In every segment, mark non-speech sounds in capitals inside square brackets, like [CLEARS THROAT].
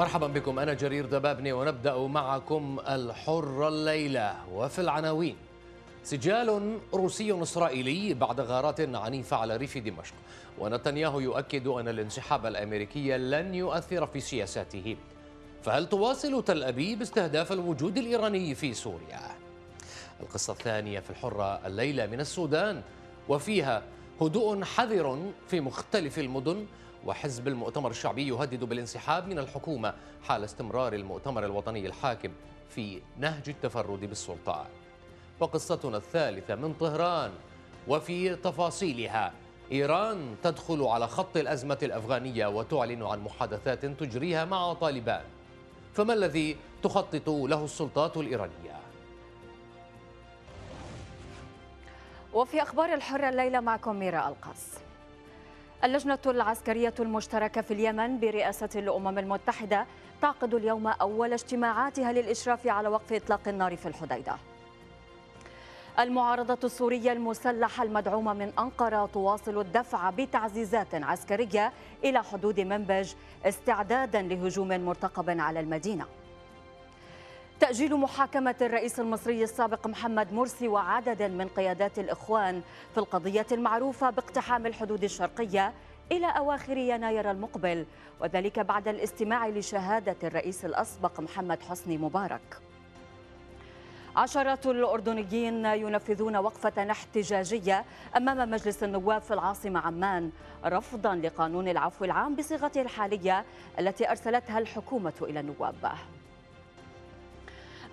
مرحبا بكم أنا جرير دبابني ونبدأ معكم الحرة الليلة وفي العناوين سجال روسي إسرائيلي بعد غارات عنيفة على ريف دمشق ونتنياهو يؤكد أن الانسحاب الأمريكي لن يؤثر في سياساته فهل تواصل تل أبيب استهداف الوجود الإيراني في سوريا؟ القصة الثانية في الحرة الليلة من السودان وفيها هدوء حذر في مختلف المدن وحزب المؤتمر الشعبي يهدد بالانسحاب من الحكومة حال استمرار المؤتمر الوطني الحاكم في نهج التفرد بالسلطة وقصتنا الثالثة من طهران وفي تفاصيلها إيران تدخل على خط الأزمة الأفغانية وتعلن عن محادثات تجريها مع طالبان فما الذي تخطط له السلطات الإيرانية؟ وفي أخبار الحرة الليلة معكم ميرا القاص اللجنة العسكرية المشتركة في اليمن برئاسة الأمم المتحدة تعقد اليوم أول اجتماعاتها للإشراف على وقف إطلاق النار في الحديدة المعارضة السورية المسلحة المدعومة من أنقرة تواصل الدفع بتعزيزات عسكرية إلى حدود منبج استعدادا لهجوم مرتقب على المدينة تأجيل محاكمة الرئيس المصري السابق محمد مرسي وعدد من قيادات الإخوان في القضية المعروفة باقتحام الحدود الشرقية إلى أواخر يناير المقبل وذلك بعد الاستماع لشهادة الرئيس الأسبق محمد حسني مبارك عشرات الأردنيين ينفذون وقفة احتجاجية أمام مجلس النواب في العاصمة عمان رفضا لقانون العفو العام بصيغته الحالية التي أرسلتها الحكومة إلى النواب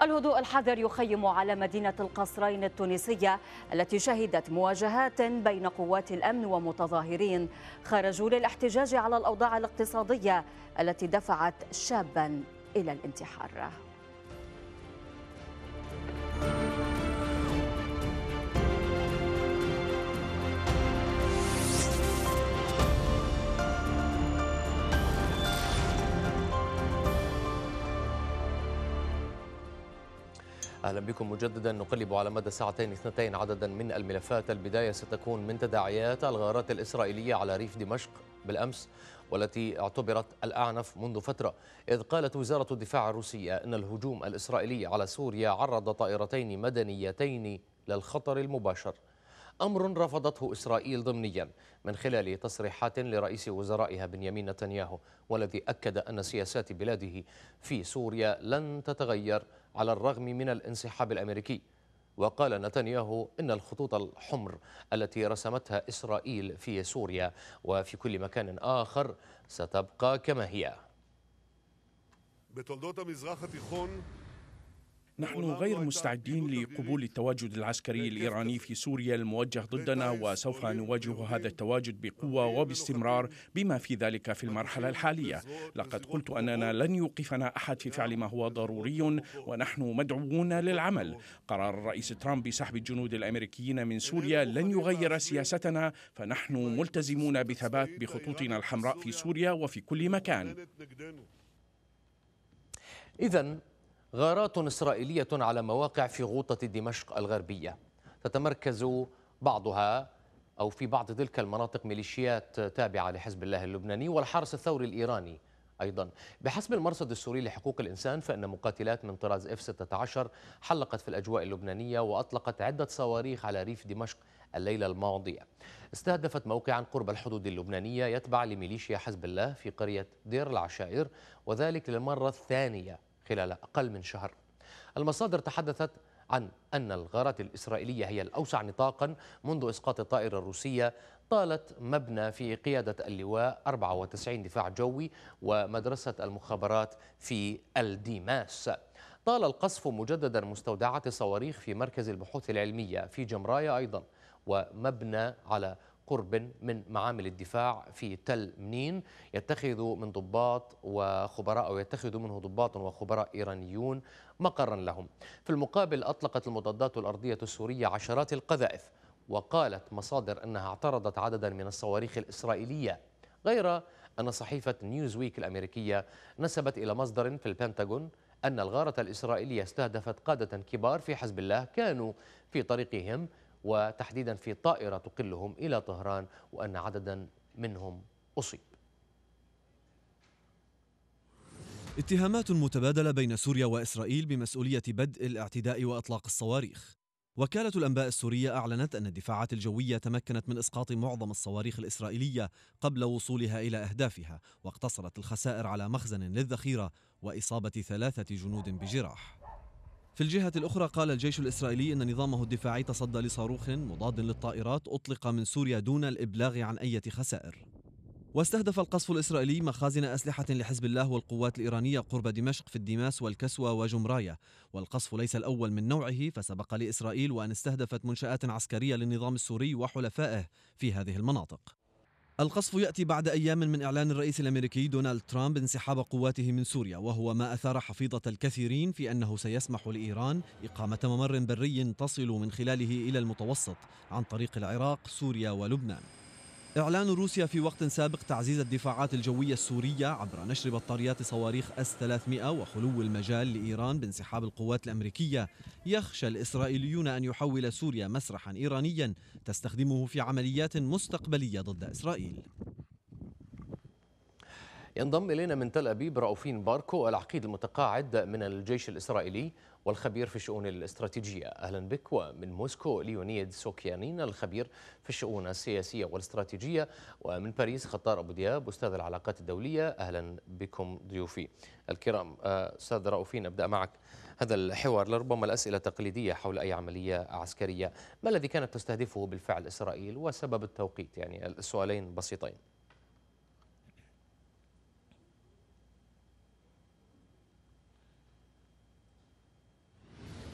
الهدوء الحذر يخيم على مدينة القصرين التونسية التي شهدت مواجهات بين قوات الأمن ومتظاهرين خرجوا للاحتجاج على الأوضاع الاقتصادية التي دفعت شابا إلى الانتحار أهلا بكم مجددا نقلب على مدى ساعتين اثنتين عددا من الملفات البداية ستكون من تداعيات الغارات الإسرائيلية على ريف دمشق بالأمس والتي اعتبرت الأعنف منذ فترة إذ قالت وزارة الدفاع الروسية أن الهجوم الإسرائيلي على سوريا عرض طائرتين مدنيتين للخطر المباشر أمر رفضته إسرائيل ضمنيا من خلال تصريحات لرئيس وزرائها بنيامين نتنياهو والذي أكد أن سياسات بلاده في سوريا لن تتغير على الرغم من الانسحاب الأمريكي وقال نتنياهو إن الخطوط الحمر التي رسمتها إسرائيل في سوريا وفي كل مكان آخر ستبقى كما هي نحن غير مستعدين لقبول التواجد العسكري الإيراني في سوريا الموجه ضدنا وسوف نواجه هذا التواجد بقوة وباستمرار بما في ذلك في المرحلة الحالية لقد قلت أننا لن يوقفنا أحد في فعل ما هو ضروري ونحن مدعوون للعمل قرار الرئيس ترامب بسحب الجنود الأمريكيين من سوريا لن يغير سياستنا فنحن ملتزمون بثبات بخطوطنا الحمراء في سوريا وفي كل مكان إذا غارات إسرائيلية على مواقع في غوطة دمشق الغربية تتمركز بعضها أو في بعض تلك المناطق ميليشيات تابعة لحزب الله اللبناني والحرس الثوري الإيراني أيضا بحسب المرصد السوري لحقوق الإنسان فإن مقاتلات من طراز F-16 حلقت في الأجواء اللبنانية وأطلقت عدة صواريخ على ريف دمشق الليلة الماضية استهدفت موقعا قرب الحدود اللبنانية يتبع لميليشيا حزب الله في قرية دير العشائر وذلك للمرة الثانية خلال أقل من شهر المصادر تحدثت عن أن الغارات الإسرائيلية هي الأوسع نطاقا منذ إسقاط الطائرة الروسية طالت مبنى في قيادة اللواء 94 دفاع جوي ومدرسة المخابرات في الديماس طال القصف مجددا مستودعات الصواريخ في مركز البحوث العلمية في جمرايا أيضا ومبنى على قرب من معامل الدفاع في تل منين يتخذ من ضباط وخبراء أو يتخذ منه ضباط وخبراء إيرانيون مقرا لهم في المقابل أطلقت المضادات الأرضية السورية عشرات القذائف وقالت مصادر أنها اعترضت عددا من الصواريخ الإسرائيلية غير أن صحيفة نيوزويك الأمريكية نسبت إلى مصدر في البنتاغون أن الغارة الإسرائيلية استهدفت قادة كبار في حزب الله كانوا في طريقهم وتحديدا في طائرة تقلهم إلى طهران وأن عددا منهم أصيب اتهامات متبادلة بين سوريا وإسرائيل بمسؤولية بدء الاعتداء وإطلاق الصواريخ وكالة الأنباء السورية أعلنت أن الدفاعات الجوية تمكنت من إسقاط معظم الصواريخ الإسرائيلية قبل وصولها إلى أهدافها واقتصرت الخسائر على مخزن للذخيرة وإصابة ثلاثة جنود بجراح في الجهة الأخرى قال الجيش الإسرائيلي أن نظامه الدفاعي تصدى لصاروخ مضاد للطائرات أطلق من سوريا دون الإبلاغ عن أي خسائر واستهدف القصف الإسرائيلي مخازن أسلحة لحزب الله والقوات الإيرانية قرب دمشق في الدماس والكسوة وجمراية والقصف ليس الأول من نوعه فسبق لإسرائيل وأن استهدفت منشآت عسكرية للنظام السوري وحلفائه في هذه المناطق القصف ياتي بعد ايام من اعلان الرئيس الامريكي دونالد ترامب انسحاب قواته من سوريا وهو ما اثار حفيظه الكثيرين في انه سيسمح لايران اقامه ممر بري تصل من خلاله الى المتوسط عن طريق العراق سوريا ولبنان إعلان روسيا في وقت سابق تعزيز الدفاعات الجوية السورية عبر نشر بطاريات صواريخ أس 300 وخلو المجال لإيران بانسحاب القوات الأمريكية يخشى الإسرائيليون أن يحول سوريا مسرحا إيرانيا تستخدمه في عمليات مستقبلية ضد إسرائيل ينضم إلينا من تل أبيب رأوفين باركو العقيد المتقاعد من الجيش الإسرائيلي والخبير في الشؤون الاستراتيجية أهلا بك ومن موسكو ليونيد سوكيانين الخبير في الشؤون السياسية والاستراتيجية ومن باريس خطار أبو دياب أستاذ العلاقات الدولية أهلا بكم ضيوفي الكرام آه، أستاذ رؤوفين أبدأ معك هذا الحوار لربما الأسئلة تقليدية حول أي عملية عسكرية ما الذي كانت تستهدفه بالفعل إسرائيل وسبب التوقيت يعني السؤالين بسيطين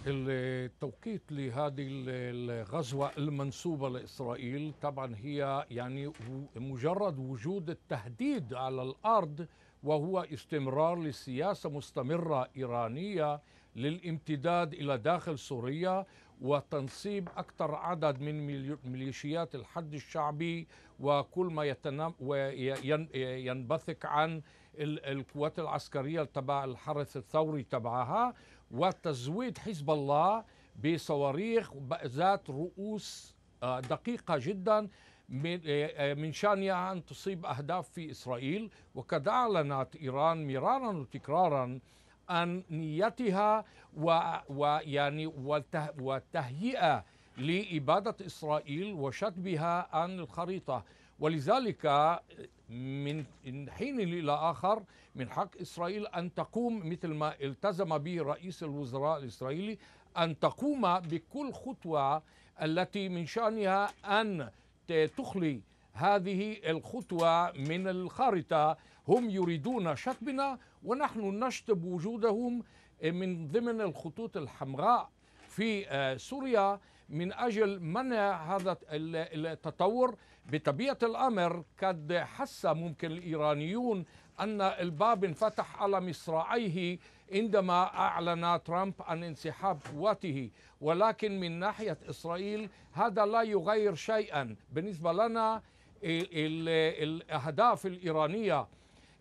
التوقيت لهذه الغزوة المنسوبة لإسرائيل طبعا هي يعني مجرد وجود التهديد على الأرض وهو استمرار لسياسة مستمرة إيرانية للامتداد إلى داخل سوريا وتنصيب أكثر عدد من ميليشيات الحد الشعبي وكل ما يتنام وينبثق عن القوات العسكرية تبع الحرس الثوري تبعها وتزويد حزب الله بصواريخ ذات رؤوس آه، دقيقة جدا من آه، آه، من شانها أن تصيب أهداف في إسرائيل وقد أعلنت إيران مرارا وتكرارا أن نيتها ويعني والتهيئة لإبادة إسرائيل وشتبها عن الخريطة ولذلك من حين إلى آخر من حق إسرائيل أن تقوم مثل ما التزم به رئيس الوزراء الإسرائيلي أن تقوم بكل خطوة التي من شأنها أن تخلي هذه الخطوة من الخارطة هم يريدون شطبنا ونحن نشطب وجودهم آه، من ضمن الخطوط الحمراء في آه، سوريا من أجل منع هذا التطور بطبيعة الأمر قد حس ممكن الإيرانيون أن الباب انفتح على مصراعيه عندما أعلن ترامب عن انسحاب قواته ولكن من ناحية إسرائيل هذا لا يغير شيئا بالنسبة لنا الأهداف الإيرانية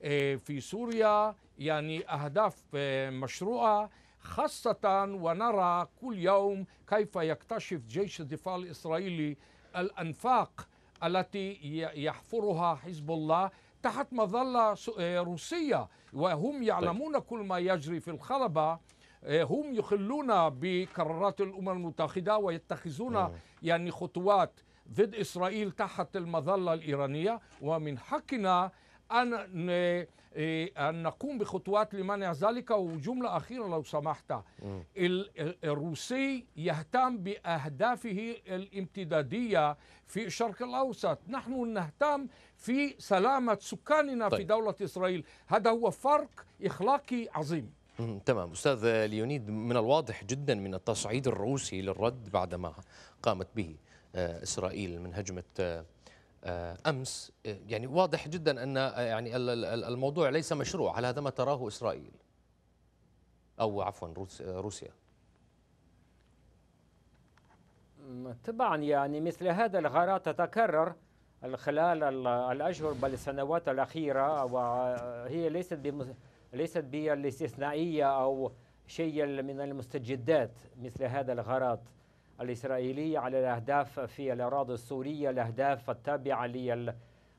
آه، في سوريا يعني أهداف آه، مشروعة خاصة ونرى كل يوم كيف يكتشف جيش الدفاع الإسرائيلي الأنفاق التي يحفرها حزب الله تحت مظلة آه، روسية وهم طيب. يعلمون كل ما يجري في الخلبة آه، هم يخلون بقرارات الأمم المتحدة ويتخذون آه. يعني خطوات ضد إسرائيل تحت المظلة الإيرانية ومن حقنا أن إيه، أن نقوم بخطوات لمنع ذلك وجملة أخيرة لو سمحت الروسي يهتم بأهدافه الامتدادية في الشرق الأوسط نحن نهتم في سلامة سكاننا طيب. في دولة إسرائيل هذا هو فرق إخلاقي عظيم تمام أستاذ ليونيد من الواضح جدا من التصعيد الروسي للرد بعدما قامت به آه، إسرائيل من هجمة آه، آه، امس آه، يعني واضح جدا ان آه، يعني الموضوع ليس مشروع على هذا ما تراه اسرائيل او عفوا روسيا طبعا يعني مثل هذا الغارات تتكرر خلال الاشهر بل السنوات الاخيره وهي ليست ليست بالاستثنائيه او شيء من المستجدات مثل هذا الغارات الإسرائيلية على الأهداف في الأراضي السورية الأهداف التابعة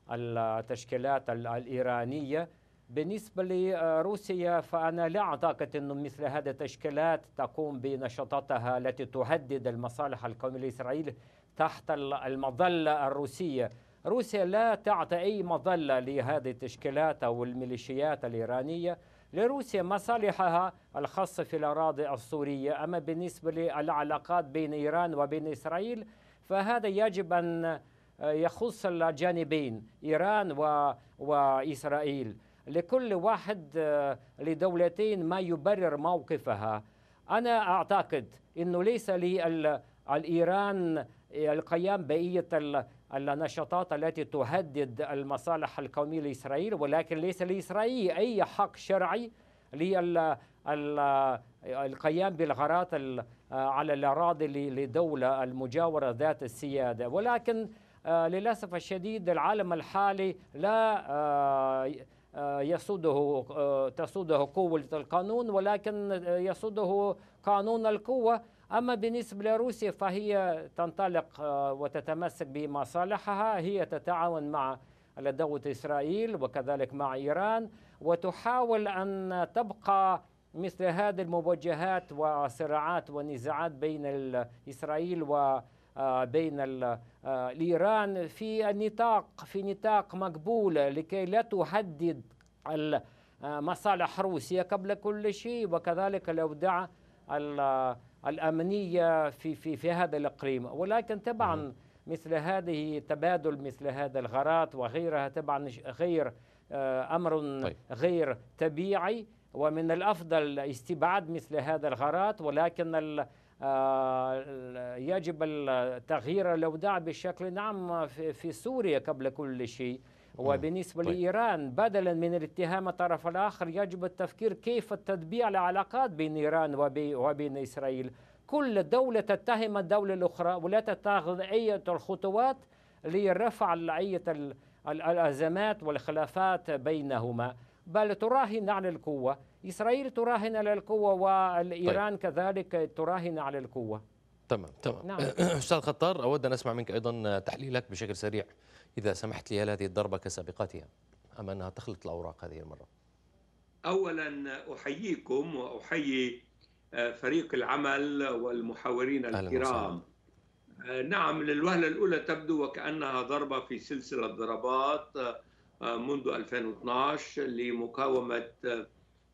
للتشكيلات الإيرانية بالنسبة لروسيا فأنا لا أعتقد أن مثل هذه التشكيلات تقوم بنشاطاتها التي تهدد المصالح القومية الإسرائيلية تحت المظلة الروسية روسيا لا تعطي أي مظلة لهذه التشكيلات أو الميليشيات الإيرانية لروسيا مصالحها الخاصة في الأراضي السورية أما بالنسبة للعلاقات بين إيران وبين إسرائيل فهذا يجب أن يخص الجانبين إيران و... وإسرائيل لكل واحد آه، لدولتين ما يبرر موقفها أنا أعتقد أنه ليس لي آه، القيام بأية النشاطات التي تهدد المصالح القومية لإسرائيل ولكن ليس لإسرائيل أي حق شرعي للقيام بالغارات على الأراضي لدولة المجاورة ذات السيادة ولكن آه، للأسف الشديد العالم الحالي لا آه، آه، يسوده تسوده قوة القانون ولكن يسوده قانون القوة أما بالنسبة لروسيا فهي تنطلق آه، وتتمسك بمصالحها هي تتعاون مع دولة إسرائيل وكذلك مع إيران وتحاول أن تبقى مثل هذه الموجهات وصراعات ونزاعات بين إسرائيل وبين آه، آه، إيران في النطاق في نطاق مقبول لكي لا تهدد مصالح روسيا قبل كل شيء وكذلك الأودع الأمنية في, في, في هذا الإقليم ولكن طبعا مثل هذه تبادل مثل هذا الغارات وغيرها طبعا غير آه، أمر طيب. غير طبيعي ومن الأفضل استبعاد مثل هذا الغارات ولكن آه، يجب تغيير الأوضاع بشكل عام في سوريا قبل كل شيء وبالنسبة طيب. لإيران بدلا من الاتهام الطرف الآخر يجب التفكير كيف التطبيع العلاقات بين إيران وبين إسرائيل كل دولة تتهم الدولة الأخرى ولا تتخذ أي الخطوات لرفع أي الأزمات والخلافات بينهما بل تراهن على القوة إسرائيل تراهن على القوة وإيران طيب. كذلك تراهن على القوة تمام تمام نعم. [CLEARS THROAT] أستاذ خطار أود أن أسمع منك أيضا تحليلك بشكل سريع إذا سمحت لي هل هذه الضربة كسابقتها أم أنها تخلط الأوراق هذه المرة؟ أولا أحييكم وأحيي آه، فريق العمل والمحاورين الكرام آه، نعم للوهلة الأولى تبدو وكأنها ضربة في سلسلة ضربات آه، منذ 2012 لمقاومة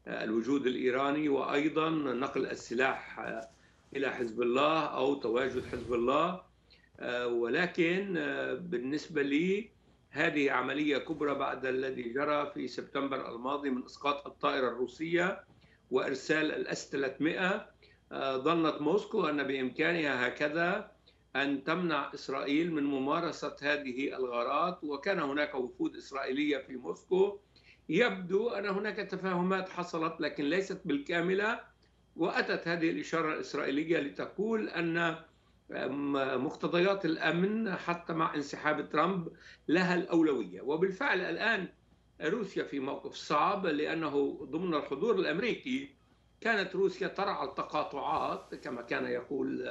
الوجود الإيراني وأيضا نقل السلاح إلى حزب الله أو تواجد حزب الله آه، ولكن آه، بالنسبة لي هذه عملية كبرى بعد الذي جرى في سبتمبر الماضي من إسقاط الطائرة الروسية وإرسال الأس 300 آه، ظنت موسكو أن بإمكانها هكذا أن تمنع إسرائيل من ممارسة هذه الغارات وكان هناك وفود إسرائيلية في موسكو يبدو أن هناك تفاهمات حصلت لكن ليست بالكاملة وأتت هذه الإشارة الإسرائيلية لتقول أن مقتضيات الامن حتى مع انسحاب ترامب لها الاولويه وبالفعل الان روسيا في موقف صعب لانه ضمن الحضور الامريكي كانت روسيا ترعى التقاطعات كما كان يقول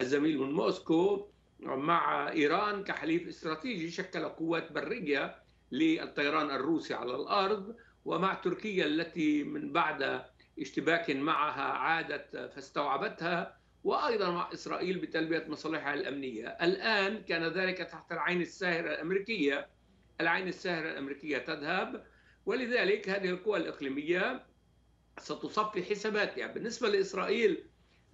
الزميل من موسكو مع ايران كحليف استراتيجي شكل قوات بريه للطيران الروسي على الارض ومع تركيا التي من بعد اشتباك معها عادت فاستوعبتها وأيضا مع إسرائيل بتلبية مصالحها الأمنية الآن كان ذلك تحت العين الساهرة الأمريكية العين الساهرة الأمريكية تذهب ولذلك هذه القوى الإقليمية ستصفي حساباتها بالنسبة لإسرائيل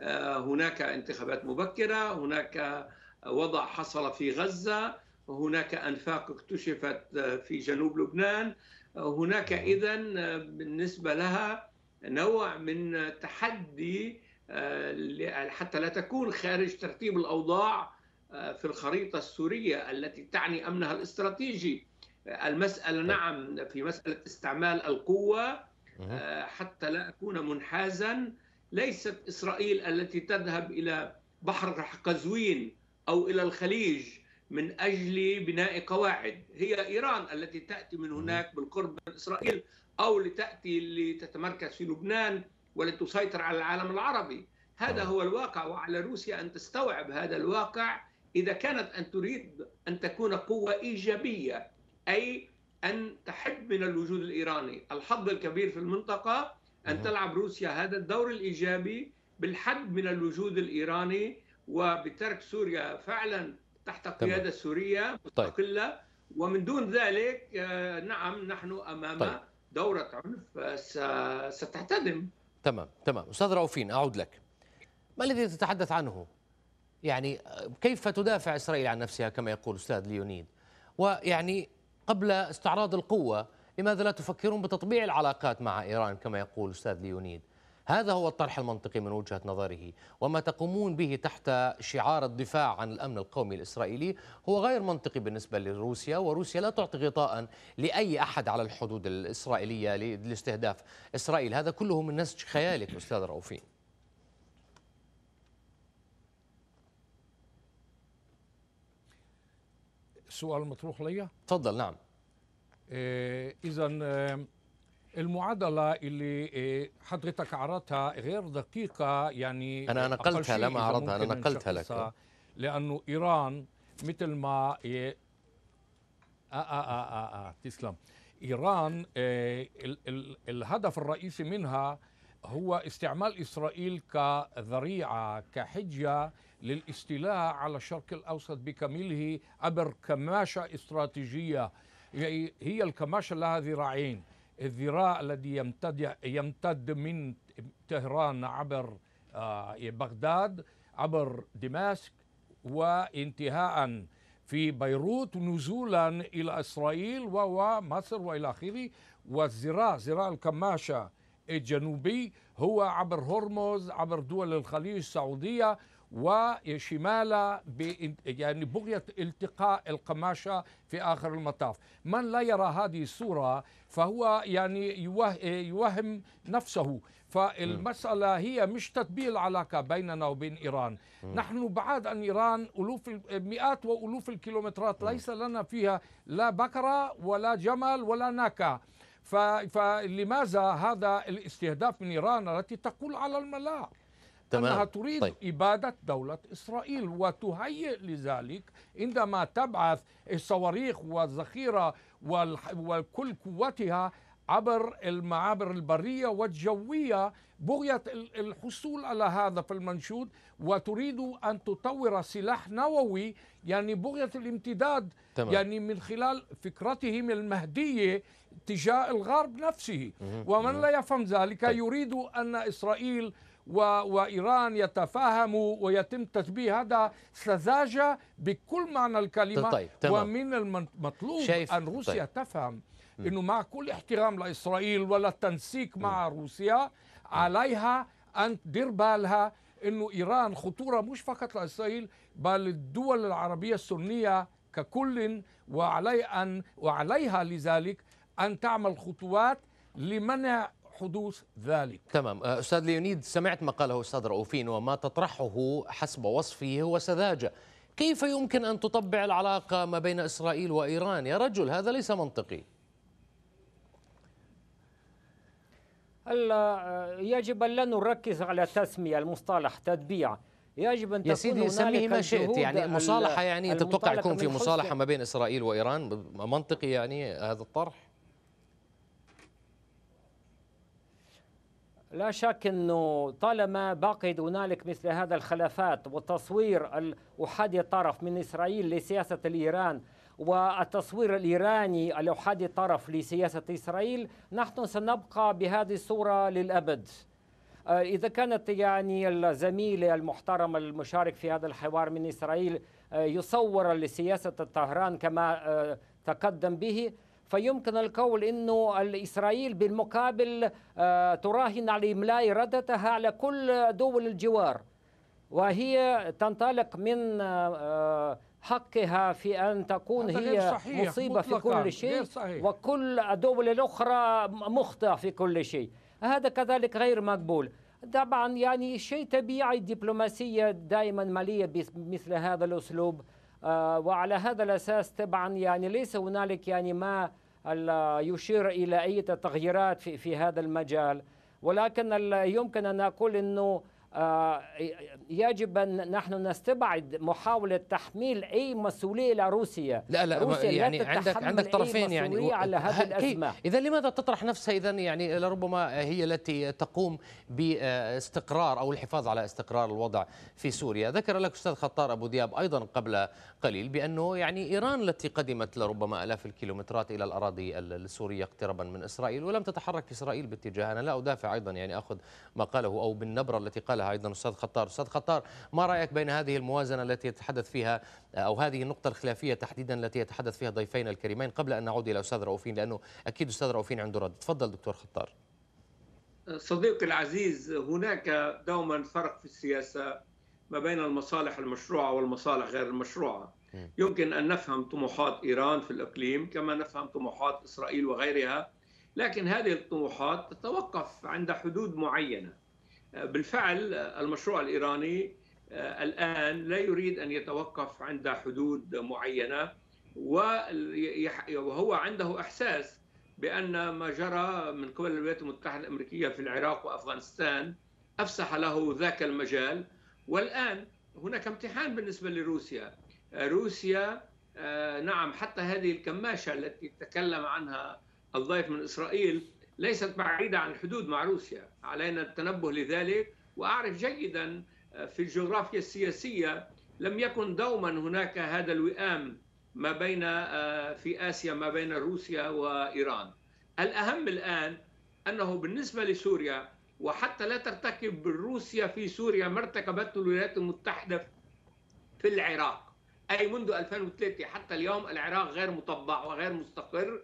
آه، هناك انتخابات مبكرة هناك وضع حصل في غزة هناك أنفاق اكتشفت آه، في جنوب لبنان هناك إذا آه، بالنسبة لها نوع من تحدي آه، حتى لا تكون خارج ترتيب الأوضاع آه، في الخريطة السورية التي تعني أمنها الاستراتيجي آه، المسألة طيب. نعم في مسألة استعمال القوة حتى لا أكون منحازا ليست إسرائيل التي تذهب إلى بحر قزوين أو إلى الخليج من أجل بناء قواعد هي إيران التي تأتي من هناك بالقرب من إسرائيل أو لتأتي لتتمركز في لبنان ولن تسيطر على العالم العربي هذا هو الواقع وعلى روسيا أن تستوعب هذا الواقع إذا كانت أن تريد أن تكون قوة إيجابية أي أن تحد من الوجود الإيراني الحظ الكبير في المنطقة أن نعم. تلعب روسيا هذا الدور الإيجابي بالحد من الوجود الإيراني وبترك سوريا فعلا تحت قيادة سورية طيب. مستقلة ومن دون ذلك آه، نعم نحن أمام طيب. دورة عنف آه، ستحتدم تمام تمام استاذ راوفين اعود لك ما الذي تتحدث عنه يعني آه، كيف تدافع اسرائيل عن نفسها كما يقول استاذ ليونيد ويعني قبل استعراض القوه لماذا لا تفكرون بتطبيع العلاقات مع ايران كما يقول استاذ ليونيد هذا هو الطرح المنطقي من وجهة نظره وما تقومون به تحت شعار الدفاع عن الأمن القومي الإسرائيلي هو غير منطقي بالنسبة لروسيا وروسيا لا تعطي غطاء لأي أحد على الحدود الإسرائيلية لاستهداف إسرائيل هذا كله من نسج خيالك أستاذ رؤوفين السؤال مطروح لي؟ تفضل نعم إيه، إذا المعادلة اللي إيه، حضرتك عرضتها غير دقيقة يعني أنا نقلتها لم أعرضها أنا نقلتها لك لأنه إيران مثل ما إيه، آه،, آه،, آه،, آه آه آه تسلم إيران إيه، الهدف الرئيسي منها هو استعمال إسرائيل كذريعة كحجة للاستيلاء على الشرق الأوسط بكامله عبر كماشة استراتيجية هي الكماشة لها ذراعين الذراع الذي يمتد يمتد من طهران عبر آه، بغداد عبر دمشق وانتهاء في بيروت نزولا الى اسرائيل ومصر والى اخره والذراع ذراع الكماشه الجنوبي هو عبر هرمز عبر دول الخليج السعوديه وشمالا يعني بغية التقاء القماشة في آخر المطاف من لا يرى هذه الصورة فهو يعني يوهم نفسه فالمسألة هي مش تطبيل العلاقة بيننا وبين إيران نحن بعاد عن إيران ألوف مئات وألوف الكيلومترات ليس لنا فيها لا بكرة ولا جمل ولا ناكا فلماذا هذا الاستهداف من إيران التي تقول على الملاح تمام. أنها تريد طيب. إبادة دولة إسرائيل وتهيئ لذلك عندما تبعث الصواريخ والذخيرة وكل قوتها عبر المعابر البرية والجوية بغية الحصول على هذا في المنشود وتريد أن تطور سلاح نووي يعني بغية الامتداد تمام. يعني من خلال فكرتهم المهدية تجاه الغرب نفسه ومن لا يفهم ذلك طيب. يريد أن إسرائيل وإيران يتفاهموا ويتم تشبيه هذا سذاجة بكل معنى الكلمة طيب. تمام. ومن المطلوب شايف. أن روسيا طيب. تفهم أنه مع كل احترام لإسرائيل ولا التنسيق مع روسيا عليها أن تدير بالها أنه إيران خطورة مش فقط لإسرائيل بل الدول العربية السنية ككل وعلي أن وعليها لذلك أن تعمل خطوات لمنع حدوث ذلك تمام آه، أستاذ ليونيد سمعت ما قاله أستاذ رؤوفين وما تطرحه حسب وصفه هو سذاجة كيف يمكن أن تطبع العلاقة ما بين إسرائيل وإيران يا رجل هذا ليس منطقي آه، يجب أن لا نركز على تسمية المصطلح تطبيع يجب أن تكون يا سيدي سميه ما شئت يعني مصالحة يعني أنت تتوقع يكون في مصالحة ما بين إسرائيل وإيران منطقي يعني هذا الطرح لا شك أنه طالما بقيت هنالك مثل هذا الخلافات وتصوير أحادي الطرف من إسرائيل لسياسة الإيران والتصوير الإيراني الأحادي الطرف لسياسة إسرائيل نحن سنبقى بهذه الصورة للأبد آه، إذا كانت يعني الزميل المحترم المشارك في هذا الحوار من إسرائيل آه، يصور لسياسة طهران كما آه، تقدم به فيمكن القول انه اسرائيل بالمقابل آه، تراهن على املاء ردتها على كل دول الجوار وهي تنطلق من آه، آه، حقها في ان تكون هي صحيح. مصيبه في كل شيء وكل الدول الاخرى مخطئه في كل شيء هذا كذلك غير مقبول طبعا يعني شيء طبيعي الدبلوماسيه دائما ماليه بمثل هذا الاسلوب وعلى هذا الاساس طبعا يعني ليس هنالك يعني ما يشير إلى أي تغييرات في, في هذا المجال ولكن يمكن أن أقول أنه آه، يجب ان نحن نستبعد محاوله تحميل اي مسؤوليه لروسيا لا لا روسيا يعني لا عندك عندك طرفين يعني على هذه الازمه اذا لماذا تطرح نفسها اذا يعني لربما هي التي تقوم باستقرار او الحفاظ على استقرار الوضع في سوريا ذكر لك استاذ خطار ابو دياب ايضا قبل قليل بانه يعني ايران التي قدمت لربما الاف الكيلومترات الى الاراضي السوريه اقترابا من اسرائيل ولم تتحرك اسرائيل باتجاه انا لا ادافع ايضا يعني اخذ ما قاله او بالنبره التي قال سألها أيضا أستاذ خطار أستاذ خطار ما رأيك بين هذه الموازنة التي يتحدث فيها أو هذه النقطة الخلافية تحديدا التي يتحدث فيها ضيفينا الكريمين قبل أن نعود إلى أستاذ رؤوفين لأنه أكيد أستاذ رؤوفين عنده رد تفضل دكتور خطار صديقي العزيز هناك دوما فرق في السياسة ما بين المصالح المشروعة والمصالح غير المشروعة يمكن أن نفهم طموحات إيران في الإقليم كما نفهم طموحات إسرائيل وغيرها لكن هذه الطموحات تتوقف عند حدود معينة بالفعل المشروع الإيراني آه، الآن لا يريد أن يتوقف عند حدود معينة وهو عنده إحساس بأن ما جرى من قبل الولايات المتحدة الأمريكية في العراق وأفغانستان أفسح له ذاك المجال والآن هناك امتحان بالنسبة لروسيا آه، روسيا آه، نعم حتى هذه الكماشة التي تكلم عنها الضيف من إسرائيل ليست بعيدة عن الحدود مع روسيا علينا التنبه لذلك وأعرف جيدا آه، في الجغرافيا السياسية لم يكن دوما هناك هذا الوئام ما بين آه، في آسيا ما بين روسيا وإيران الأهم الآن أنه بالنسبة لسوريا وحتى لا ترتكب روسيا في سوريا ما ارتكبته الولايات المتحدة في العراق أي منذ 2003 حتى اليوم العراق غير مطبع وغير مستقر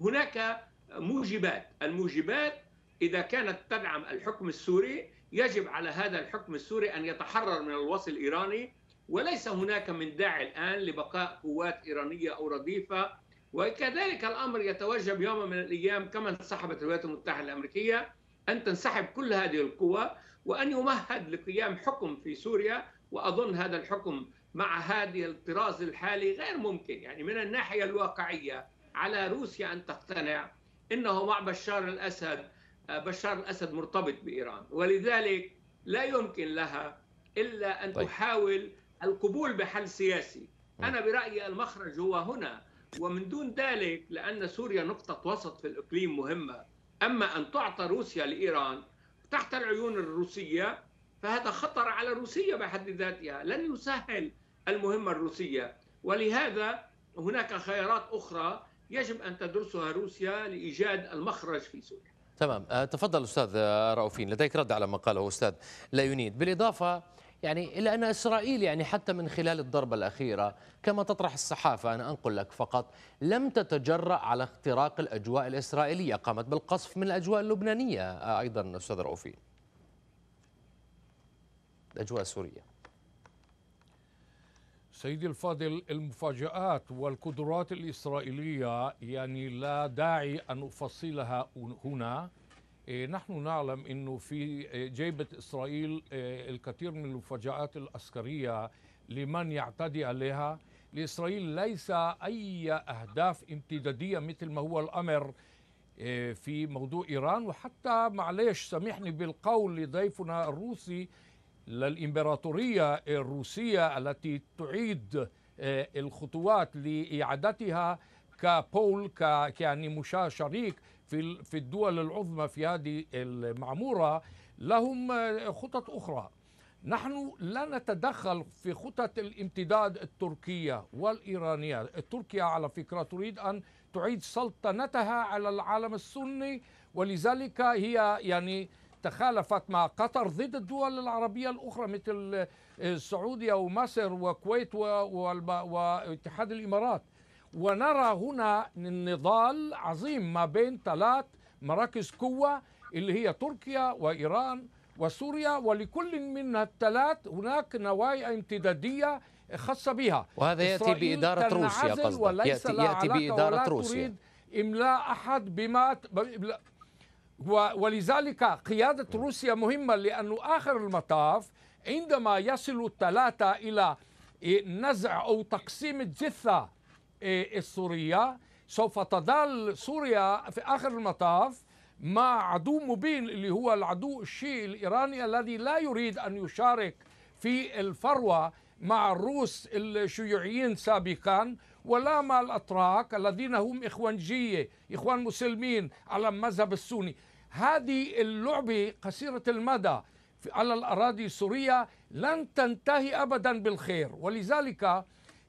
هناك موجبات الموجبات إذا كانت تدعم الحكم السوري يجب على هذا الحكم السوري أن يتحرر من الوصل الإيراني وليس هناك من داعي الآن لبقاء قوات إيرانية أو رديفة وكذلك الأمر يتوجب يوم من الأيام كما انسحبت الولايات المتحدة الأمريكية أن تنسحب كل هذه القوى وأن يمهد لقيام حكم في سوريا وأظن هذا الحكم مع هذه الطراز الحالي غير ممكن يعني من الناحية الواقعية على روسيا أن تقتنع انه مع بشار الاسد بشار الاسد مرتبط بايران ولذلك لا يمكن لها الا ان طيب. تحاول القبول بحل سياسي انا برايي المخرج هو هنا ومن دون ذلك لان سوريا نقطه وسط في الاقليم مهمه اما ان تعطى روسيا لايران تحت العيون الروسيه فهذا خطر على روسيا بحد ذاتها لن يسهل المهمه الروسيه ولهذا هناك خيارات اخرى يجب أن تدرسها روسيا لإيجاد المخرج في سوريا تمام آه، تفضل أستاذ آه، رؤوفين لديك رد على ما قاله أستاذ لا ينيد بالإضافة يعني إلا أن إسرائيل يعني حتى من خلال الضربة الأخيرة كما تطرح الصحافة أنا أنقل لك فقط لم تتجرأ على اختراق الأجواء الإسرائيلية قامت بالقصف من الأجواء اللبنانية آه، أيضا أستاذ رؤوفين الأجواء السورية سيدي الفاضل المفاجآت والقدرات الإسرائيلية يعني لا داعي أن أفصلها هنا إيه، نحن نعلم أنه في إيه، جيبة إسرائيل إيه، الكثير من المفاجآت العسكرية لمن يعتدي عليها لإسرائيل ليس أي أهداف امتدادية مثل ما هو الأمر في موضوع إيران وحتى معلش سامحني بالقول لضيفنا الروسي للإمبراطورية الروسية التي تعيد آه، الخطوات لإعادتها كبول كيعني يعني مشاه شريك في في الدول العظمى في هذه المعمورة لهم آه، خطط أخرى نحن لا نتدخل في خطط الامتداد التركية والإيرانية تركيا على فكرة تريد أن تعيد سلطنتها على العالم السني ولذلك هي يعني تخالفت مع قطر ضد الدول العربية الأخرى مثل آه، السعودية ومصر وكويت واتحاد الإمارات ونرى هنا النضال عظيم ما بين ثلاث مراكز قوة اللي هي تركيا وإيران وسوريا ولكل من الثلاث هناك نوايا امتدادية خاصة بها وهذا يأتي بإدارة روسيا قصدك يأتي, يأتي بإدارة روسيا إملاء أحد بما ولذلك قيادة روسيا مهمة لأنه آخر المطاف عندما يصل الثلاثة إلى إيه، نزع أو تقسيم الجثة إيه، السورية سوف تظل سوريا في آخر المطاف مع عدو مبين اللي هو العدو الشيعي الإيراني الذي لا يريد أن يشارك في الفروة مع الروس الشيوعيين سابقا ولا مع الأتراك الذين هم إخوانجية إخوان مسلمين على المذهب السني هذه اللعبة قصيرة المدى على الأراضي السورية لن تنتهي أبدا بالخير ولذلك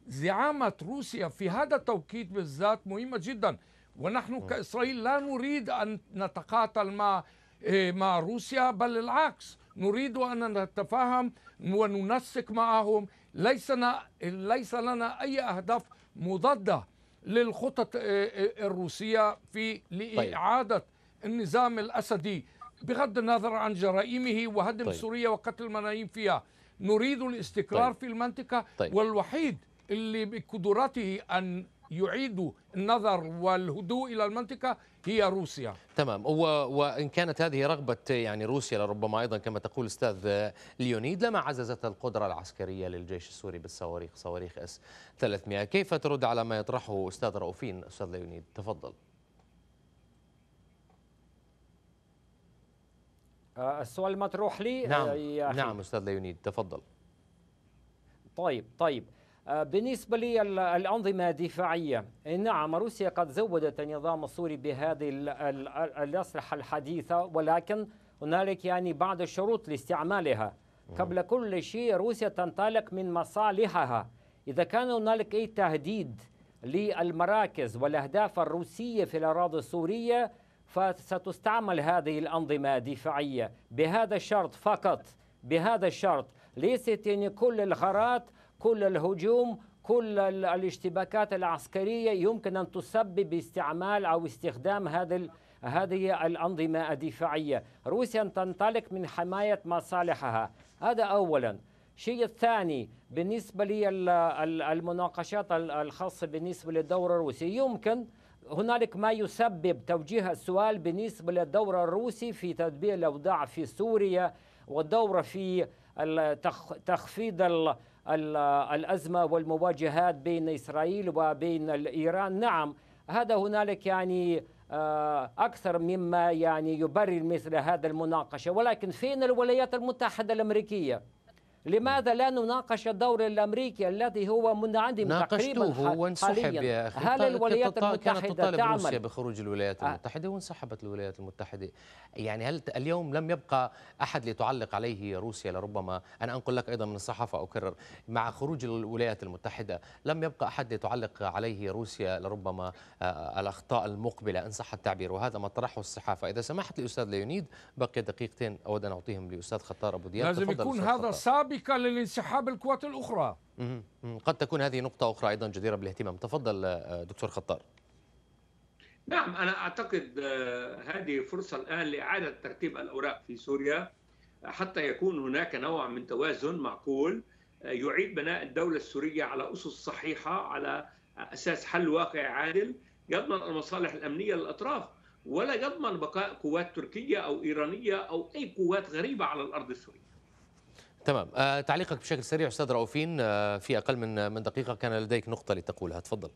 زعامة روسيا في هذا التوقيت بالذات مهمة جدا ونحن نعم. كإسرائيل لا نريد أن نتقاتل مع إيه، مع روسيا بل العكس نريد أن نتفاهم وننسق معهم ليس ليس لنا أي أهداف مضادة للخطط إيه، إيه، الروسية في طيب. لإعادة طيب. النظام الأسدي بغض النظر عن جرائمه وهدم طيب. سوريا وقتل الملايين فيها نريد الاستقرار طيب. في المنطقة طيب. والوحيد اللي بقدراته أن يعيد النظر والهدوء الى المنطقه هي روسيا. تمام و... وان كانت هذه رغبه يعني روسيا لربما ايضا كما تقول استاذ ليونيد لما عززت القدره العسكريه للجيش السوري بالصواريخ صواريخ اس 300 كيف ترد على ما يطرحه استاذ رؤوفين استاذ ليونيد تفضل. آه، السؤال المطروح لي آه، نعم يا نعم استاذ ليونيد تفضل طيب طيب آه، بالنسبة للأنظمة الدفاعية إيه، نعم روسيا قد زودت النظام السوري بهذه الأسلحة الحديثة ولكن هنالك يعني بعض الشروط لاستعمالها قبل كل شيء روسيا تنطلق من مصالحها إذا كان هنالك أي تهديد للمراكز والأهداف الروسية في الأراضي السورية فستستعمل هذه الأنظمة دفاعية بهذا الشرط فقط بهذا الشرط ليست يعني كل الغارات كل الهجوم كل الاشتباكات العسكرية يمكن أن تسبب استعمال أو استخدام هذا هذه الأنظمة الدفاعية روسيا تنطلق من حماية مصالحها هذا أولا الشيء الثاني بالنسبة للمناقشات الخاصة بالنسبة للدور الروسي يمكن هنالك ما يسبب توجيه السؤال بالنسبة للدور الروسي في تدبير الأوضاع في سوريا والدور في تخفيض الأزمة والمواجهات بين إسرائيل وبين إيران نعم هذا هنالك يعني آه، أكثر مما يعني يبرر مثل هذا المناقشة ولكن فين الولايات المتحدة الأمريكية؟ لماذا لا نناقش الدور الامريكي الذي هو منعدم تقريبا وانسحب يا اخي هل الولايات المتحده تعمل روسيا بخروج الولايات آه. المتحده وانسحبت الولايات المتحده يعني هل اليوم لم يبقى احد لتعلق عليه روسيا لربما انا انقل لك ايضا من الصحافه اكرر مع خروج الولايات المتحده لم يبقى احد لتعلق عليه روسيا لربما آه، الاخطاء المقبله ان صح التعبير وهذا ما طرحه الصحافه اذا سمحت لي استاذ ليونيد بقي دقيقتين اود ان اعطيهم لاستاذ خطار ابو دياب لازم يكون هذا صعب بك للانسحاب القوات الأخرى قد تكون هذه نقطة أخرى أيضا جديرة بالاهتمام تفضل آه، دكتور خطار نعم أنا أعتقد آه، هذه فرصة الآن لإعادة ترتيب الأوراق في سوريا حتى يكون هناك نوع من توازن معقول آه، يعيد بناء الدولة السورية على أسس صحيحة على أساس حل واقعي عادل يضمن المصالح الأمنية للأطراف ولا يضمن بقاء قوات تركية أو إيرانية أو أي قوات غريبة على الأرض السورية تمام آه، تعليقك بشكل سريع استاذ رؤوفين آه، في اقل من من دقيقه كان لديك نقطه لتقولها تفضل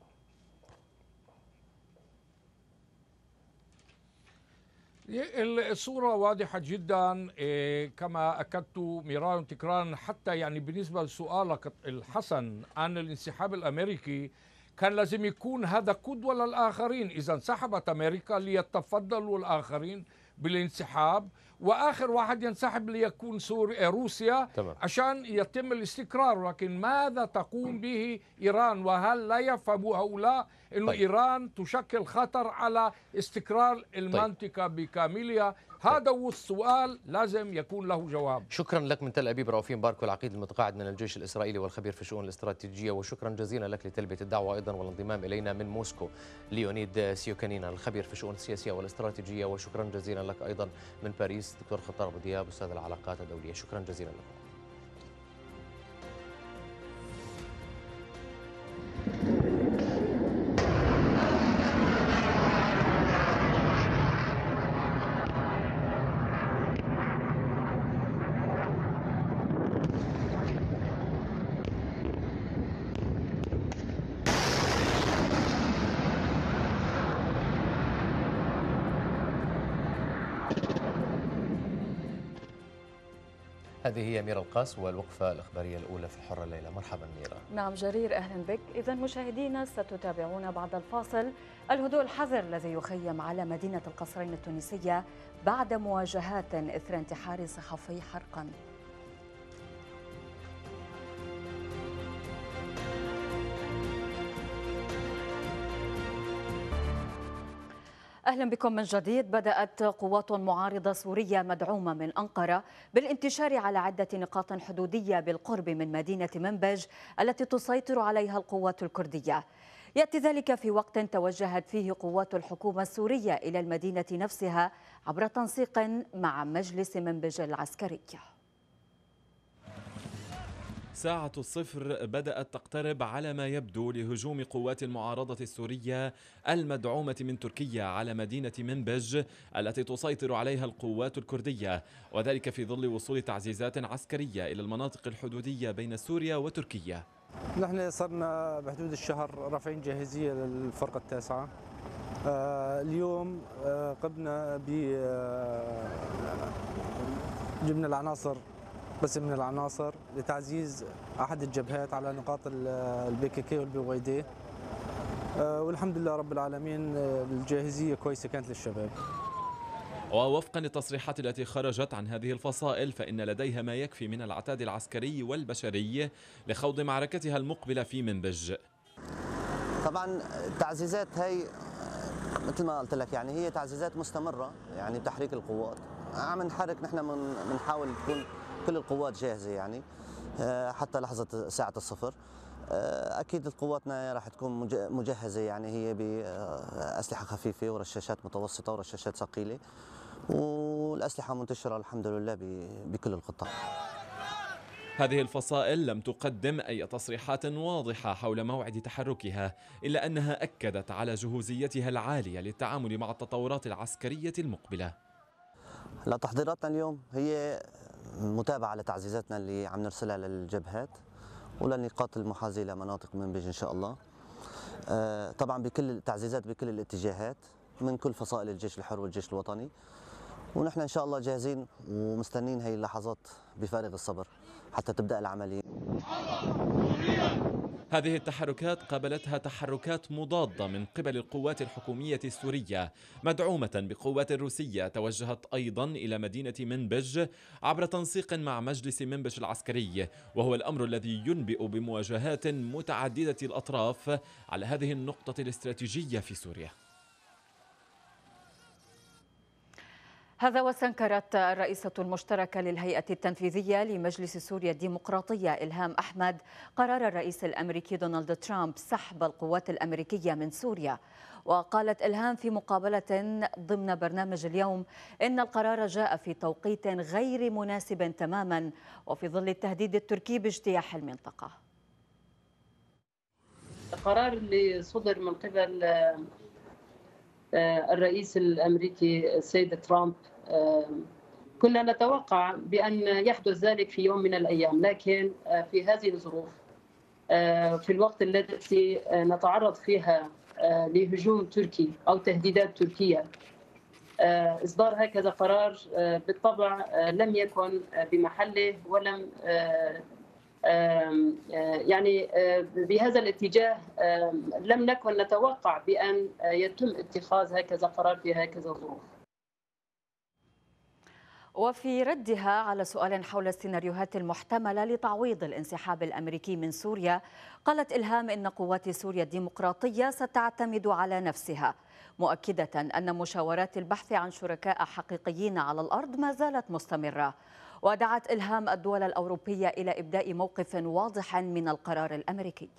الصورة واضحة جدا آه، كما أكدت مرارا تكرارا حتى يعني بالنسبة لسؤالك الحسن عن الانسحاب الأمريكي كان لازم يكون هذا قدوة للآخرين إذا انسحبت أمريكا ليتفضلوا الآخرين بالانسحاب واخر واحد ينسحب ليكون سوريا آه، روسيا طبعا. عشان يتم الاستقرار لكن ماذا تقوم به ايران وهل لا يفهم هؤلاء انه طيب. ايران تشكل خطر على استقرار المنطقه طيب. بكاملها هذا هو السؤال لازم يكون له جواب شكرا لك من تل أبيب رؤوفين باركو العقيد المتقاعد من الجيش الإسرائيلي والخبير في الشؤون الاستراتيجية وشكرا جزيلا لك لتلبية الدعوة أيضا والانضمام إلينا من موسكو ليونيد سيوكانينا الخبير في الشؤون السياسية والاستراتيجية وشكرا جزيلا لك أيضا من باريس دكتور خطاب دياب أستاذ العلاقات الدولية شكرا جزيلا لكم الخاص والوقفة الإخبارية الأولى في الحرة الليلة مرحبا ميرا نعم جرير أهلا بك إذا مشاهدينا ستتابعون بعد الفاصل الهدوء الحذر الذي يخيم على مدينة القصرين التونسية بعد مواجهات إثر انتحار صحفي حرقا أهلا بكم من جديد بدأت قوات معارضة سورية مدعومة من أنقرة بالانتشار على عدة نقاط حدودية بالقرب من مدينة منبج التي تسيطر عليها القوات الكردية يأتي ذلك في وقت توجهت فيه قوات الحكومة السورية إلى المدينة نفسها عبر تنسيق مع مجلس منبج العسكري ساعة الصفر بدأت تقترب على ما يبدو لهجوم قوات المعارضة السورية المدعومة من تركيا على مدينة منبج التي تسيطر عليها القوات الكردية وذلك في ظل وصول تعزيزات عسكرية إلى المناطق الحدودية بين سوريا وتركيا نحن صرنا بحدود الشهر رافعين جاهزية للفرقة التاسعة آه، اليوم آه، قمنا ب آه، جبنا العناصر قسم من العناصر لتعزيز أحد الجبهات على نقاط البي كي كي والبي واي دي آه، والحمد لله رب العالمين آه، الجاهزية كويسة كانت للشباب ووفقا للتصريحات التي خرجت عن هذه الفصائل فإن لديها ما يكفي من العتاد العسكري والبشري لخوض معركتها المقبلة في منبج طبعا التعزيزات هي مثل ما قلت لك يعني هي تعزيزات مستمرة يعني تحريك القوات عم نحرك نحن بنحاول تكون كل القوات جاهزه يعني آه، حتى لحظه ساعه الصفر آه، اكيد قواتنا راح تكون مجهزه يعني هي باسلحه آه، خفيفه ورشاشات متوسطه ورشاشات ثقيله والاسلحه منتشره الحمد لله بكل القطاع هذه الفصائل لم تقدم أي تصريحات واضحة حول موعد تحركها إلا أنها أكدت على جهوزيتها العالية للتعامل مع التطورات العسكرية المقبلة لا تحضيراتنا اليوم هي متابعة لتعزيزاتنا اللي عم نرسلها للجبهات وللنقاط المحاذيه لمناطق منبج ان شاء الله آه، طبعا بكل التعزيزات بكل الاتجاهات من كل فصائل الجيش الحر والجيش الوطني ونحن ان شاء الله جاهزين ومستنين هي اللحظات بفارغ الصبر حتى تبدا العمليه هذه التحركات قابلتها تحركات مضادة من قبل القوات الحكومية السورية مدعومة بقوات روسية توجهت أيضا إلى مدينة منبج عبر تنسيق مع مجلس منبج العسكري وهو الأمر الذي ينبئ بمواجهات متعددة الأطراف على هذه النقطة الاستراتيجية في سوريا هذا واستنكرت الرئيسة المشتركة للهيئة التنفيذية لمجلس سوريا الديمقراطية إلهام أحمد قرار الرئيس الأمريكي دونالد ترامب سحب القوات الأمريكية من سوريا وقالت إلهام في مقابلة ضمن برنامج اليوم إن القرار جاء في توقيت غير مناسب تماما وفي ظل التهديد التركي باجتياح المنطقة القرار اللي صدر من قبل آه، الرئيس الامريكي السيد ترامب آه، كنا نتوقع بان يحدث ذلك في يوم من الايام لكن آه، في هذه الظروف في الوقت الذي نتعرض فيها لهجوم تركي او تهديدات تركيه اصدار هكذا قرار بالطبع لم يكن بمحله ولم آه، يعني آه، بهذا الاتجاه لم نكن نتوقع بأن آه، يتم اتخاذ هكذا قرار في هكذا ظروف وفي ردها على سؤال حول السيناريوهات المحتملة لتعويض الانسحاب الأمريكي من سوريا قالت إلهام إن قوات سوريا الديمقراطية ستعتمد على نفسها مؤكدة أن مشاورات البحث عن شركاء حقيقيين على الأرض ما زالت مستمرة ودعت إلهام الدول الأوروبية إلى إبداء موقف واضح من القرار الأمريكي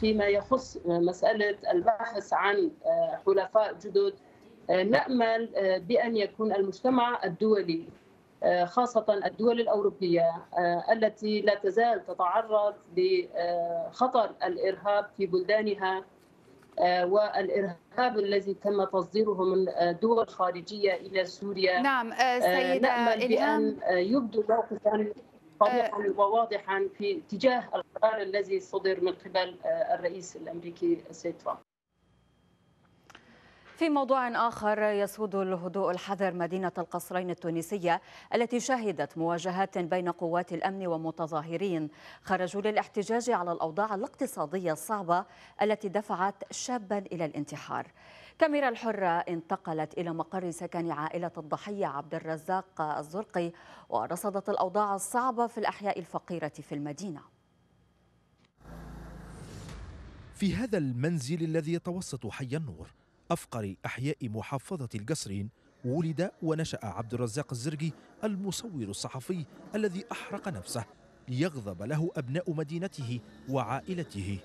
فيما يخص مسألة البحث عن حلفاء جدد نأمل بأن يكون المجتمع الدولي خاصة الدول الأوروبية التي لا تزال تتعرض لخطر الإرهاب في بلدانها آه، والإرهاب الذي تم تصديره من آه، دول خارجية إلى سوريا نعم آه، سيدة إلهام يبدو موقفا صريحا وواضحا في اتجاه القرار الذي صدر من قبل الرئيس الامريكي السيد ترامب. في موضوع آخر يسود الهدوء الحذر مدينة القصرين التونسية التي شهدت مواجهات بين قوات الأمن ومتظاهرين خرجوا للاحتجاج على الأوضاع الاقتصادية الصعبة التي دفعت شابا إلى الانتحار كاميرا الحرة انتقلت إلى مقر سكن عائلة الضحية عبد الرزاق الزرقي ورصدت الأوضاع الصعبة في الأحياء الفقيرة في المدينة في هذا المنزل الذي يتوسط حي النور أفقر أحياء محافظة القصرين ولد ونشأ عبد الرزاق الزرقي المصور الصحفي الذي أحرق نفسه ليغضب له أبناء مدينته وعائلته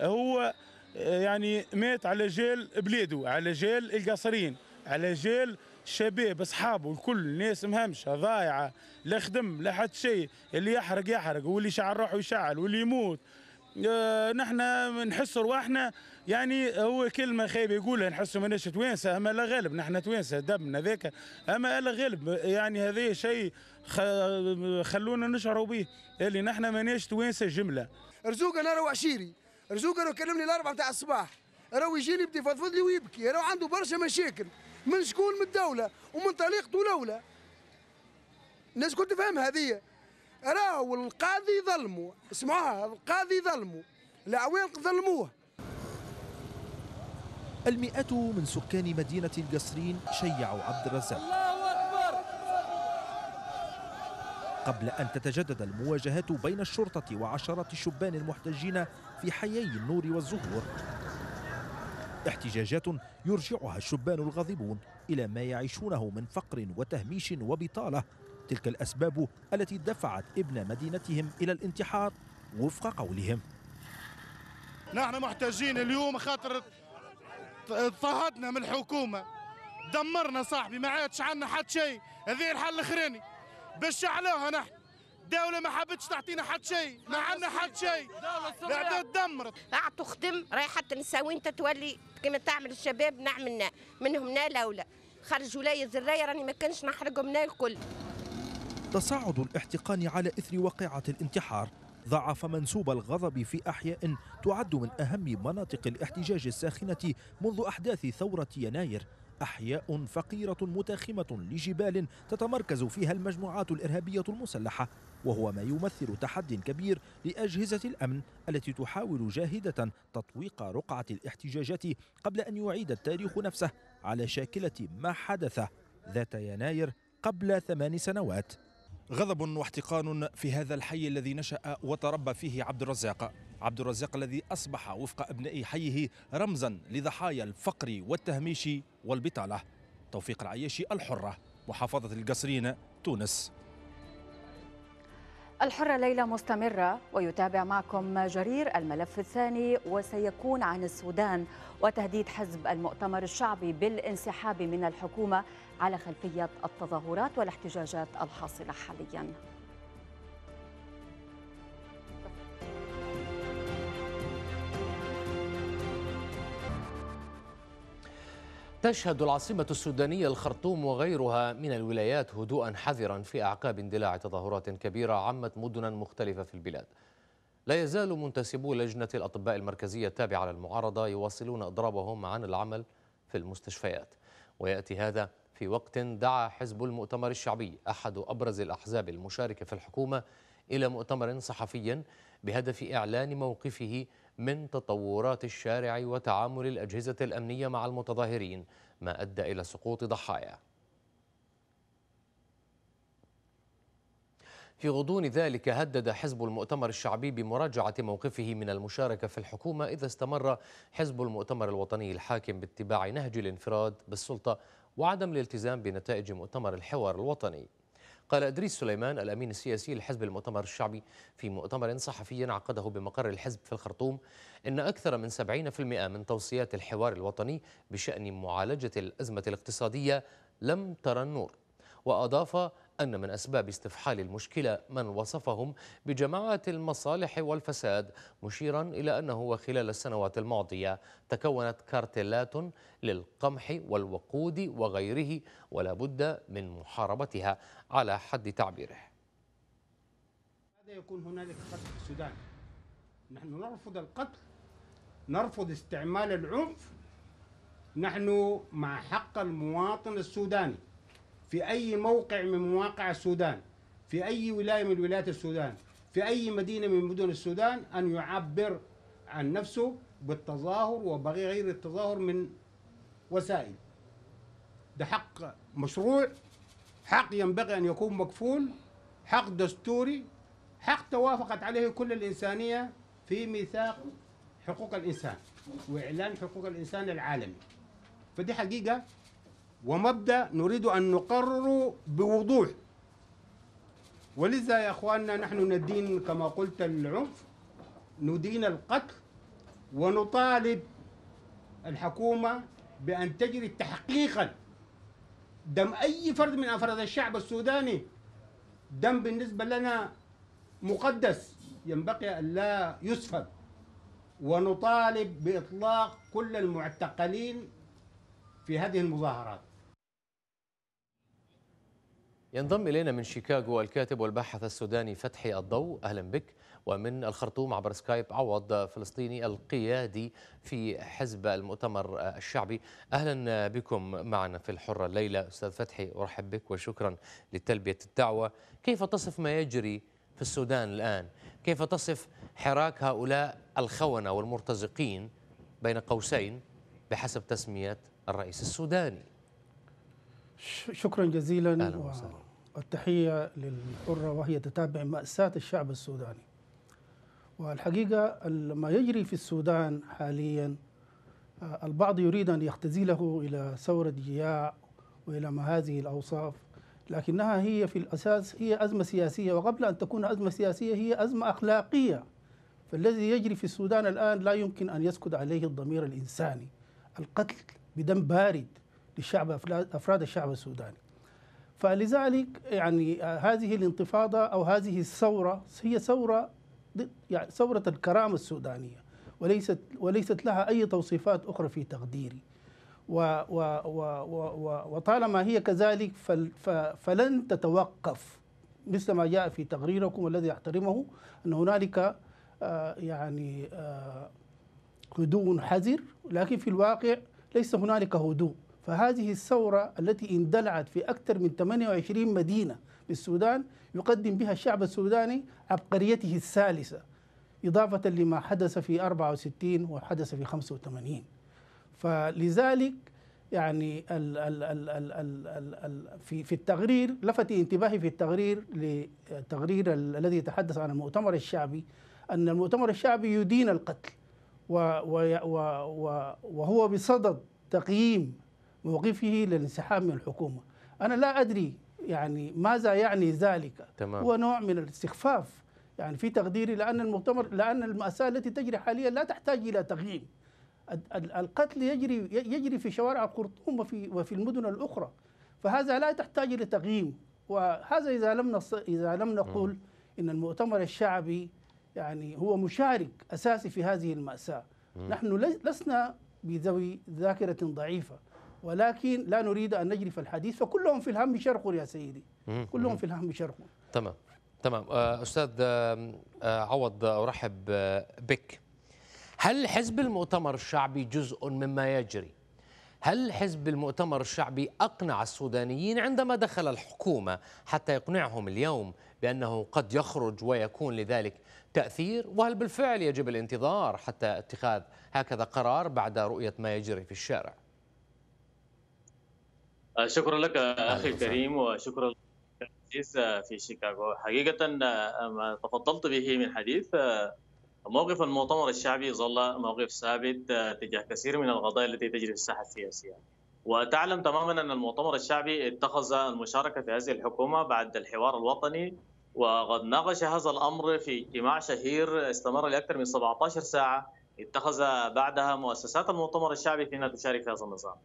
هو آه، يعني مات على جيل بلاده على جيل القصرين على جيل الشباب اصحابه الكل ناس مهمشه ضايعه لا خدم لا حد شيء اللي يحرق يحرق واللي يشعل روحه يشعل واللي يموت آه، نحن نحس رواحنا يعني هو كلمه خايبه يقولها نحسوا ماناش توانسه اما لا غالب نحن توانسه دمنا ذاك اما لا غالب يعني هذا شيء خلونا نشعروا به اللي نحن ماناش توانسه جمله رزوق انا راهو عشيري رزوق راهو كلمني الاربعه تاع الصباح راهو يجيني بدي يفضفض لي ويبكي راهو عنده برشا مشاكل من شكون من الدوله ومن طريقته الاولى الناس كنت فاهم هذه راهو القاضي ظلموا اسمعوها القاضي ظلموا الاعوان ظلموه المئات من سكان مدينة القصرين شيعوا عبد الرزاق قبل أن تتجدد المواجهات بين الشرطة وعشرات الشبان المحتجين في حيي النور والزهور احتجاجات يرجعها الشبان الغاضبون إلى ما يعيشونه من فقر وتهميش وبطالة تلك الأسباب التي دفعت ابن مدينتهم إلى الانتحار وفق قولهم نحن محتاجين اليوم خاطر فهدنا من الحكومه دمرنا صاحبي ما عادش عندنا حد شيء هذه الحل الاخراني باش علوها نحن الدولة ما حبتش تعطينا حد شيء ما عندنا حد شيء بعد دمرت أعطوا خدم رايحة النساوين تتولي كما تعمل الشباب نعملنا منهم نال ولا خرجوا لي الزراية راني ما كانش نحرقهم الكل تصاعد الاحتقان على إثر واقعة الانتحار ضعف منسوب الغضب في أحياء تعد من أهم مناطق الاحتجاج الساخنة منذ أحداث ثورة يناير أحياء فقيرة متاخمة لجبال تتمركز فيها المجموعات الإرهابية المسلحة وهو ما يمثل تحد كبير لأجهزة الأمن التي تحاول جاهدة تطويق رقعة الاحتجاجات قبل أن يعيد التاريخ نفسه على شاكلة ما حدث ذات يناير قبل ثمان سنوات غضب واحتقان في هذا الحي الذي نشأ وتربى فيه عبد الرزاق عبد الرزاق الذي أصبح وفق أبناء حيه رمزا لضحايا الفقر والتهميش والبطالة توفيق العياشي الحرة محافظة القصرين تونس الحرة ليلى مستمرة ويتابع معكم جرير الملف الثاني وسيكون عن السودان وتهديد حزب المؤتمر الشعبي بالانسحاب من الحكومة على خلفية التظاهرات والاحتجاجات الحاصلة حالياً تشهد العاصمة السودانية الخرطوم وغيرها من الولايات هدوءا حذرا في أعقاب اندلاع تظاهرات كبيرة عمت مدنا مختلفة في البلاد لا يزال منتسبو لجنة الأطباء المركزية التابعة للمعارضة يواصلون إضرابهم عن العمل في المستشفيات ويأتي هذا في وقت دعا حزب المؤتمر الشعبي أحد أبرز الأحزاب المشاركة في الحكومة إلى مؤتمر صحفي بهدف إعلان موقفه من تطورات الشارع وتعامل الأجهزة الأمنية مع المتظاهرين ما أدى إلى سقوط ضحايا في غضون ذلك هدد حزب المؤتمر الشعبي بمراجعة موقفه من المشاركة في الحكومة إذا استمر حزب المؤتمر الوطني الحاكم باتباع نهج الانفراد بالسلطة وعدم الالتزام بنتائج مؤتمر الحوار الوطني قال إدريس سليمان الأمين السياسي لحزب المؤتمر الشعبي في مؤتمر صحفي عقده بمقر الحزب في الخرطوم إن أكثر من 70% من توصيات الحوار الوطني بشأن معالجة الأزمة الاقتصادية لم ترى النور وأضاف أن من أسباب استفحال المشكلة من وصفهم بجماعة المصالح والفساد مشيرا إلى أنه خلال السنوات الماضية تكونت كارتلات للقمح والوقود وغيره ولا بد من محاربتها على حد تعبيره هذا يكون هنالك قتل في السودان نحن نرفض القتل نرفض استعمال العنف نحن مع حق المواطن السوداني في أي موقع من مواقع السودان في أي ولاية من ولايات السودان في أي مدينة من مدن السودان أن يعبر عن نفسه بالتظاهر وبغير التظاهر من وسائل ده حق مشروع حق ينبغي أن يكون مكفول حق دستوري حق توافقت عليه كل الإنسانية في ميثاق حقوق الإنسان وإعلان حقوق الإنسان العالمي فدي حقيقة ومبدأ نريد أن نقرره بوضوح ولذا يا أخواننا نحن ندين كما قلت العنف ندين القتل ونطالب الحكومة بأن تجري تحقيقا دم أي فرد من أفراد الشعب السوداني دم بالنسبة لنا مقدس ينبغي أن لا يسفك ونطالب بإطلاق كل المعتقلين في هذه المظاهرات ينضم إلينا من شيكاغو الكاتب والباحث السوداني فتحي الضوء أهلا بك ومن الخرطوم عبر سكايب عوض فلسطيني القيادي في حزب المؤتمر الشعبي أهلا بكم معنا في الحرة الليلة أستاذ فتحي أرحب بك وشكرا لتلبية الدعوة كيف تصف ما يجري في السودان الآن كيف تصف حراك هؤلاء الخونة والمرتزقين بين قوسين بحسب تسمية الرئيس السوداني شكرا جزيلا والتحية للحرة وهي تتابع مأساة الشعب السوداني والحقيقة ما يجري في السودان حاليا آه، البعض يريد أن يختزله إلى ثورة جياع وإلى ما هذه الأوصاف لكنها هي في الأساس هي أزمة سياسية وقبل أن تكون أزمة سياسية هي أزمة أخلاقية فالذي يجري في السودان الآن لا يمكن أن يسكت عليه الضمير الإنساني القتل بدم بارد للشعب أفراد الشعب السوداني فلذلك يعني آه، هذه الانتفاضة أو هذه الثورة هي ثورة يعني ثورة الكرامة السودانية وليست وليست لها أي توصيفات أخرى في تقديري و و و و وطالما هي كذلك فلن تتوقف مثل ما جاء في تقريركم الذي احترمه أن هنالك آه، يعني آه، هدوء حذر لكن في الواقع ليس هنالك هدوء فهذه الثورة التي اندلعت في أكثر من 28 مدينة بالسودان يقدم بها الشعب السوداني عبقريته الثالثة إضافة لما حدث في 64 وحدث في 85 فلذلك يعني ال ال ال ال ال ال ال في في التقرير لفت انتباهي في التقرير للتقرير الذي يتحدث عن المؤتمر الشعبي أن المؤتمر الشعبي يدين القتل و و و وهو بصدد تقييم موقفه للانسحاب من الحكومة أنا لا أدري يعني ماذا يعني ذلك تمام. هو نوع من الاستخفاف يعني في تقديري لأن المؤتمر لأن المأساة التي تجري حاليا لا تحتاج إلى تقييم القتل يجري يجري في شوارع الخرطوم وفي وفي المدن الأخرى فهذا لا تحتاج إلى تقييم وهذا إذا لم إذا لم نقول إن المؤتمر الشعبي يعني هو مشارك أساسي في هذه المأساة نحن لسنا بذوي ذاكرة ضعيفة ولكن لا نريد ان نجرف الحديث فكلهم في الهم شرق يا سيدي كلهم في الهم شرق تمام تمام آه، استاذ آه، عوض آه، ارحب بك هل حزب المؤتمر الشعبي جزء مما يجري هل حزب المؤتمر الشعبي اقنع السودانيين عندما دخل الحكومه حتى يقنعهم اليوم بانه قد يخرج ويكون لذلك تاثير وهل بالفعل يجب الانتظار حتى اتخاذ هكذا قرار بعد رؤيه ما يجري في الشارع شكرا لك اخي الكريم وشكرا لك في شيكاغو حقيقه آه، ما تفضلت به من حديث آه، موقف المؤتمر الشعبي ظل موقف ثابت آه، تجاه كثير من القضايا التي تجري في الساحه السياسيه وتعلم تماما ان المؤتمر الشعبي اتخذ المشاركه في هذه الحكومه بعد الحوار الوطني وقد ناقش هذا الامر في اجتماع شهير استمر لاكثر من 17 ساعه اتخذ بعدها مؤسسات المؤتمر الشعبي فيما تشارك في هذا النظام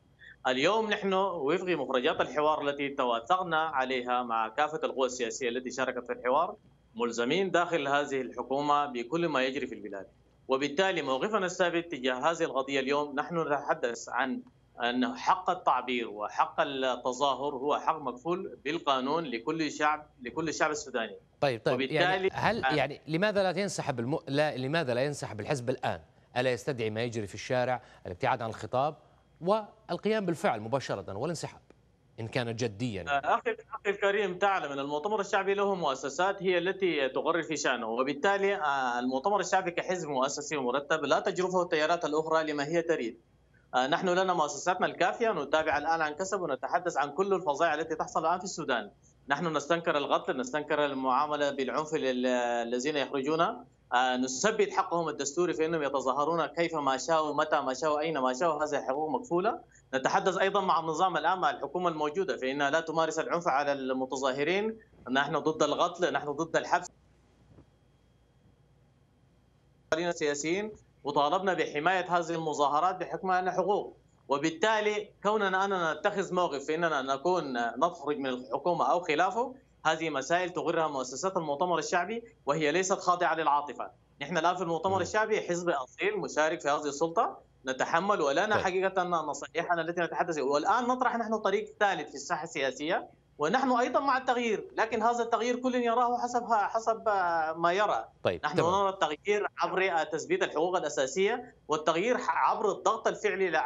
اليوم نحن وفق مخرجات الحوار التي توافقنا عليها مع كافة القوى السياسية التي شاركت في الحوار ملزمين داخل هذه الحكومة بكل ما يجري في البلاد وبالتالي موقفنا الثابت تجاه هذه القضية اليوم نحن نتحدث عن أن حق التعبير وحق التظاهر هو حق مكفول بالقانون لكل شعب لكل الشعب السوداني طيب طيب يعني وبالتالي يعني هل آه. يعني لماذا لا ينسحب الم... لا لماذا لا ينسحب الحزب الآن؟ ألا يستدعي ما يجري في الشارع الابتعاد عن الخطاب؟ والقيام بالفعل مباشرة والانسحاب إن كان جديا أخي الكريم تعلم أن المؤتمر الشعبي له مؤسسات هي التي تقرر في شأنه وبالتالي آه، المؤتمر الشعبي كحزب مؤسسي ومرتب لا تجرفه التيارات الأخرى لما هي تريد آه، نحن لنا مؤسساتنا الكافية نتابع الآن عن كسب ونتحدث عن كل الفظائع التي تحصل الآن في السودان نحن نستنكر القتل نستنكر المعاملة بالعنف للذين يخرجون آه، نثبت حقهم الدستوري في انهم يتظاهرون كيف ما شاءوا متى ما شاءوا اين ما شاءوا هذه حقوق مكفوله نتحدث ايضا مع النظام الان مع الحكومه الموجوده في انها لا تمارس العنف على المتظاهرين نحن ضد القتل نحن ضد الحبس السياسيين وطالبنا بحمايه هذه المظاهرات بحكم انها حقوق وبالتالي كوننا اننا نتخذ موقف في اننا نكون نخرج من الحكومه او خلافه هذه مسائل تغرها مؤسسات المؤتمر الشعبي وهي ليست خاضعه للعاطفه نحن الان في المؤتمر الشعبي حزب اصيل مشارك في هذه السلطه نتحمل ولنا طيب. حقيقه نصائحنا التي نتحدث والان نطرح نحن طريق ثالث في الساحه السياسيه ونحن ايضا مع التغيير لكن هذا التغيير كل يراه حسب حسب ما يرى طيب. نحن تمام. نرى التغيير عبر تثبيت الحقوق الاساسيه والتغيير عبر الضغط الفعلي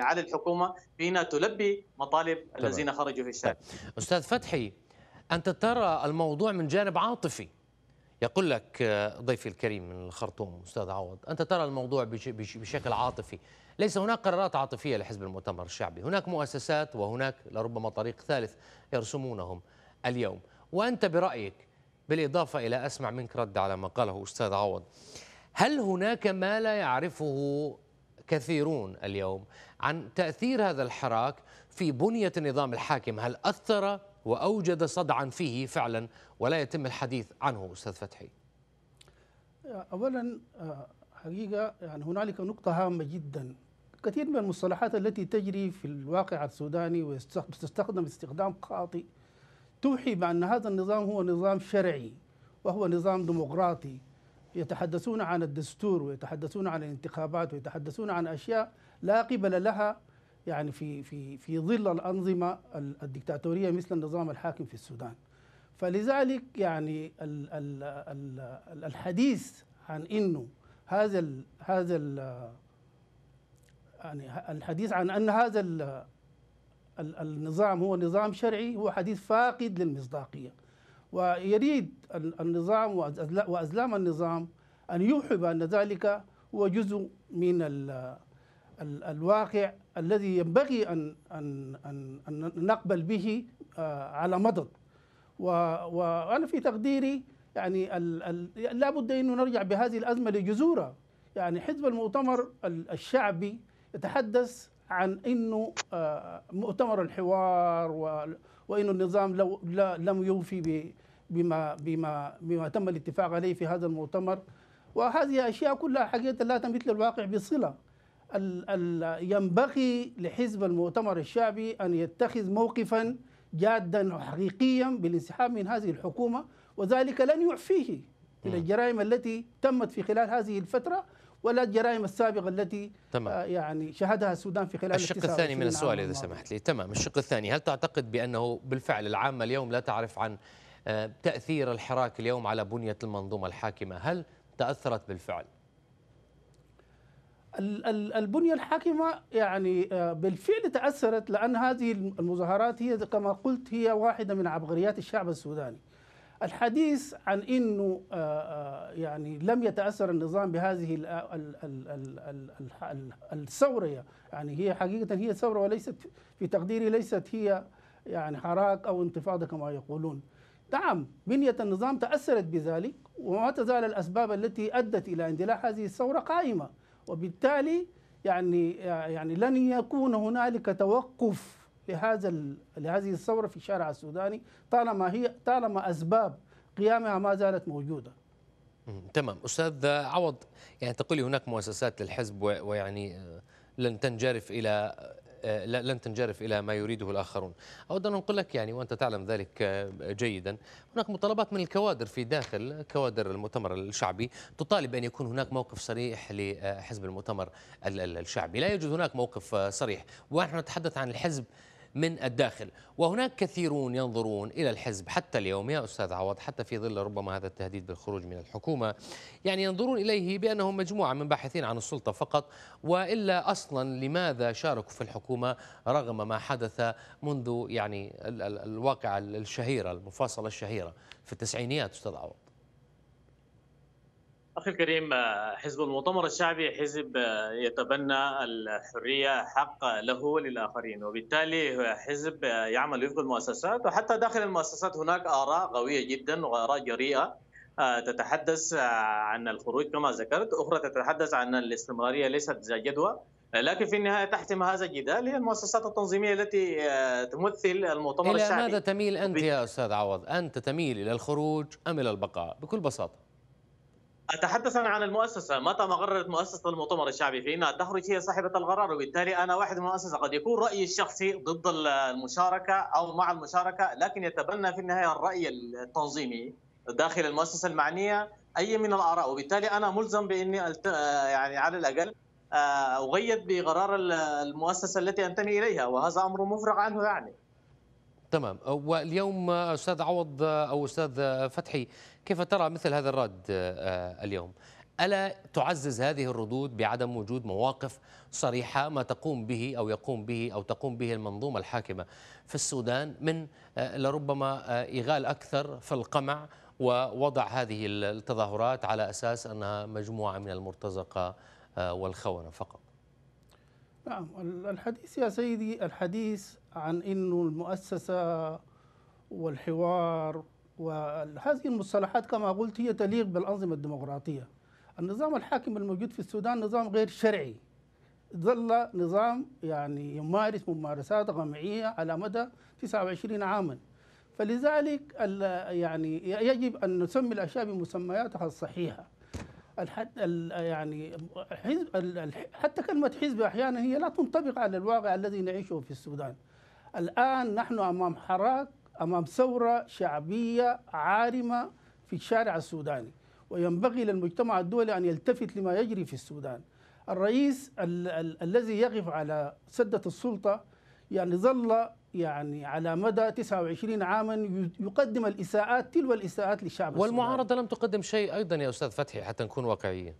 على الحكومه بانها تلبي مطالب تمام. الذين خرجوا في الشارع طيب. استاذ فتحي أنت ترى الموضوع من جانب عاطفي يقول لك آه، ضيفي الكريم من الخرطوم أستاذ عوض أنت ترى الموضوع بشكل عاطفي ليس هناك قرارات عاطفية لحزب المؤتمر الشعبي هناك مؤسسات وهناك لربما طريق ثالث يرسمونهم اليوم وأنت برأيك بالإضافة إلى أسمع منك رد على ما قاله أستاذ عوض هل هناك ما لا يعرفه كثيرون اليوم عن تأثير هذا الحراك في بنية النظام الحاكم هل أثر وأوجد صدعا فيه فعلا ولا يتم الحديث عنه أستاذ فتحي أولا آه، حقيقة يعني هنالك نقطة هامة جدا كثير من المصطلحات التي تجري في الواقع السوداني وتستخدم استخدام خاطئ توحي بأن هذا النظام هو نظام شرعي وهو نظام ديمقراطي يتحدثون عن الدستور ويتحدثون عن الانتخابات ويتحدثون عن أشياء لا قبل لها يعني في في في ظل الانظمه الدكتاتوريه مثل النظام الحاكم في السودان فلذلك يعني الحديث عن انه هذا الـ هذا الـ يعني الحديث عن ان هذا النظام هو نظام شرعي هو حديث فاقد للمصداقيه ويريد النظام وازلام النظام ان يوحي بان ذلك هو جزء من الواقع الذي ينبغي أن, أن, أن, أن نقبل به آه، على مضض وأنا في تقديري يعني لا بد أن نرجع بهذه الأزمة لجذورها يعني حزب المؤتمر الشعبي يتحدث عن انه آه، مؤتمر الحوار وانه النظام لو لم يوفي بما بما بما تم الاتفاق عليه في هذا المؤتمر وهذه اشياء كلها حقيقه لا تمثل الواقع بصله ينبغي لحزب المؤتمر الشعبي أن يتخذ موقفا جادا وحقيقيا بالانسحاب من هذه الحكومة وذلك لن يعفيه من الجرائم التي تمت في خلال هذه الفترة ولا الجرائم السابقة التي تمام. آه، يعني شهدها السودان في خلال الشق الثاني من السؤال إذا سمحت لي تمام الشق الثاني هل تعتقد بأنه بالفعل العامة اليوم لا تعرف عن آه، تأثير الحراك اليوم على بنية المنظومة الحاكمة هل تأثرت بالفعل؟ البنية الحاكمة يعني آه، بالفعل تأثرت لأن هذه المظاهرات هي كما قلت هي واحدة من عبقريات الشعب السوداني الحديث عن أنه آه، آه، يعني لم يتأثر النظام بهذه الثورة يعني هي حقيقة هي ثورة وليست في تقديري ليست هي يعني حراك أو انتفاضة كما يقولون نعم بنية النظام تأثرت بذلك وما تزال الأسباب التي أدت إلى اندلاع هذه الثورة قائمة وبالتالي يعني يعني لن يكون هنالك توقف لهذا لهذه الثوره في الشارع السوداني طالما هي طالما اسباب قيامها ما زالت موجوده. تمام استاذ عوض يعني تقولي هناك مؤسسات للحزب ويعني آه، لن تنجرف الى آه، لن تنجرف إلى ما يريده الآخرون أود أن أنقل لك يعني وأنت تعلم ذلك آه، جيدا هناك مطالبات من الكوادر في داخل كوادر المؤتمر الشعبي تطالب أن يكون هناك موقف صريح لحزب المؤتمر الشعبي لا يوجد هناك موقف آه، صريح ونحن نتحدث عن الحزب من الداخل وهناك كثيرون ينظرون إلى الحزب حتى اليوم يا أستاذ عوض حتى في ظل ربما هذا التهديد بالخروج من الحكومة يعني ينظرون إليه بأنهم مجموعة من باحثين عن السلطة فقط وإلا أصلا لماذا شاركوا في الحكومة رغم ما حدث منذ يعني الواقعة الشهيرة المفاصلة الشهيرة في التسعينيات أستاذ عوض اخي الكريم آه، حزب المؤتمر الشعبي حزب آه، يتبنى الحريه حق له وللاخرين وبالتالي حزب آه، يعمل وفق المؤسسات وحتى داخل المؤسسات هناك اراء قويه جدا واراء جريئه تتحدث عن الخروج كما ذكرت اخرى تتحدث عن الاستمراريه ليست ذا جدوى لكن في النهايه تحتم هذا الجدال هي المؤسسات التنظيميه التي تمثل المؤتمر الى الشعبي الى ماذا تميل انت يا استاذ عوض انت تميل الى الخروج ام الى البقاء بكل بساطه أتحدث أنا عن المؤسسة متى ما غررت مؤسسة المؤتمر الشعبي في أنها تخرج هي صاحبة القرار وبالتالي أنا واحد من المؤسسة قد يكون رأيي الشخصي ضد المشاركة أو مع المشاركة لكن يتبنى في النهاية الرأي التنظيمي داخل المؤسسة المعنية أي من الآراء وبالتالي أنا ملزم بإني ألت... يعني على الأقل آه، أغيد بقرار المؤسسة التي أنتمي إليها وهذا أمر مفرغ عنه يعني تمام واليوم استاذ عوض او استاذ فتحي كيف ترى مثل هذا الرد آه، آه، اليوم ألا تعزز هذه الردود بعدم وجود مواقف صريحة ما تقوم به أو يقوم به أو تقوم به المنظومة الحاكمة في السودان من آه، لربما إغال أكثر في القمع ووضع هذه التظاهرات على أساس أنها مجموعة من المرتزقة والخونة فقط نعم الحديث يا سيدي الحديث عن أن المؤسسة والحوار وهذه المصطلحات كما قلت هي تليق بالأنظمة الديمقراطية النظام الحاكم الموجود في السودان نظام غير شرعي ظل نظام يعني يمارس ممارسات غمعية على مدى 29 عاما فلذلك يعني يجب أن نسمي الأشياء بمسمياتها الصحيحة الحد يعني حزب حتى كلمة حزب أحيانا هي لا تنطبق على الواقع الذي نعيشه في السودان الآن نحن أمام حراك أمام ثورة شعبية عارمة في الشارع السوداني وينبغي للمجتمع الدولي أن يلتفت لما يجري في السودان الرئيس ال ال الذي يقف على سدة السلطة يعني ظل يعني على مدى 29 عاما يقدم الإساءات تلو الإساءات للشعب والمعارضة لم تقدم شيء أيضا يا أستاذ فتحي حتى نكون واقعيين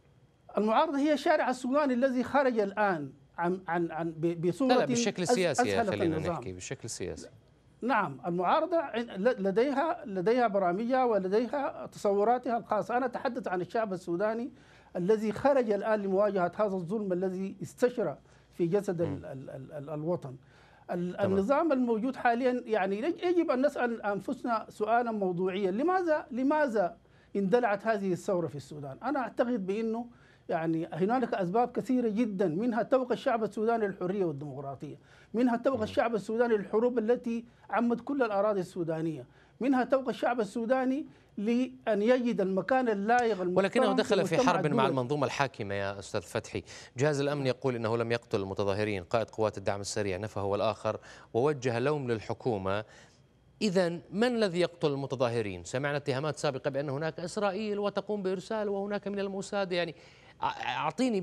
المعارضة هي شارع السودان الذي خرج الآن عن عن عن بصورة لا, لا طيب، بالشكل السياسي خلينا نحكي بالشكل السياسي نعم المعارضة لديها لديها برامجها ولديها تصوراتها الخاصة أنا أتحدث عن الشعب السوداني الذي خرج الآن لمواجهة هذا الظلم الذي استشرى في جسد الـ الـ الـ الـ الوطن النظام الموجود حاليا يعني يجب أن نسأل أنفسنا سؤالا موضوعيا لماذا لماذا اندلعت هذه الثورة في السودان أنا أعتقد بأنه يعني هنالك اسباب كثيره جدا منها توق الشعب السوداني للحريه والديمقراطيه، منها توق الشعب السوداني للحروب التي عمت كل الاراضي السودانيه، منها توق الشعب السوداني لان يجد المكان اللائق ولكنه دخل في حرب مع المنظومه الحاكمه يا استاذ فتحي، جهاز الامن يقول انه لم يقتل المتظاهرين، قائد قوات الدعم السريع نفى هو الاخر ووجه لوم للحكومه إذا من الذي يقتل المتظاهرين؟ سمعنا اتهامات سابقة بأن هناك إسرائيل وتقوم بإرسال وهناك من الموساد يعني اعطيني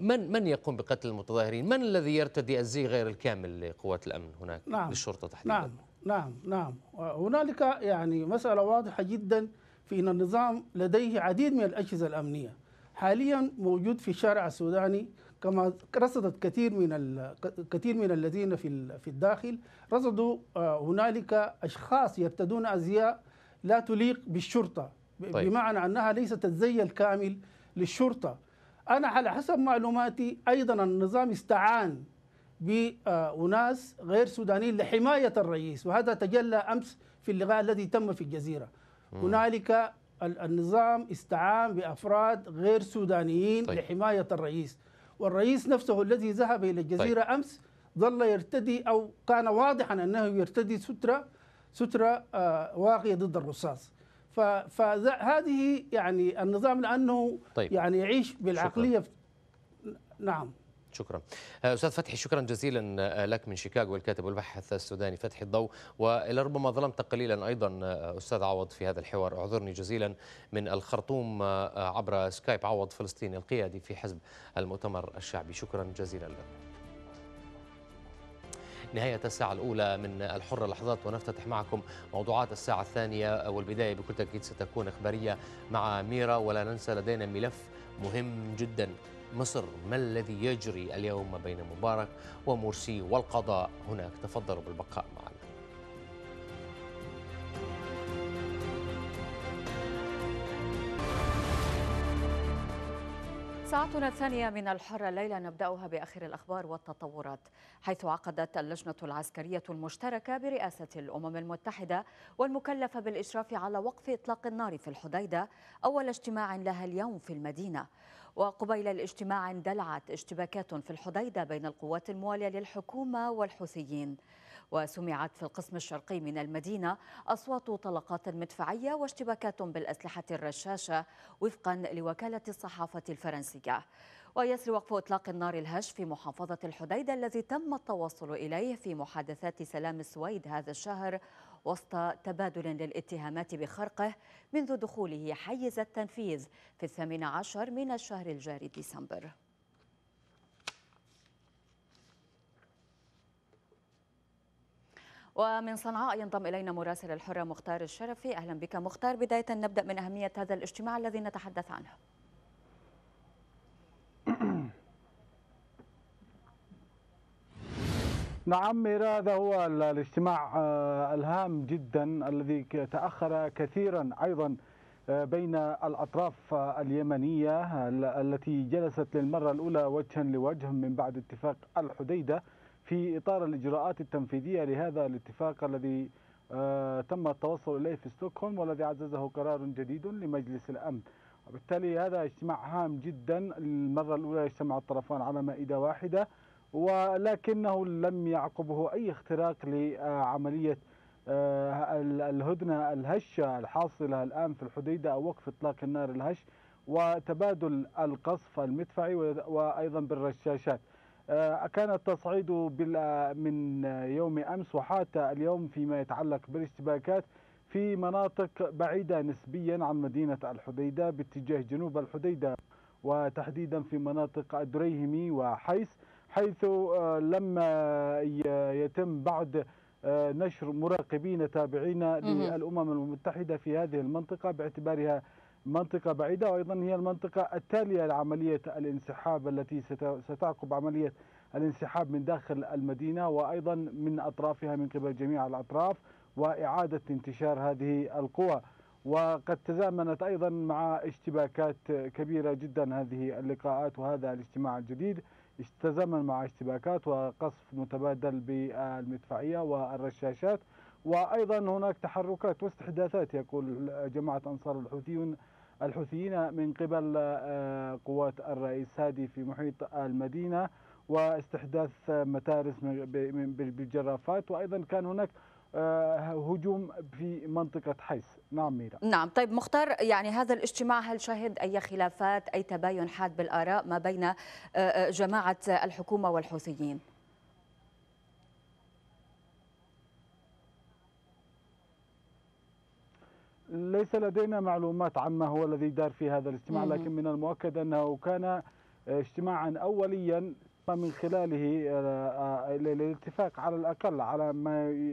من من يقوم بقتل المتظاهرين؟ من الذي يرتدي الزي غير الكامل لقوات الامن هناك نعم للشرطه تحديدا؟ نعم نعم نعم هنالك يعني مساله واضحه جدا في ان النظام لديه عديد من الاجهزه الامنيه حاليا موجود في الشارع السوداني كما رصدت كثير من كثير من الذين في في الداخل رصدوا آه، هنالك اشخاص يرتدون ازياء لا تليق بالشرطه طيب. بمعنى انها ليست الزي الكامل للشرطه أنا على حسب معلوماتي أيضا النظام استعان بأناس غير سودانيين لحماية الرئيس وهذا تجلى أمس في اللقاء الذي تم في الجزيرة هنالك النظام استعان بأفراد غير سودانيين طيب. لحماية الرئيس والرئيس نفسه الذي ذهب إلى الجزيرة طيب. أمس ظل يرتدي أو كان واضحا أنه يرتدي سترة سترة آه، واقية ضد الرصاص فهذه يعني النظام لانه طيب. يعني يعيش بالعقليه شكرا. نعم شكرا آه، استاذ فتحي شكرا جزيلا آه، لك من شيكاغو الكاتب والباحث السوداني فتحي الضوء ولربما ظلمت قليلا ايضا آه، استاذ عوض في هذا الحوار اعذرني جزيلا من الخرطوم عبر سكايب عوض فلسطيني القيادي في حزب المؤتمر الشعبي شكرا جزيلا لك نهاية الساعة الأولى من الحرة لحظات ونفتتح معكم موضوعات الساعة الثانية والبداية بكل تأكيد ستكون إخبارية مع ميرا ولا ننسى لدينا ملف مهم جدا مصر ما الذي يجري اليوم بين مبارك ومرسي والقضاء هناك تفضلوا بالبقاء معنا ساعتنا الثانية من الحرة الليلة نبدأها بآخر الأخبار والتطورات حيث عقدت اللجنة العسكرية المشتركة برئاسة الأمم المتحدة والمكلفة بالإشراف على وقف إطلاق النار في الحديدة أول اجتماع لها اليوم في المدينة وقبيل الاجتماع اندلعت اشتباكات في الحديدة بين القوات الموالية للحكومة والحوثيين وسمعت في القسم الشرقي من المدينة أصوات طلقات مدفعية واشتباكات بالأسلحة الرشاشة وفقا لوكالة الصحافة الفرنسية ويسري وقف إطلاق النار الهش في محافظة الحديدة الذي تم التوصل إليه في محادثات سلام السويد هذا الشهر وسط تبادل للاتهامات بخرقه منذ دخوله حيز التنفيذ في الثامن عشر من الشهر الجاري ديسمبر ومن صنعاء ينضم إلينا مراسل الحرة مختار الشرفي أهلا بك مختار بداية نبدأ من أهمية هذا الاجتماع الذي نتحدث عنه [CLEARS THROAT] نعم هذا هو الاجتماع آه، الهام جدا الذي تأخر كثيرا أيضا آه، بين الأطراف آه، اليمنية التي جلست للمرة الأولى وجها لوجه من بعد اتفاق الحديدة في إطار الإجراءات التنفيذية لهذا الاتفاق الذي آه، تم التوصل إليه في ستوكهولم والذي عززه قرار جديد لمجلس الأمن وبالتالي هذا اجتماع هام جدا المرة الأولى اجتمع الطرفان على مائدة واحدة ولكنه لم يعقبه أي اختراق لعملية آه، الهدنة الهشة الحاصلة الآن في الحديدة أو وقف إطلاق النار الهش وتبادل القصف المدفعي وأيضا بالرشاشات آه، كان التصعيد من يوم أمس وحتى اليوم فيما يتعلق بالاشتباكات في مناطق بعيدة نسبيا عن مدينة الحديدة باتجاه جنوب الحديدة وتحديدا في مناطق الدريهمي وحيس حيث آه، لم يتم بعد آه، نشر مراقبين تابعين للأمم المتحدة في هذه المنطقة باعتبارها منطقة بعيدة وأيضا هي المنطقة التالية لعملية الانسحاب التي ستعقب عملية الانسحاب من داخل المدينة وأيضا من أطرافها من قبل جميع الأطراف وإعادة انتشار هذه القوى وقد تزامنت أيضا مع اشتباكات كبيرة جدا هذه اللقاءات وهذا الاجتماع الجديد تزامن مع اشتباكات وقصف متبادل بالمدفعية والرشاشات وأيضا هناك تحركات واستحداثات يقول جماعة أنصار الحوثيون الحوثيين من قبل آه، قوات الرئيس هادي في محيط المدينة واستحداث متارس بالجرافات وأيضا كان هناك آه، هجوم في منطقة حيس نعم ميرا نعم طيب مختار يعني هذا الاجتماع هل شهد أي خلافات أي تباين حاد بالآراء ما بين آه، جماعة الحكومة والحوثيين؟ ليس لدينا معلومات عما هو الذي دار في هذا الاجتماع لكن من المؤكد أنه كان آه، اجتماعا أوليا من خلاله آه، آه، الاتفاق على الأقل على ما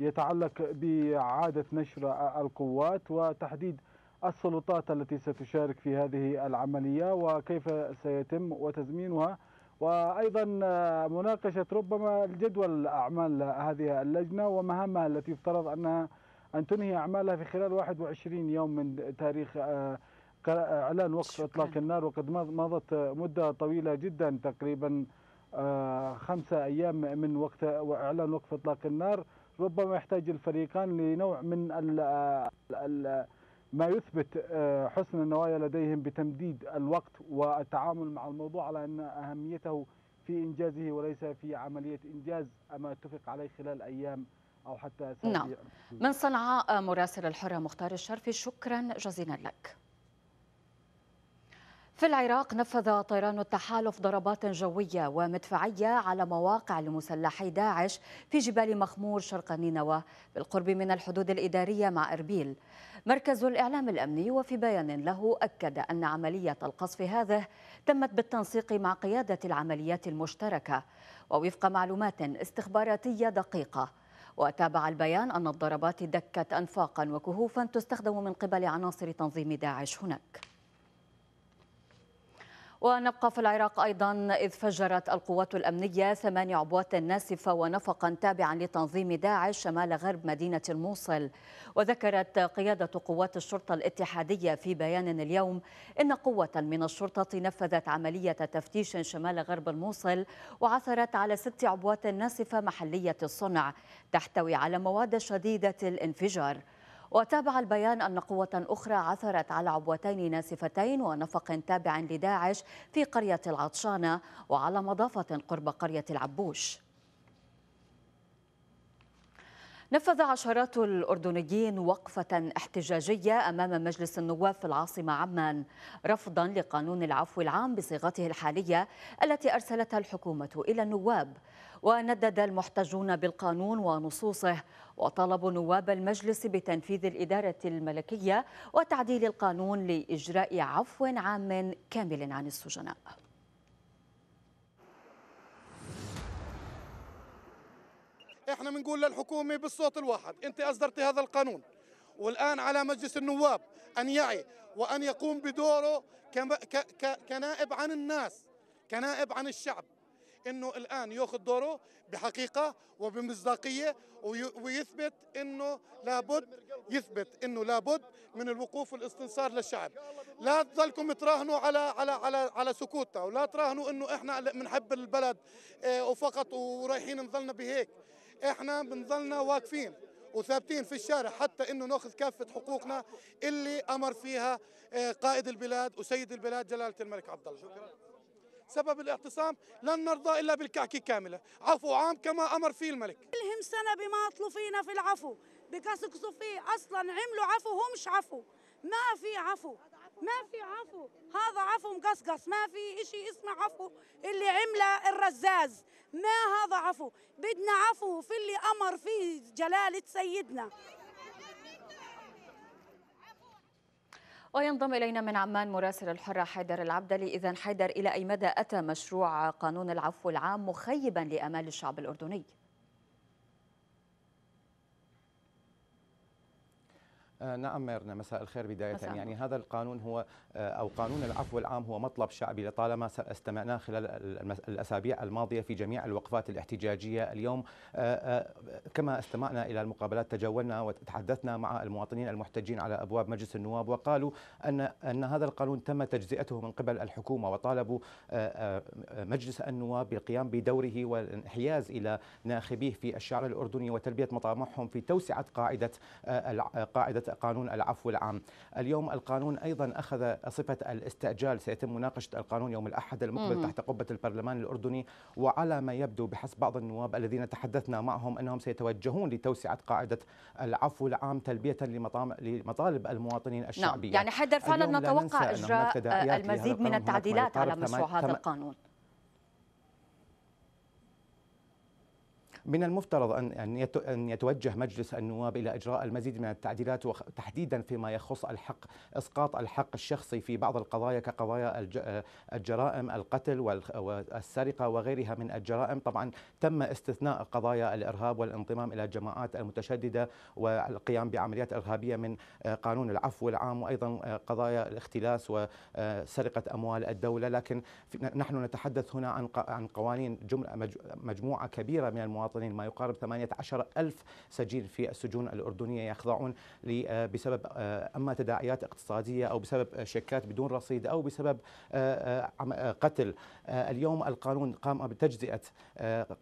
يتعلق بإعادة نشر القوات وتحديد السلطات التي ستشارك في هذه العملية وكيف سيتم وتزمينها وأيضا مناقشة ربما الجدول أعمال هذه اللجنة ومهامها التي يفترض أنها أن تنهي أعمالها في خلال 21 يوم من تاريخ آه، آه، إعلان وقف إطلاق النار وقد مضت مدة طويلة جدا تقريبا آه، خمسة أيام من وقت إعلان وقف إطلاق النار ربما يحتاج الفريقان لنوع من الـ الـ ما يثبت حسن النوايا لديهم بتمديد الوقت والتعامل مع الموضوع على أن أهميته في إنجازه وليس في عملية إنجاز ما اتفق عليه خلال أيام أو حتى نعم من صنعاء مراسل الحرة مختار الشرفي شكرا جزيلا لك في العراق نفذ طيران التحالف ضربات جوية ومدفعية على مواقع لمسلحي داعش في جبال مخمور شرق نينوى بالقرب من الحدود الإدارية مع إربيل مركز الإعلام الأمني وفي بيان له أكد أن عملية القصف هذه تمت بالتنسيق مع قيادة العمليات المشتركة ووفق معلومات استخباراتية دقيقة وتابع البيان أن الضربات دكت أنفاقا وكهوفا تستخدم من قبل عناصر تنظيم داعش هناك ونبقى في العراق أيضا إذ فجرت القوات الأمنية ثمان عبوات ناسفة ونفقا تابعا لتنظيم داعش شمال غرب مدينة الموصل وذكرت قيادة قوات الشرطة الاتحادية في بيان اليوم إن قوة من الشرطة نفذت عملية تفتيش شمال غرب الموصل وعثرت على ست عبوات ناسفة محلية الصنع تحتوي على مواد شديدة الانفجار وتابع البيان أن قوة أخرى عثرت على عبوتين ناسفتين ونفق تابع لداعش في قرية العطشانة وعلى مضافة قرب قرية العبوش نفذ عشرات الأردنيين وقفة احتجاجية أمام مجلس النواب في العاصمة عمان رفضا لقانون العفو العام بصيغته الحالية التي أرسلتها الحكومة إلى النواب وندد المحتجون بالقانون ونصوصه وطالبوا نواب المجلس بتنفيذ الإدارة الملكية وتعديل القانون لإجراء عفو عام كامل عن السجناء احنا بنقول للحكومه بالصوت الواحد انت اصدرت هذا القانون والان على مجلس النواب ان يعي وان يقوم بدوره كنائب عن الناس كنائب عن الشعب انه الان ياخذ دوره بحقيقه وبمصداقيه ويثبت انه لابد يثبت انه لابد من الوقوف والاستنصار للشعب لا تظلكم تراهنوا على على على على سكوتنا ولا تراهنوا انه احنا بنحب البلد آه، وفقط ورايحين نظلنا بهيك احنا بنظلنا واقفين وثابتين في الشارع حتى انه ناخذ كافه حقوقنا اللي امر فيها آه، قائد البلاد وسيد البلاد جلاله الملك عبد الله سبب الاعتصام لن نرضى إلا بالكعكة كاملة عفو عام كما أمر فيه الملك الهم سنة بما أطلوا فينا في العفو بكسكسوا فيه أصلا عملوا عفو هم مش عفو ما في عفو ما في عفو هذا عفو مقصقص ما في إشي اسمه عفو اللي عمله الرزاز ما هذا عفو بدنا عفو في اللي أمر فيه جلالة سيدنا وينضم إلينا من عمان مراسل الحرة حيدر العبدلي إذا حيدر إلى أي مدى أتى مشروع قانون العفو العام مخيبا لأمال الشعب الأردني؟ آه، نعم ميرنا مساء الخير بداية مساء. يعني هذا القانون هو آه، أو قانون العفو العام هو مطلب شعبي لطالما استمعناه خلال الأسابيع الماضية في جميع الوقفات الاحتجاجية اليوم آه، كما استمعنا إلى المقابلات تجولنا وتحدثنا مع المواطنين المحتجين على أبواب مجلس النواب وقالوا أن أن هذا القانون تم تجزئته من قبل الحكومة وطالبوا مجلس النواب بالقيام بدوره والانحياز إلى ناخبيه في الشعر الأردني وتلبية مطامحهم في توسعة قاعدة قاعدة قانون العفو العام اليوم القانون أيضا أخذ صفة الاستعجال سيتم مناقشة القانون يوم الأحد المقبل تحت قبة البرلمان الأردني وعلى ما يبدو بحسب بعض النواب الذين تحدثنا معهم أنهم سيتوجهون لتوسعة قاعدة العفو العام تلبية لمطالب المواطنين نعم. الشعبية نعم. يعني حيدر فعلا نتوقع إجراء المزيد من التعديلات على مشروع هذا القانون من المفترض أن أن يتوجه مجلس النواب إلى إجراء المزيد من التعديلات وتحديدا فيما يخص الحق إسقاط الحق الشخصي في بعض القضايا كقضايا الجرائم القتل والسرقة وغيرها من الجرائم طبعا تم استثناء قضايا الإرهاب والانضمام إلى الجماعات المتشددة والقيام بعمليات إرهابية من آه، قانون العفو العام وأيضا آه، قضايا الاختلاس وسرقة أموال الدولة لكن نحن نتحدث هنا عن عن قوانين مجموعة كبيرة من المواطنين المواطنين ما يقارب 18 ألف سجين في السجون الأردنية يخضعون آه، بسبب آه، أما تداعيات اقتصادية أو بسبب آه، شيكات بدون رصيد أو بسبب قتل اليوم القانون قام بتجزئة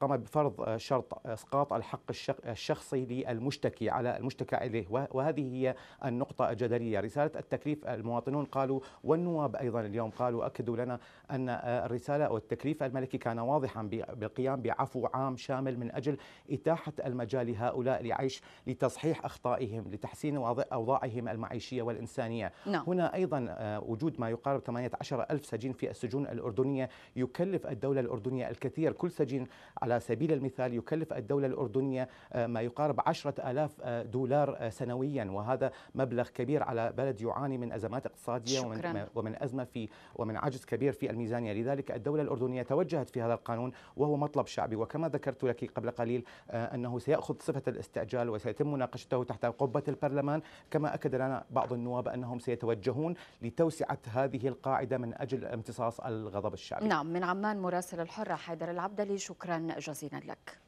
قام بفرض شرط إسقاط الحق الشخصي للمشتكي على المشتكى إليه وهذه هي النقطة الجدلية رسالة التكليف المواطنون قالوا والنواب أيضا اليوم قالوا أكدوا لنا أن الرسالة والتكليف الملكي كان واضحا بالقيام بعفو عام شامل من أجل أجل إتاحة المجال لهؤلاء لعيش لتصحيح أخطائهم لتحسين أوضاعهم المعيشية والإنسانية نعم. هنا أيضا آه، وجود ما يقارب 18 ألف سجين في السجون الأردنية يكلف الدولة الأردنية الكثير كل سجين على سبيل المثال يكلف الدولة الأردنية آه، ما يقارب 10 ألاف آه، دولار سنويا وهذا مبلغ كبير على بلد يعاني من أزمات اقتصادية شكرا. ومن, ومن أزمة في ومن عجز كبير في الميزانية لذلك الدولة الأردنية توجهت في هذا القانون وهو مطلب شعبي وكما ذكرت لك قبل قليل آه، أنه سيأخذ صفة الاستعجال وسيتم مناقشته تحت قبة البرلمان كما أكد لنا بعض النواب أنهم سيتوجهون لتوسعة هذه القاعدة من أجل امتصاص الغضب الشعبي نعم من عمان مراسل الحرة حيدر العبدلي شكرا جزيلا لك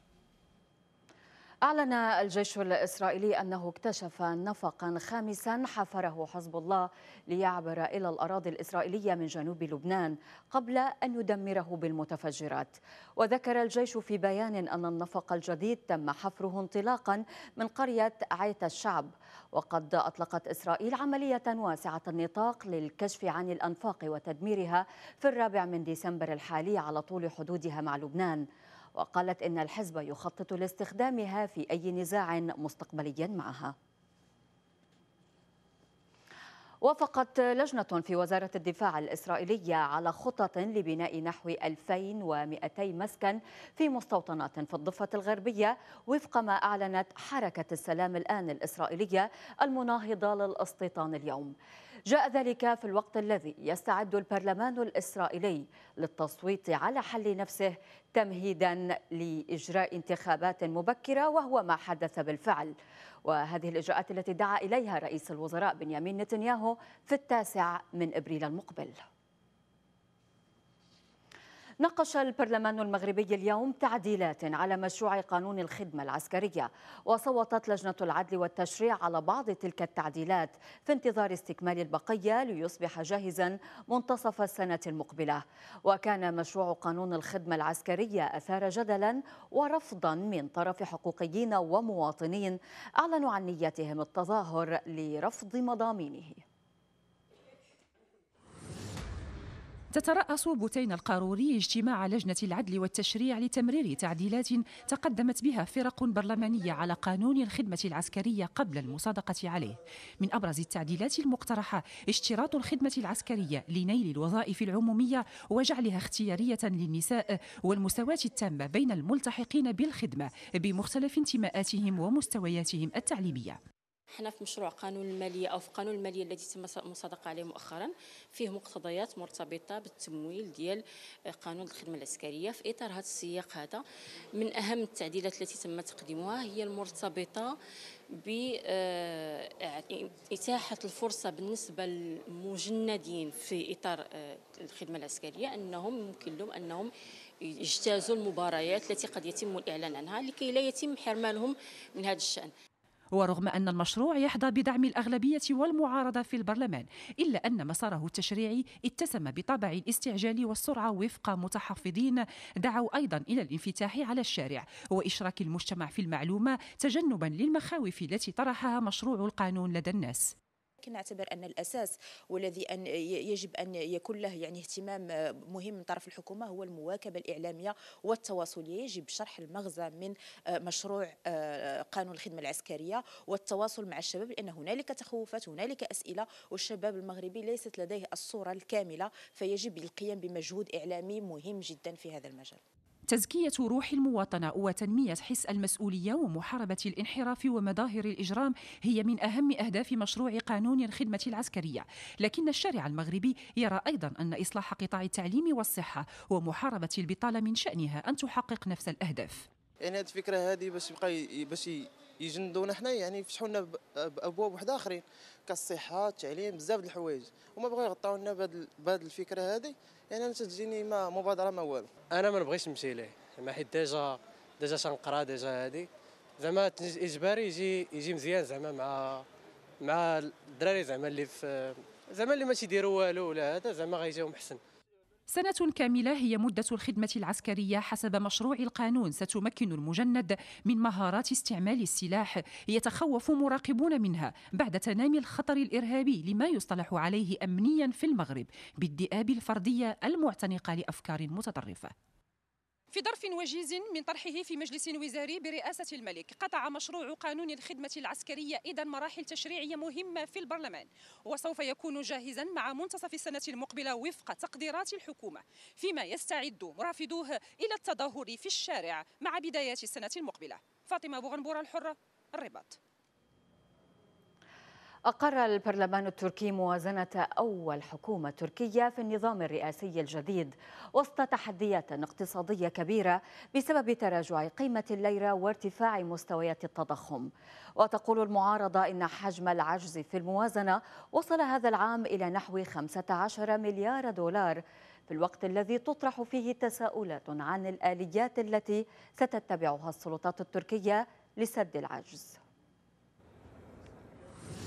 أعلن الجيش الإسرائيلي أنه اكتشف نفقا خامسا حفره حزب الله ليعبر إلى الأراضي الإسرائيلية من جنوب لبنان قبل أن يدمره بالمتفجرات وذكر الجيش في بيان أن النفق الجديد تم حفره انطلاقا من قرية عيت الشعب وقد أطلقت إسرائيل عملية واسعة النطاق للكشف عن الأنفاق وتدميرها في الرابع من ديسمبر الحالي على طول حدودها مع لبنان وقالت إن الحزب يخطط لاستخدامها في أي نزاع مستقبليا معها وافقت لجنة في وزارة الدفاع الإسرائيلية على خطط لبناء نحو 2200 مسكن في مستوطنات في الضفة الغربية وفق ما أعلنت حركة السلام الآن الإسرائيلية المناهضة للاستيطان اليوم جاء ذلك في الوقت الذي يستعد البرلمان الإسرائيلي للتصويت على حل نفسه تمهيدا لإجراء انتخابات مبكرة وهو ما حدث بالفعل وهذه الإجراءات التي دعا إليها رئيس الوزراء بنيامين نتنياهو في التاسع من إبريل المقبل ناقش البرلمان المغربي اليوم تعديلات على مشروع قانون الخدمة العسكرية وصوتت لجنة العدل والتشريع على بعض تلك التعديلات في انتظار استكمال البقية ليصبح جاهزا منتصف السنة المقبلة وكان مشروع قانون الخدمة العسكرية أثار جدلا ورفضا من طرف حقوقيين ومواطنين أعلنوا عن نيتهم التظاهر لرفض مضامينه تترأس بوتين القاروري اجتماع لجنة العدل والتشريع لتمرير تعديلات تقدمت بها فرق برلمانية على قانون الخدمة العسكرية قبل المصادقة عليه من أبرز التعديلات المقترحة اشتراط الخدمة العسكرية لنيل الوظائف العمومية وجعلها اختيارية للنساء والمساواة التامة بين الملتحقين بالخدمة بمختلف انتماءاتهم ومستوياتهم التعليمية حنا في مشروع قانون المالية أو في قانون المالية الذي تم المصادقة عليه مؤخرا فيه مقتضيات مرتبطة بالتمويل ديال آه، قانون الخدمة العسكرية في إطار هذا السياق هذا من أهم التعديلات التي تم تقديمها هي المرتبطة ب آه، اتاحه الفرصة بالنسبة للمجندين في إطار آه، الخدمة العسكرية أنهم يمكن لهم أنهم يجتازوا المباريات التي قد يتم الإعلان عنها لكي لا يتم حرمانهم من هذا الشأن ورغم أن المشروع يحظى بدعم الأغلبية والمعارضة في البرلمان إلا أن مساره التشريعي اتسم بطابع الاستعجال والسرعة وفق متحفظين دعوا أيضا إلى الانفتاح على الشارع وإشراك المجتمع في المعلومة تجنبا للمخاوف التي طرحها مشروع القانون لدى الناس ولكن نعتبر أن الأساس والذي أن يجب أن يكون له يعني اهتمام آه، مهم من طرف الحكومة هو المواكبة الإعلامية والتواصلية يجب شرح المغزى من آه، مشروع آه، قانون الخدمة العسكرية والتواصل مع الشباب لأن هنالك تخوفات هنالك أسئلة والشباب المغربي ليست لديه الصورة الكاملة فيجب القيام بمجهود إعلامي مهم جدا في هذا المجال تزكية روح المواطنة وتنمية حس المسؤولية ومحاربة الانحراف ومظاهر الإجرام هي من أهم أهداف مشروع قانون الخدمة العسكرية لكن الشارع المغربي يرى أيضا أن إصلاح قطاع التعليم والصحة ومحاربة البطالة من شأنها أن تحقق نفس الأهداف يعني هذه الفكره هذه باش يبقى باش يجندونا حنا يعني يفتحوا لنا بابواب واحد اخرين كالصحه التعليم بزاف ديال الحوايج وما بغاو يغطاو لنا بهذه الفكره هذه يعني انا تجيني ما مبادره ما والو انا ما نبغيش نمشي ليه زعما حيت ديجا ديجا تنقرا ديجا هذه زعما اجباري يجي يجي مزيان زعما مع مع الدراري زعما اللي في زعما اللي ما تيديروا والو ولا هذا زعما غيجيهم احسن سنة كاملة هي مدة الخدمة العسكرية حسب مشروع القانون ستمكن المجند من مهارات استعمال السلاح يتخوف مراقبون منها بعد تنامي الخطر الإرهابي لما يصطلح عليه أمنيا في المغرب بالدئاب الفردية المعتنقة لأفكار متطرفة في ظرف وجيز من طرحه في مجلس وزاري برئاسة الملك قطع مشروع قانون الخدمة العسكرية إذا مراحل تشريعية مهمة في البرلمان وسوف يكون جاهزا مع منتصف السنة المقبلة وفق تقديرات الحكومة فيما يستعد مرافدوه إلى التظاهر في الشارع مع بداية السنة المقبلة فاطمة بوغنبورة الحرة الرباط أقر البرلمان التركي موازنة أول حكومة تركية في النظام الرئاسي الجديد وسط تحديات اقتصادية كبيرة بسبب تراجع قيمة الليرة وارتفاع مستويات التضخم وتقول المعارضة إن حجم العجز في الموازنة وصل هذا العام إلى نحو 15 مليار دولار في الوقت الذي تطرح فيه تساؤلات عن الآليات التي ستتبعها السلطات التركية لسد العجز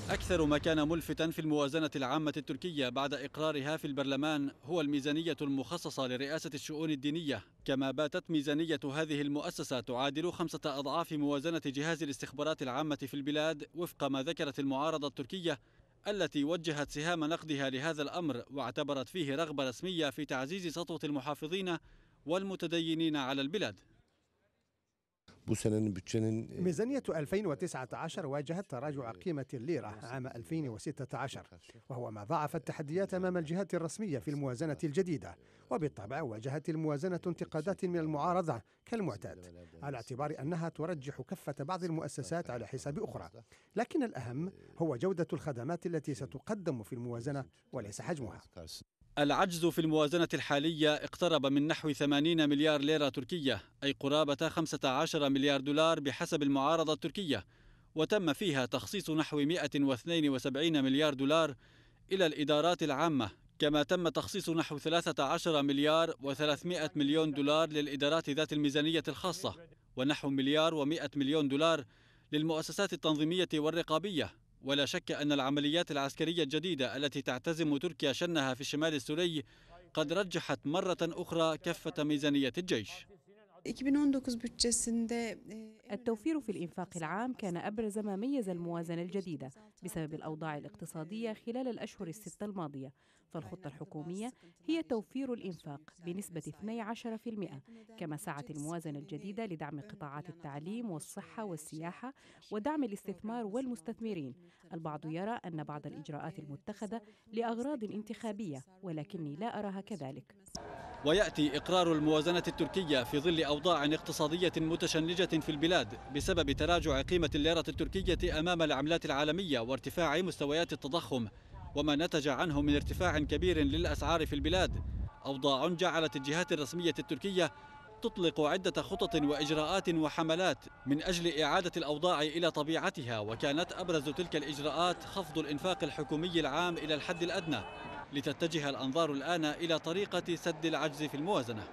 أكثر ما كان ملفتا في الموازنة العامة التركية بعد إقرارها في البرلمان هو الميزانية المخصصة لرئاسة الشؤون الدينية كما باتت ميزانية هذه المؤسسة تعادل خمسة أضعاف موازنة جهاز الاستخبارات العامة في البلاد وفق ما ذكرت المعارضة التركية التي وجهت سهام نقدها لهذا الأمر واعتبرت فيه رغبة رسمية في تعزيز سطوة المحافظين والمتدينين على البلاد بو senenin bütçenin ميزانية 2019 واجهت تراجع قيمة الليرة عام 2016 وهو ما ضعف التحديات أمام الجهات الرسمية في الموازنة الجديدة وبالطبع واجهت الموازنة انتقادات من المعارضة كالمعتاد على اعتبار أنها ترجح كفة بعض المؤسسات على حساب أخرى لكن الأهم هو جودة الخدمات التي ستقدم في الموازنة وليس حجمها العجز في الموازنة الحالية اقترب من نحو 80 مليار ليرة تركية أي قرابة 15 مليار دولار بحسب المعارضة التركية وتم فيها تخصيص نحو 172 مليار دولار إلى الإدارات العامة كما تم تخصيص نحو 13 مليار و300 مليون دولار للإدارات ذات الميزانية الخاصة ونحو مليار و100 مليون دولار للمؤسسات التنظيمية والرقابية ولا شك أن العمليات العسكرية الجديدة التي تعتزم تركيا شنها في الشمال السوري قد رجحت مرة أخرى كفة ميزانية الجيش التوفير في الإنفاق العام كان أبرز ما ميز الموازنة الجديدة بسبب الأوضاع الاقتصادية خلال الأشهر الستة الماضية فالخطة الحكومية هي توفير الإنفاق بنسبة 12% كما سعت الموازنة الجديدة لدعم قطاعات التعليم والصحة والسياحة ودعم الاستثمار والمستثمرين البعض يرى أن بعض الإجراءات المتخذة لأغراض انتخابية ولكني لا أراها كذلك ويأتي إقرار الموازنة التركية في ظل أوضاع اقتصادية متشنجة في البلاد بسبب تراجع قيمة الليرة التركية أمام العملات العالمية وارتفاع مستويات التضخم وما نتج عنه من ارتفاع كبير للأسعار في البلاد أوضاع جعلت الجهات الرسمية التركية تطلق عدة خطط وإجراءات وحملات من أجل إعادة الأوضاع إلى طبيعتها وكانت أبرز تلك الإجراءات خفض الإنفاق الحكومي العام إلى الحد الأدنى لتتجه الأنظار الآن إلى طريقة سد العجز في الموازنة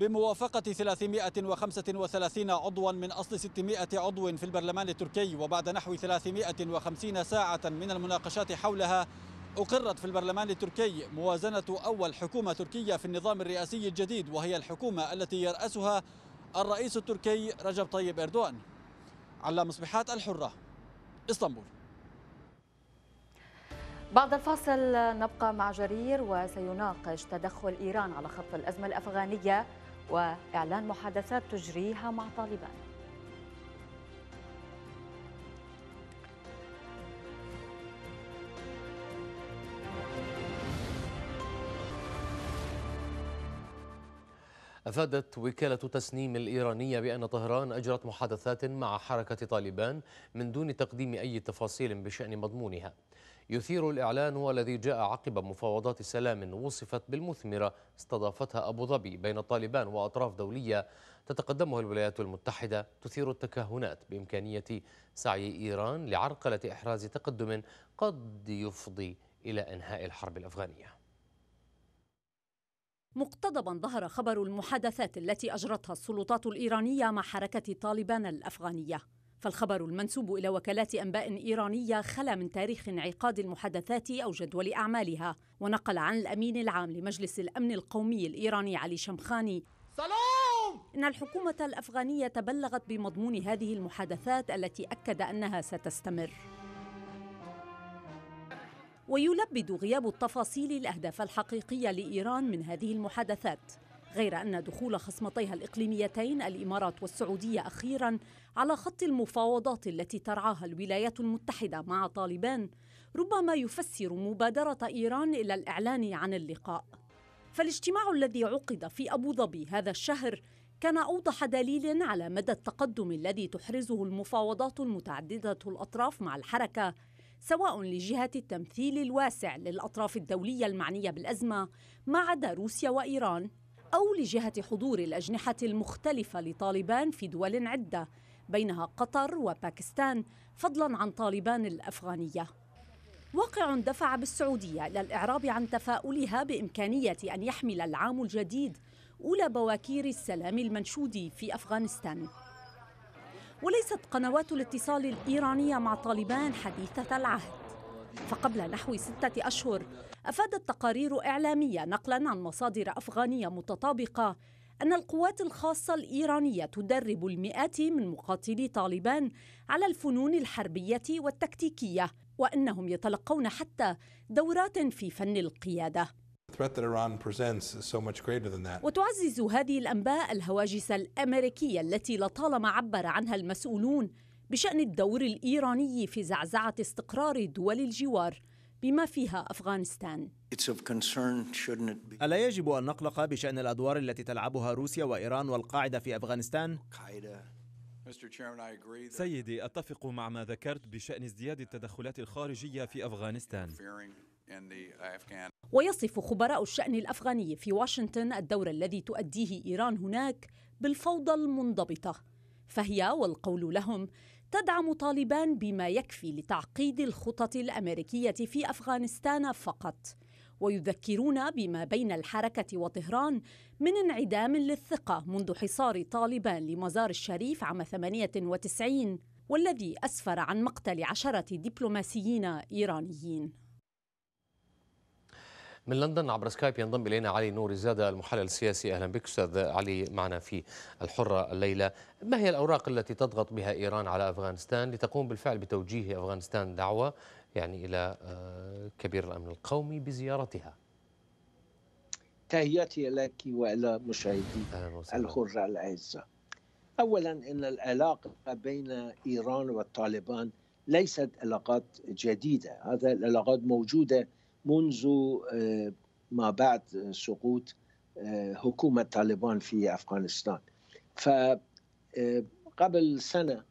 بموافقة 335 عضوا من أصل 600 عضو في البرلمان التركي وبعد نحو 350 ساعة من المناقشات حولها أقرت في البرلمان التركي موازنة أول حكومة تركية في النظام الرئاسي الجديد وهي الحكومة التي يرأسها الرئيس التركي رجب طيب إردوان على مصبحات الحرة اسطنبول بعد الفاصل نبقى مع جرير وسيناقش تدخل إيران على خط الأزمة الأفغانية وإعلان محادثات تجريها مع طالبان أفادت وكالة تسنيم الإيرانية بأن طهران أجرت محادثات مع حركة طالبان من دون تقديم أي تفاصيل بشأن مضمونها يثير الإعلان والذي جاء عقب مفاوضات سلام وصفت بالمثمرة استضافتها أبو ظبي بين طالبان وأطراف دولية تتقدمها الولايات المتحدة تثير التكهنات بإمكانية سعي إيران لعرقلة إحراز تقدم قد يفضي إلى إنهاء الحرب الأفغانية مقتضبا ظهر خبر المحادثات التي أجرتها السلطات الإيرانية مع حركة طالبان الأفغانية فالخبر المنسوب إلى وكالات أنباء إيرانية خلا من تاريخ انعقاد المحادثات أو جدول أعمالها ونقل عن الأمين العام لمجلس الأمن القومي الإيراني علي شمخاني سلام إن الحكومة الأفغانية تبلغت بمضمون هذه المحادثات التي أكد أنها ستستمر ويلبد غياب التفاصيل الأهداف الحقيقية لإيران من هذه المحادثات غير أن دخول خصمتيها الإقليميتين الإمارات والسعودية أخيرا على خط المفاوضات التي ترعاها الولايات المتحدة مع طالبان ربما يفسر مبادرة إيران إلى الإعلان عن اللقاء فالاجتماع الذي عقد في ابو ظبي هذا الشهر كان أوضح دليل على مدى التقدم الذي تحرزه المفاوضات المتعددة الأطراف مع الحركة سواء لجهة التمثيل الواسع للأطراف الدولية المعنية بالأزمة ما عدا روسيا وإيران أو لجهة حضور الأجنحة المختلفة لطالبان في دول عدة بينها قطر وباكستان فضلا عن طالبان الافغانيه واقع دفع بالسعوديه الى الاعراب عن تفاؤلها بامكانيه ان يحمل العام الجديد اولى بواكير السلام المنشود في افغانستان وليست قنوات الاتصال الايرانيه مع طالبان حديثه العهد فقبل نحو ستة أشهر أفادت تقارير إعلامية نقلا عن مصادر أفغانية متطابقة أن القوات الخاصة الإيرانية تدرب المئات من مقاتلي طالبان على الفنون الحربية والتكتيكية وأنهم يتلقون حتى دورات في فن القيادة وتعزز هذه الأنباء الهواجس الأمريكية التي لطالما عبر عنها المسؤولون بشأن الدور الإيراني في زعزعة استقرار دول الجوار بما فيها أفغانستان ألا يجب أن نقلق بشأن الأدوار التي تلعبها روسيا وإيران والقاعدة في أفغانستان؟ سيدي أتفق مع ما ذكرت بشأن ازدياد التدخلات الخارجية في أفغانستان ويصف خبراء الشأن الأفغاني في واشنطن الدور الذي تؤديه إيران هناك بالفوضى المنضبطة فهي والقول لهم تدعم طالبان بما يكفي لتعقيد الخطط الامريكيه في افغانستان فقط ويذكرون بما بين الحركه وطهران من انعدام للثقه منذ حصار طالبان لمزار الشريف عام 98 والذي اسفر عن مقتل عشره دبلوماسيين ايرانيين من لندن عبر سكايب ينضم إلينا علي نور زادة المحلل السياسي أهلا بك أستاذ علي معنا في الحرة الليلة ما هي الأوراق التي تضغط بها إيران على أفغانستان لتقوم بالفعل بتوجيه أفغانستان دعوة يعني إلى آه، كبير الأمن القومي بزيارتها تحياتي لك وإلى مشاهدي الحرة الأعزاء أولا إن العلاقة بين إيران والطالبان ليست علاقات جديدة هذا العلاقات موجودة منذ آه، ما بعد سقوط آه، حكومة طالبان في أفغانستان فقبل آه، سنة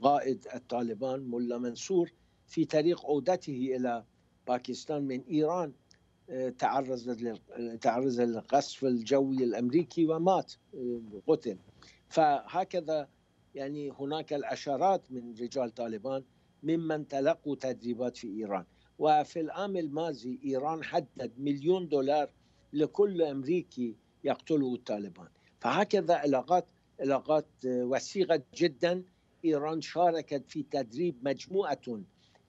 قائد الطالبان ملا منصور في طريق عودته إلى باكستان من إيران تعرض للقصف الجوي الامريكي ومات قتل فهكذا يعني هناك العشرات من رجال طالبان ممن تلقوا تدريبات في ايران وفي العام الماضي إيران حدد مليون دولار لكل أمريكي يقتله طالبان فهكذا علاقات علاقات آه، وثيقة جدا إيران شاركت في تدريب مجموعة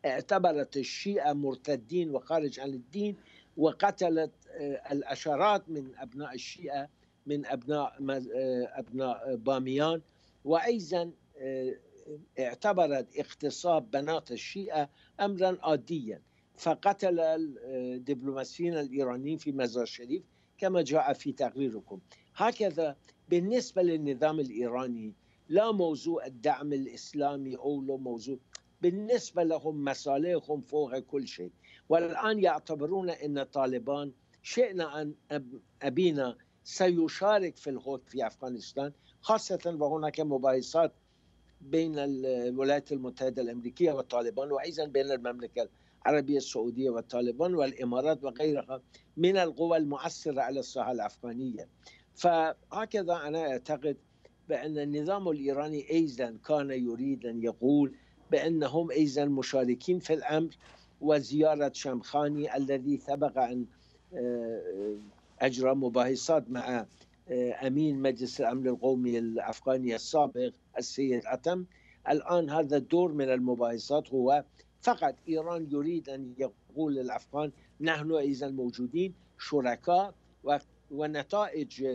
اعتبرت الشيعة مرتدين وخارج عن الدين وقتلت آه، العشرات من أبناء الشيعة من أبناء آه، أبناء باميان وأيضا اعتبرت اغتصاب بنات الشيعة أمرا عاديا فقتل آه، الدبلوماسيين الإيرانيين في مزار شريف كما جاء في تقريركم هكذا بالنسبة للنظام الإيراني لا موضوع الدعم الإسلامي أو لا موضوع بالنسبة لهم مصالحهم فوق كل شيء والآن يعتبرون أن طالبان شئنا أن أبينا سيشارك في الغوث في أفغانستان خاصة وهناك مباحثات بين الولايات المتحدة الأمريكية والطالبان وأيضا بين المملكة العربية السعودية والطالبان والإمارات وغيرها من القوى المعسرة على الساحة الأفغانية فهكذا أنا أعتقد بأن النظام الإيراني أيضا كان يريد أن يقول بأنهم أيضا مشاركين في الأمر وزيارة شمخاني الذي سبق أن آه، أجرى مباحثات مع آه، أمين مجلس الأمن القومي الأفغاني السابق السيد أتم الآن هذا الدور من المباحثات هو فقط ایران یرید ان یقول الافغان نحن موجودین موجودین شرکاء نتائج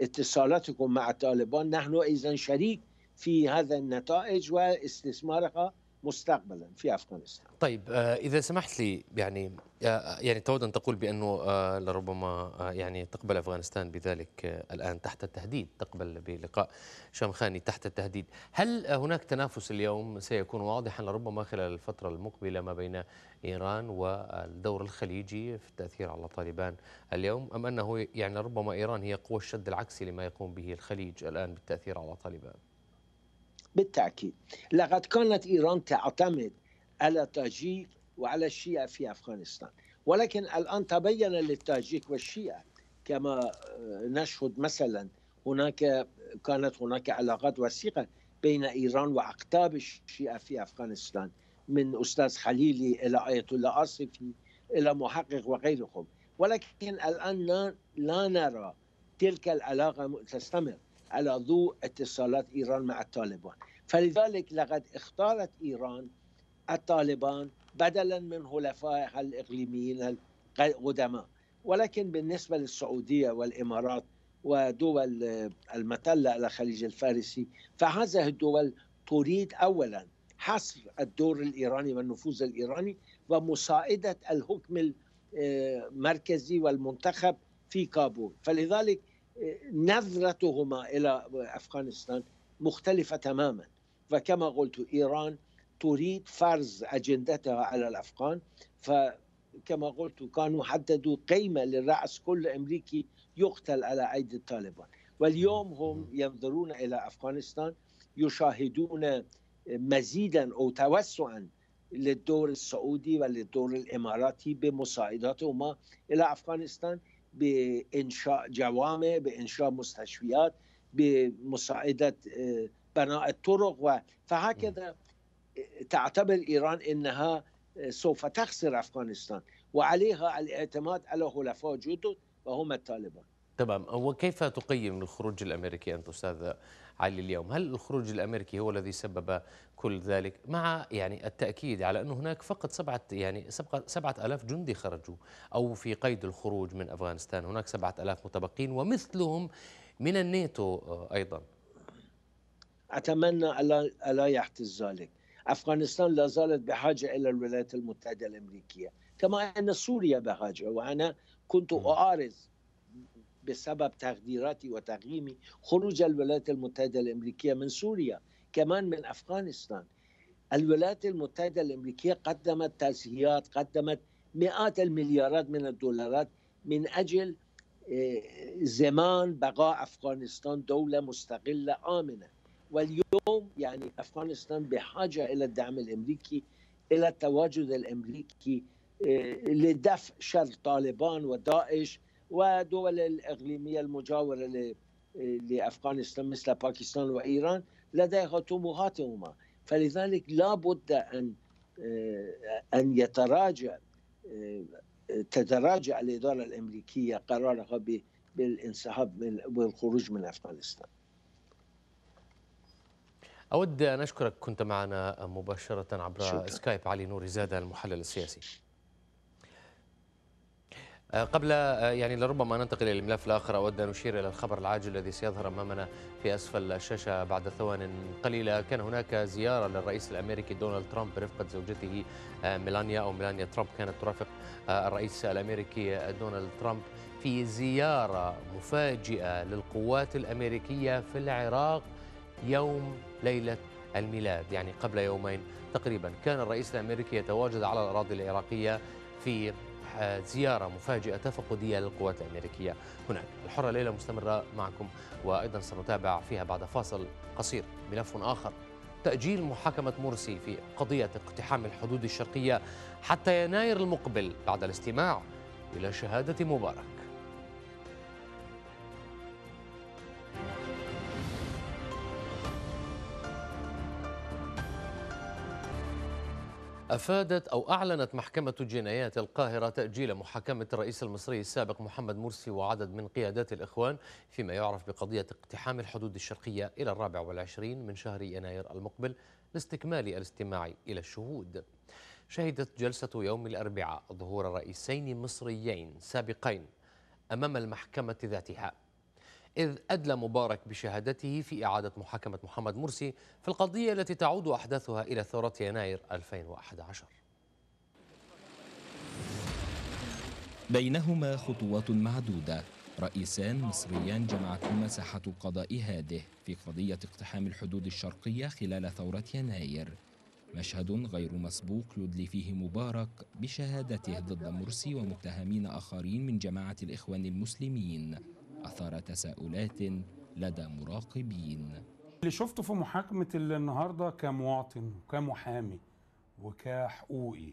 اتصالاتکم مع طالبان نحن ایزا شریک فی هذا النتائج واستثمارها مستقبلا في افغانستان. طيب آه، اذا سمحت لي يعني آه، يعني تود ان تقول بانه آه، لربما يعني تقبل افغانستان بذلك الان تحت التهديد تقبل بلقاء شمخاني تحت التهديد، هل هناك تنافس اليوم سيكون واضحا لربما خلال الفتره المقبله ما بين ايران والدور الخليجي في التاثير على طالبان اليوم ام انه يعني ربما ايران هي قوى الشد العكسي لما يقوم به الخليج الان بالتاثير على طالبان؟ بالتأكيد لقد كانت إيران تعتمد على التاجيك وعلى الشيعة في أفغانستان ولكن الآن تبين للتاجيك والشيعة كما آه، نشهد مثلا هناك كانت هناك علاقات وثيقة بين إيران وأقطاب الشيعة في أفغانستان من أستاذ خليلي إلى آية الله آصفي إلى محقق وغيرهم ولكن الآن لا نرى تلك العلاقة تستمر على ضوء اتصالات إيران مع الطالبان فلذلك لقد اختارت إيران الطالبان بدلا من حلفائها الإقليميين القدماء ولكن بالنسبة للسعودية والإمارات ودول المتله على الخليج الفارسي فهذه الدول تريد أولا حصر الدور الإيراني والنفوذ الإيراني ومساعدة الحكم آه، المركزي والمنتخب في كابول فلذلك نظرتهما الى افغانستان مختلفه تماما وكما قلت ايران تريد فرض اجندتها على الافغان فكما قلت كانوا حددوا قيمه للراس كل امريكي يقتل على ايدي الطالبان واليوم هم ينظرون الى افغانستان يشاهدون مزيدا او توسعا للدور السعودي وللدور الاماراتي بمساعداتهما الى افغانستان بانشاء جوامع بانشاء مستشفيات بمساعده آه، بناء الطرق و فهكذا آه، تعتبر ايران انها آه، سوف تخسر افغانستان وعليها الاعتماد على خلفاء جدد وهم الطالبان. تمام وكيف تقيم الخروج الامريكي انت استاذ على اليوم هل الخروج الأمريكي هو الذي سبب كل ذلك مع يعني التأكيد على انه هناك فقط سبعة يعني سبعة ألاف جندي خرجوا أو في قيد الخروج من أفغانستان هناك سبعة ألاف متبقين ومثلهم من الناتو آه، أيضا أتمنى ألا, ألا يحدث ذلك أفغانستان لا زالت بحاجة إلى الولايات المتحدة الأمريكية كما أن سوريا بحاجة وأنا كنت أعارض بسبب تقديراتي وتقييمي خروج الولايات المتحدة الأمريكية من سوريا كمان من أفغانستان الولايات المتحدة الأمريكية قدمت تسهيلات قدمت مئات المليارات من الدولارات من أجل آه، زمان بقاء أفغانستان دولة مستقلة آمنة واليوم يعني أفغانستان بحاجة إلى الدعم الأمريكي إلى التواجد الأمريكي آه، لدفع شر طالبان وداعش ودول الإقليمية المجاورة لأفغانستان مثل باكستان وإيران لديها طموحاتهما فلذلك لا بد أن آه، أن يتراجع آه، تتراجع الإدارة الأمريكية قرارها بالانسحاب والخروج من أفغانستان أود أن أشكرك كنت معنا مباشرة عبر شكرا. سكايب علي نوري زادة المحلل السياسي آه، قبل آه، يعني لربما ننتقل الى الملف الاخر اود ان اشير الى الخبر العاجل الذي سيظهر امامنا في اسفل الشاشه بعد ثوان قليله، كان هناك زياره للرئيس الامريكي دونالد ترامب برفقه زوجته آه، ميلانيا او ميلانيا ترامب كانت ترافق الرئيس الامريكي دونالد ترامب في زياره مفاجئه للقوات الامريكيه في العراق يوم ليله الميلاد، يعني قبل يومين تقريبا، كان الرئيس الامريكي يتواجد على الاراضي العراقيه في زيارة مفاجئة تفقدية للقوات الأمريكية هناك الحرة ليلة مستمرة معكم وأيضا سنتابع فيها بعد فاصل قصير ملف آخر تأجيل محاكمة مرسي في قضية اقتحام الحدود الشرقية حتى يناير المقبل بعد الاستماع إلى شهادة مبارك أفادت أو أعلنت محكمة جنايات القاهرة تأجيل محاكمة الرئيس المصري السابق محمد مرسي وعدد من قيادات الإخوان فيما يعرف بقضية اقتحام الحدود الشرقية إلى الرابع والعشرين من شهر يناير المقبل لاستكمال الاستماع إلى الشهود شهدت جلسة يوم الأربعاء ظهور رئيسين مصريين سابقين أمام المحكمة ذاتها إذ أدلى مبارك بشهادته في إعادة محاكمة محمد مرسي في القضية التي تعود أحداثها إلى ثورة يناير 2011 بينهما خطوات معدودة رئيسان مصريان جمعتهما ساحة القضاء هاده في قضية اقتحام الحدود الشرقية خلال ثورة يناير مشهد غير مسبوق يدلي فيه مبارك بشهادته ضد مرسي ومتهمين آخرين من جماعة الإخوان المسلمين أثار تساؤلات لدى مراقبين اللي شفته في محاكمة النهاردة كمواطن وكمحامي وكحقوقي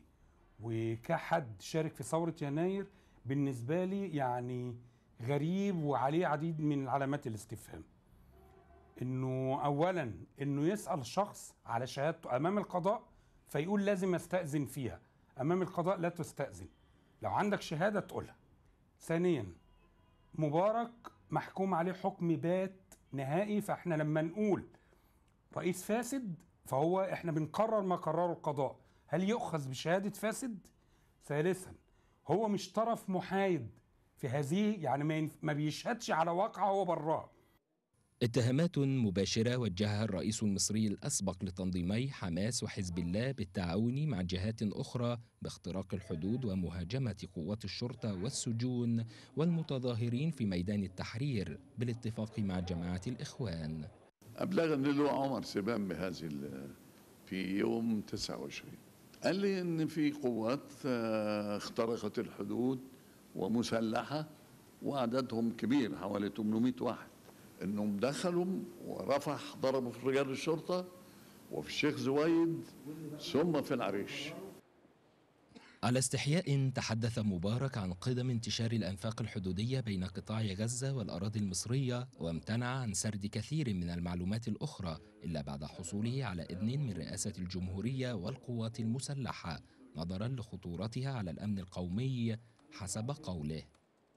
وكحد شارك في ثورة يناير بالنسبة لي يعني غريب وعليه عديد من علامات الاستفهام انه اولا انه يسال شخص على شهادته امام القضاء فيقول لازم استاذن فيها امام القضاء لا تستاذن لو عندك شهاده تقولها ثانيا مبارك محكوم عليه حكم بات نهائي فاحنا لما نقول رئيس فاسد فهو احنا بنقرر ما قرره القضاء هل يؤخذ بشهاده فاسد ثالثا هو مش طرف محايد في هذه يعني ما بيشهدش على واقعه هو براه اتهامات مباشرة وجهها الرئيس المصري الأسبق لتنظيمي حماس وحزب الله بالتعاون مع جهات أخرى باختراق الحدود ومهاجمة قوات الشرطة والسجون والمتظاهرين في ميدان التحرير بالاتفاق مع جماعة الإخوان أبلغني لو عمر سبان بهذه في يوم 29 قال لي إن في قوات آه، اخترقت الحدود ومسلحة وعددهم كبير حوالي 800 واحد انهم دخلوا ورفح ضربوا في رجال الشرطه وفي الشيخ زويد ثم في العريش على استحياء تحدث مبارك عن قدم انتشار الأنفاق الحدودية بين قطاع غزة والأراضي المصرية وامتنع عن سرد كثير من المعلومات الأخرى إلا بعد حصوله على إذن من رئاسة الجمهورية والقوات المسلحة نظرا لخطورتها على الأمن القومي حسب قوله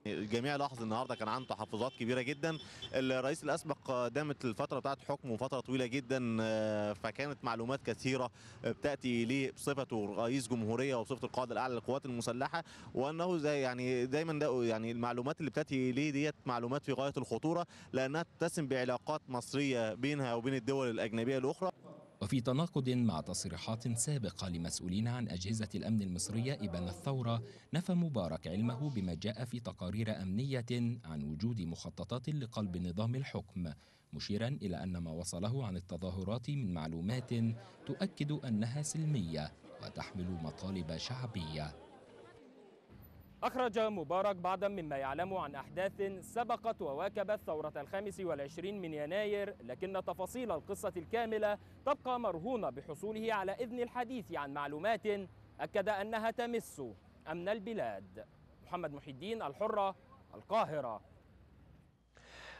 الجميع لاحظ النهارده كان عنده تحفظات كبيره جدا الرئيس الاسبق دامت الفتره بتاعه حكمه فتره طويله جدا آه، فكانت معلومات كثيره آه، بتاتي ليه بصفته رئيس جمهوريه وبصفته القائد الاعلى للقوات المسلحه وانه زي يعني دايما ده يعني المعلومات اللي بتاتي ليه ديت معلومات في غايه الخطوره لانها تتسم بعلاقات مصريه بينها وبين الدول الاجنبيه الاخرى وفي تناقض مع تصريحات سابقة لمسؤولين عن أجهزة الأمن المصرية إبان الثورة نفى مبارك علمه بما جاء في تقارير أمنية عن وجود مخططات لقلب نظام الحكم مشيرا إلى أن ما وصله عن التظاهرات من معلومات تؤكد أنها سلمية وتحمل مطالب شعبيه أخرج مبارك بعضا مما يعلم عن أحداث سبقت وواكبت ثورة الخامس والعشرين من يناير لكن تفاصيل القصة الكاملة تبقى مرهونة بحصوله على إذن الحديث عن معلومات أكد أنها تمس أمن البلاد محمد محي الدين الحرة القاهرة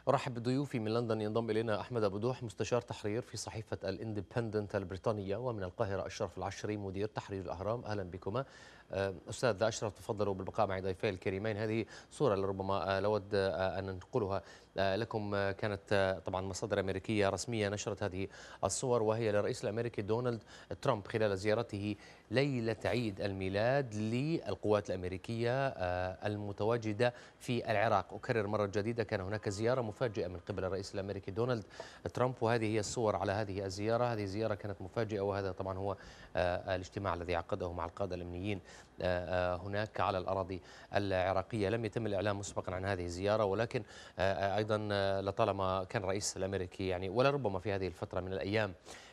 رحب بضيوفي من لندن ينضم إلينا أحمد أبو دوح مستشار تحرير في صحيفة الاندبندنت البريطانية ومن القاهرة الشرف العشري مدير تحرير الأهرام أهلا بكما آه، أستاذ أشرف تفضلوا بالبقاء مع ضيفي الكريمين هذه صورة لربما آه، لود آه، أن ننقلها لكم كانت طبعا مصادر أمريكية رسمية نشرت هذه الصور وهي للرئيس الأمريكي دونالد ترامب خلال زيارته ليلة عيد الميلاد للقوات الأمريكية المتواجدة في العراق أكرر مرة جديدة كان هناك زيارة مفاجئة من قبل الرئيس الأمريكي دونالد ترامب وهذه هي الصور على هذه الزيارة هذه الزيارة كانت مفاجئة وهذا طبعا هو الاجتماع الذي عقده مع القادة الأمنيين آه، آه، هناك على الأراضي العراقية لم يتم الإعلام مسبقا عن هذه الزيارة ولكن آه، أيضا لطالما كان الرئيس الأمريكي يعني ولربما في هذه الفترة من الأيام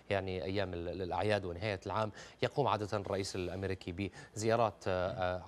يعني أيام الأعياد ونهاية العام يقوم عادة الرئيس الأمريكي بزيارات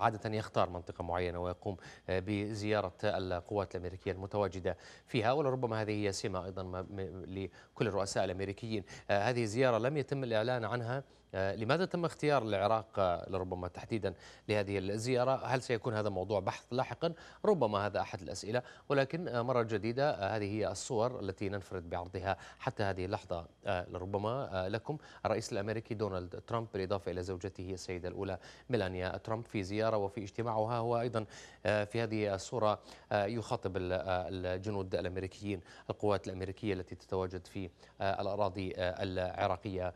عادة يختار منطقة معينة ويقوم بزيارة القوات الأمريكية المتواجدة فيها ولربما هذه هي سمة أيضا لكل الرؤساء الأمريكيين هذه الزيارة لم يتم الإعلان عنها آه، لماذا تم اختيار العراق آه، لربما تحديدا لهذه الزيارة هل سيكون هذا موضوع بحث لاحقا ربما هذا أحد الأسئلة ولكن آه، مرة جديدة هذه هي الصور التي ننفرد بعرضها حتى هذه اللحظة لربما لكم الرئيس الأمريكي دونالد ترامب بالإضافة إلى زوجته السيدة الأولى ميلانيا ترامب في زيارة وفي اجتماعها هو أيضا في هذه الصورة يخاطب الجنود الأمريكيين القوات الأمريكية التي تتواجد في الأراضي العراقية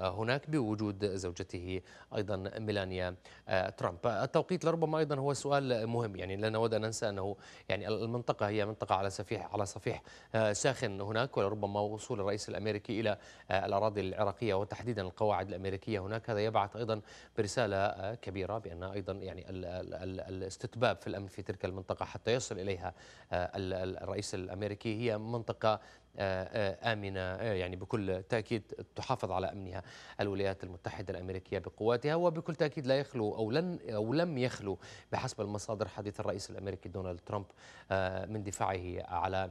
هناك وجود زوجته أيضا ميلانيا آه، ترامب التوقيت لربما أيضا هو سؤال مهم يعني لا نود أن ننسى أنه يعني المنطقة هي منطقة على صفيح على صفيح آه، ساخن هناك ولربما وصول الرئيس الأمريكي إلى آه، الأراضي العراقية وتحديدا القواعد الأمريكية هناك هذا يبعث أيضا برسالة كبيرة بأن أيضا يعني الاستتباب في الأمن في تلك المنطقة حتى يصل إليها الرئيس الأمريكي هي منطقة آه، آه، آمنة آه، يعني بكل تأكيد تحافظ على أمنها الولايات المتحدة الأمريكية بقواتها وبكل تأكيد لا يخلو أو لن أو لم يخلو بحسب المصادر حديث الرئيس الأمريكي دونالد ترامب من دفاعه على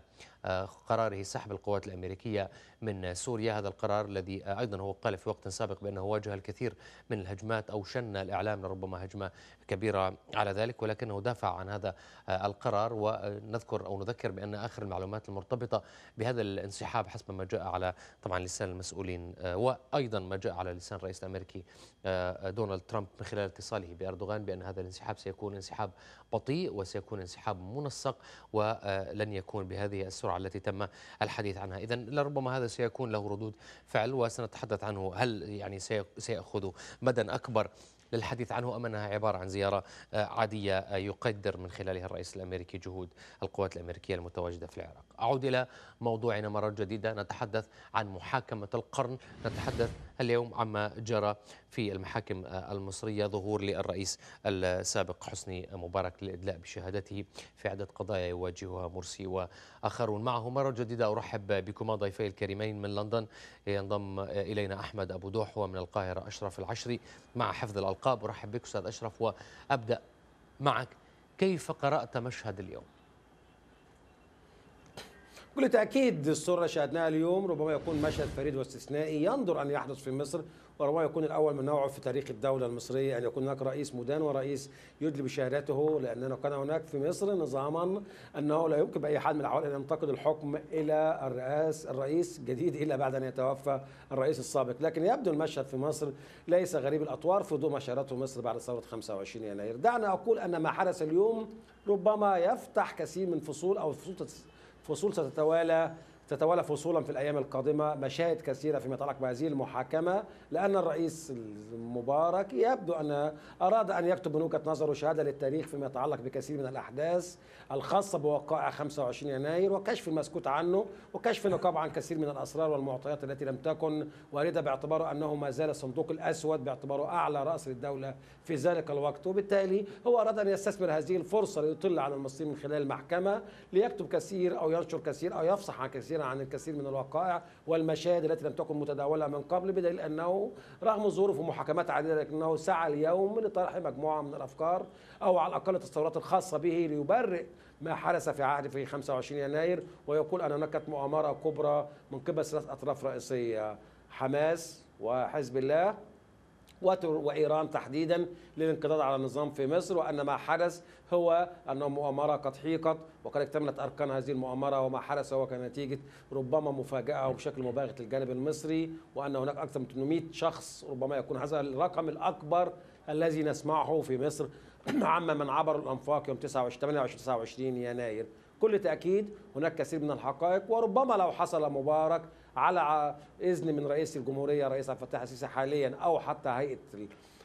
قراره سحب القوات الأمريكية من سوريا هذا القرار الذي أيضا هو قال في وقت سابق بأنه واجه الكثير من الهجمات أو شن الإعلام لربما هجمة كبيرة على ذلك ولكنه دافع عن هذا القرار ونذكر أو نذكر بأن آخر المعلومات المرتبطة بهذا الانسحاب حسب ما جاء على طبعا لسان المسؤولين وأيضا ما جاء على لسان الرئيس الأمريكي آه، دونالد ترامب من خلال اتصاله بأردوغان بأن هذا الانسحاب سيكون انسحاب بطيء وسيكون انسحاب منسق ولن آه، يكون بهذه السرعة السرعة التي تم الحديث عنها إذا لربما هذا سيكون له ردود فعل وسنتحدث عنه هل يعني سيأخذ مدى أكبر للحديث عنه أم أنها عبارة عن زيارة آه، عادية آه، يقدر من خلالها الرئيس الأمريكي جهود القوات الأمريكية المتواجدة في العراق أعود إلى موضوعنا مرة جديدة نتحدث عن محاكمة القرن نتحدث اليوم عما جرى في المحاكم آه، المصرية ظهور للرئيس السابق حسني مبارك للإدلاء بشهادته في عدة قضايا يواجهها مرسي وآخرون معه مرة جديدة أرحب بكما ضيفي الكريمين من لندن ينضم إلينا أحمد أبو دوح ومن القاهرة أشرف العشري مع حفظ الألقاب النقاب برحب بك أستاذ أشرف وأبدأ معك كيف قرأت مشهد اليوم؟ بكل تأكيد الصورة شاهدناها اليوم ربما يكون مشهد فريد واستثنائي ينظر أن يحدث في مصر وربما يكون الأول من نوعه في تاريخ الدولة المصرية أن يكون هناك رئيس مدان ورئيس يدلي بشهادته لأننا كان هناك في مصر نظاما أنه لا يمكن بأي حال من الأحوال أن ينتقد الحكم إلى الرئاس الرئيس الجديد إلا بعد أن يتوفى الرئيس السابق لكن يبدو المشهد في مصر ليس غريب الأطوار في ضوء ما شهدته مصر بعد ثورة 25 يناير دعنا أقول أن ما حدث اليوم ربما يفتح كثير من فصول أو فصول فصول ستتوالى تتوالى فصولا في الأيام القادمة مشاهد كثيرة فيما يتعلق بهذه المحاكمة لأن الرئيس المبارك يبدو أن أراد أن يكتب من وجهة نظره شهادة للتاريخ فيما يتعلق بكثير من الأحداث الخاصة بوقائع 25 يناير وكشف المسكوت عنه وكشف النقاب عن كثير من الأسرار والمعطيات التي لم تكن واردة باعتباره أنه ما زال الصندوق الأسود باعتباره أعلى رأس للدولة في ذلك الوقت وبالتالي هو أراد أن يستثمر هذه الفرصة ليطل على المصريين من خلال المحكمة ليكتب كثير أو ينشر كثير أو يفصح عن كثير كثيرا عن الكثير من الوقائع والمشاهد التي لم تكن متداولة من قبل بدليل أنه رغم ظهوره في محاكمات عديدة لكنه سعى اليوم لطرح مجموعة من الأفكار أو على الأقل التصورات الخاصة به ليبرئ ما حدث في عهد في 25 يناير ويقول أن هناك مؤامرة كبرى من قبل ثلاث أطراف رئيسية حماس وحزب الله وإيران تحديدا للانقضاض على النظام في مصر وأن ما حدث هو أن مؤامرة قد حيقت وقد اكتملت أركان هذه المؤامرة وما حدث هو كنتيجة ربما مفاجأة وبشكل مباغت للجانب المصري وأن هناك أكثر من 800 شخص ربما يكون هذا الرقم الأكبر الذي نسمعه في مصر [CLEARS THROAT] عما من عبر الأنفاق يوم 28 29 يناير كل تأكيد هناك كثير من الحقائق وربما لو حصل مبارك على اذن من رئيس الجمهوريه رئيس عبد الفتاح السيسي حاليا او حتى هيئه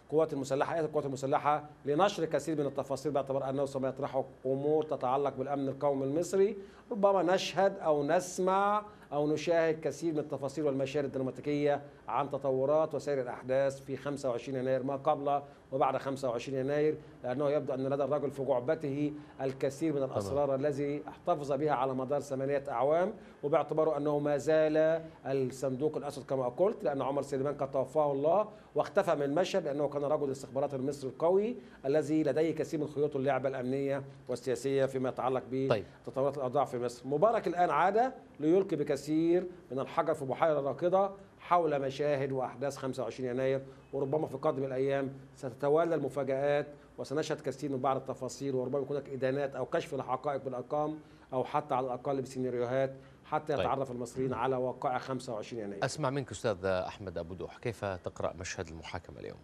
القوات المسلحه هيئه القوات المسلحه لنشر كثير من التفاصيل باعتبار انه سوف يطرحوا امور تتعلق بالامن القومي المصري ربما نشهد او نسمع أو نشاهد كثير من التفاصيل والمشاهد الدراماتيكية عن تطورات وسير الأحداث في 25 يناير ما قبل وبعد 25 يناير لأنه يبدو أن لدى الرجل في جعبته الكثير من الأسرار الذي احتفظ بها على مدار ثمانية أعوام وباعتباره أنه ما زال الصندوق الأسود كما قلت لأن عمر سليمان قد توفاه الله واختفى من مشهد لأنه كان رجل الاستخبارات المصري القوي الذي لديه كثير من خيوط اللعبة الأمنية والسياسية فيما يتعلق طيب. بتطورات طيب. الأوضاع في مصر مبارك الآن عاد ليلقي بكثير الكثير من الحجر في بحيرة راكدة حول مشاهد وأحداث 25 يناير وربما في قادم الأيام ستتوالى المفاجآت وسنشهد كثير من بعض التفاصيل وربما يكون هناك إدانات أو كشف لحقائق بالأرقام أو حتى على الأقل بسيناريوهات حتى طيب. يتعرف طيب. المصريين على واقع 25 يناير أسمع منك أستاذ أحمد أبو دوح كيف تقرأ مشهد المحاكمة اليوم؟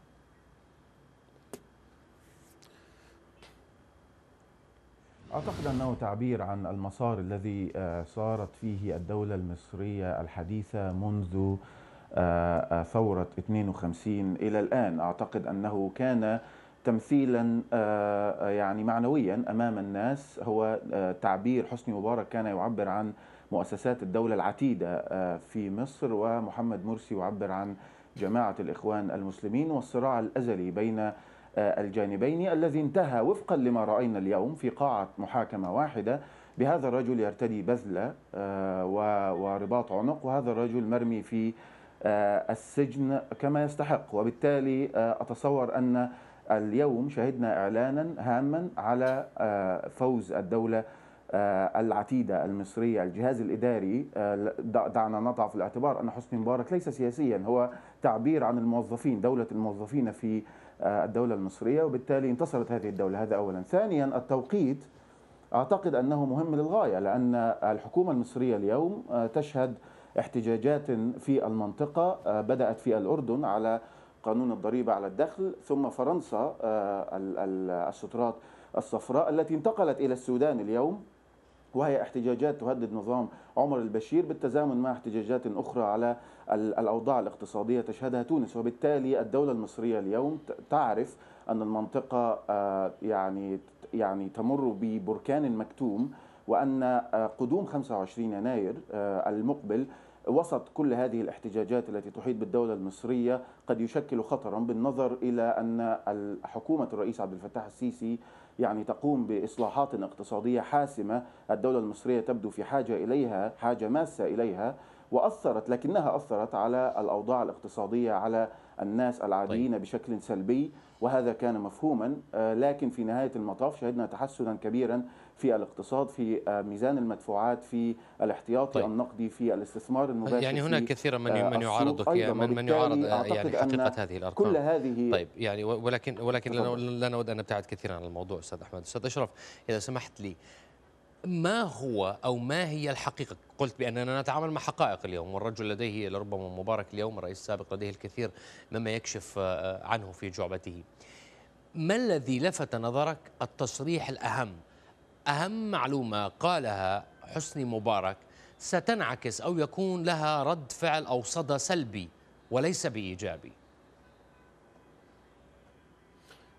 أعتقد أنه تعبير عن المسار الذي آه، صارت فيه الدولة المصرية الحديثة منذ آه، آه، ثورة 52 إلى الآن أعتقد أنه كان تمثيلا يعني معنويا أمام الناس هو تعبير حسني مبارك كان يعبر عن مؤسسات الدولة العتيدة في مصر ومحمد مرسي يعبر عن جماعة الإخوان المسلمين والصراع الأزلي بين الجانبين الذي انتهى وفقا لما رأينا اليوم في قاعة محاكمة واحدة بهذا الرجل يرتدي بذلة آه، ورباط عنق وهذا الرجل مرمي في آه، السجن كما يستحق وبالتالي آه، أتصور أن اليوم شهدنا إعلانا هاما على فوز الدولة العتيدة المصرية الجهاز الإداري دعنا نضع في الاعتبار أن حسني مبارك ليس سياسيا هو تعبير عن الموظفين دولة الموظفين في الدولة المصرية وبالتالي انتصرت هذه الدولة هذا أولا ثانيا التوقيت أعتقد أنه مهم للغاية لأن الحكومة المصرية اليوم آه، تشهد احتجاجات في المنطقة آه، بدأت في الأردن على قانون الضريبة على الدخل ثم فرنسا آه، السترات الصفراء التي انتقلت إلى السودان اليوم وهي احتجاجات تهدد نظام عمر البشير بالتزامن مع احتجاجات أخرى على الأوضاع الاقتصادية تشهدها تونس وبالتالي الدولة المصرية اليوم تعرف أن المنطقة آه، يعني يعني تمر ببركان مكتوم وأن آه، قدوم 25 يناير آه، المقبل وسط كل هذه الاحتجاجات التي تحيط بالدولة المصرية قد يشكل خطرا بالنظر إلى أن حكومة الرئيس عبد الفتاح السيسي يعني تقوم بإصلاحات اقتصادية حاسمة الدولة المصرية تبدو في حاجة إليها حاجة ماسة إليها وأثرت لكنها أثرت على الأوضاع الاقتصادية على الناس العاديين طيب. بشكل سلبي وهذا كان مفهوما آه، لكن في نهاية المطاف شهدنا تحسنا كبيرا في الاقتصاد في آه، ميزان المدفوعات في الاحتياطي طيب. النقدي في الاستثمار المباشر يعني هناك كثيرا من آه، من يعارضك يعني من من يعارض آه، يعني حقيقه هذه الارقام كل هذه طيب يعني ولكن ولكن لا نود ان نبتعد كثيرا عن الموضوع استاذ احمد استاذ اشرف اذا سمحت لي ما هو أو ما هي الحقيقة قلت بأننا نتعامل مع حقائق اليوم والرجل لديه لربما مبارك اليوم الرئيس السابق لديه الكثير مما يكشف عنه في جعبته ما الذي لفت نظرك التصريح الأهم أهم معلومة قالها حسني مبارك ستنعكس أو يكون لها رد فعل أو صدى سلبي وليس بإيجابي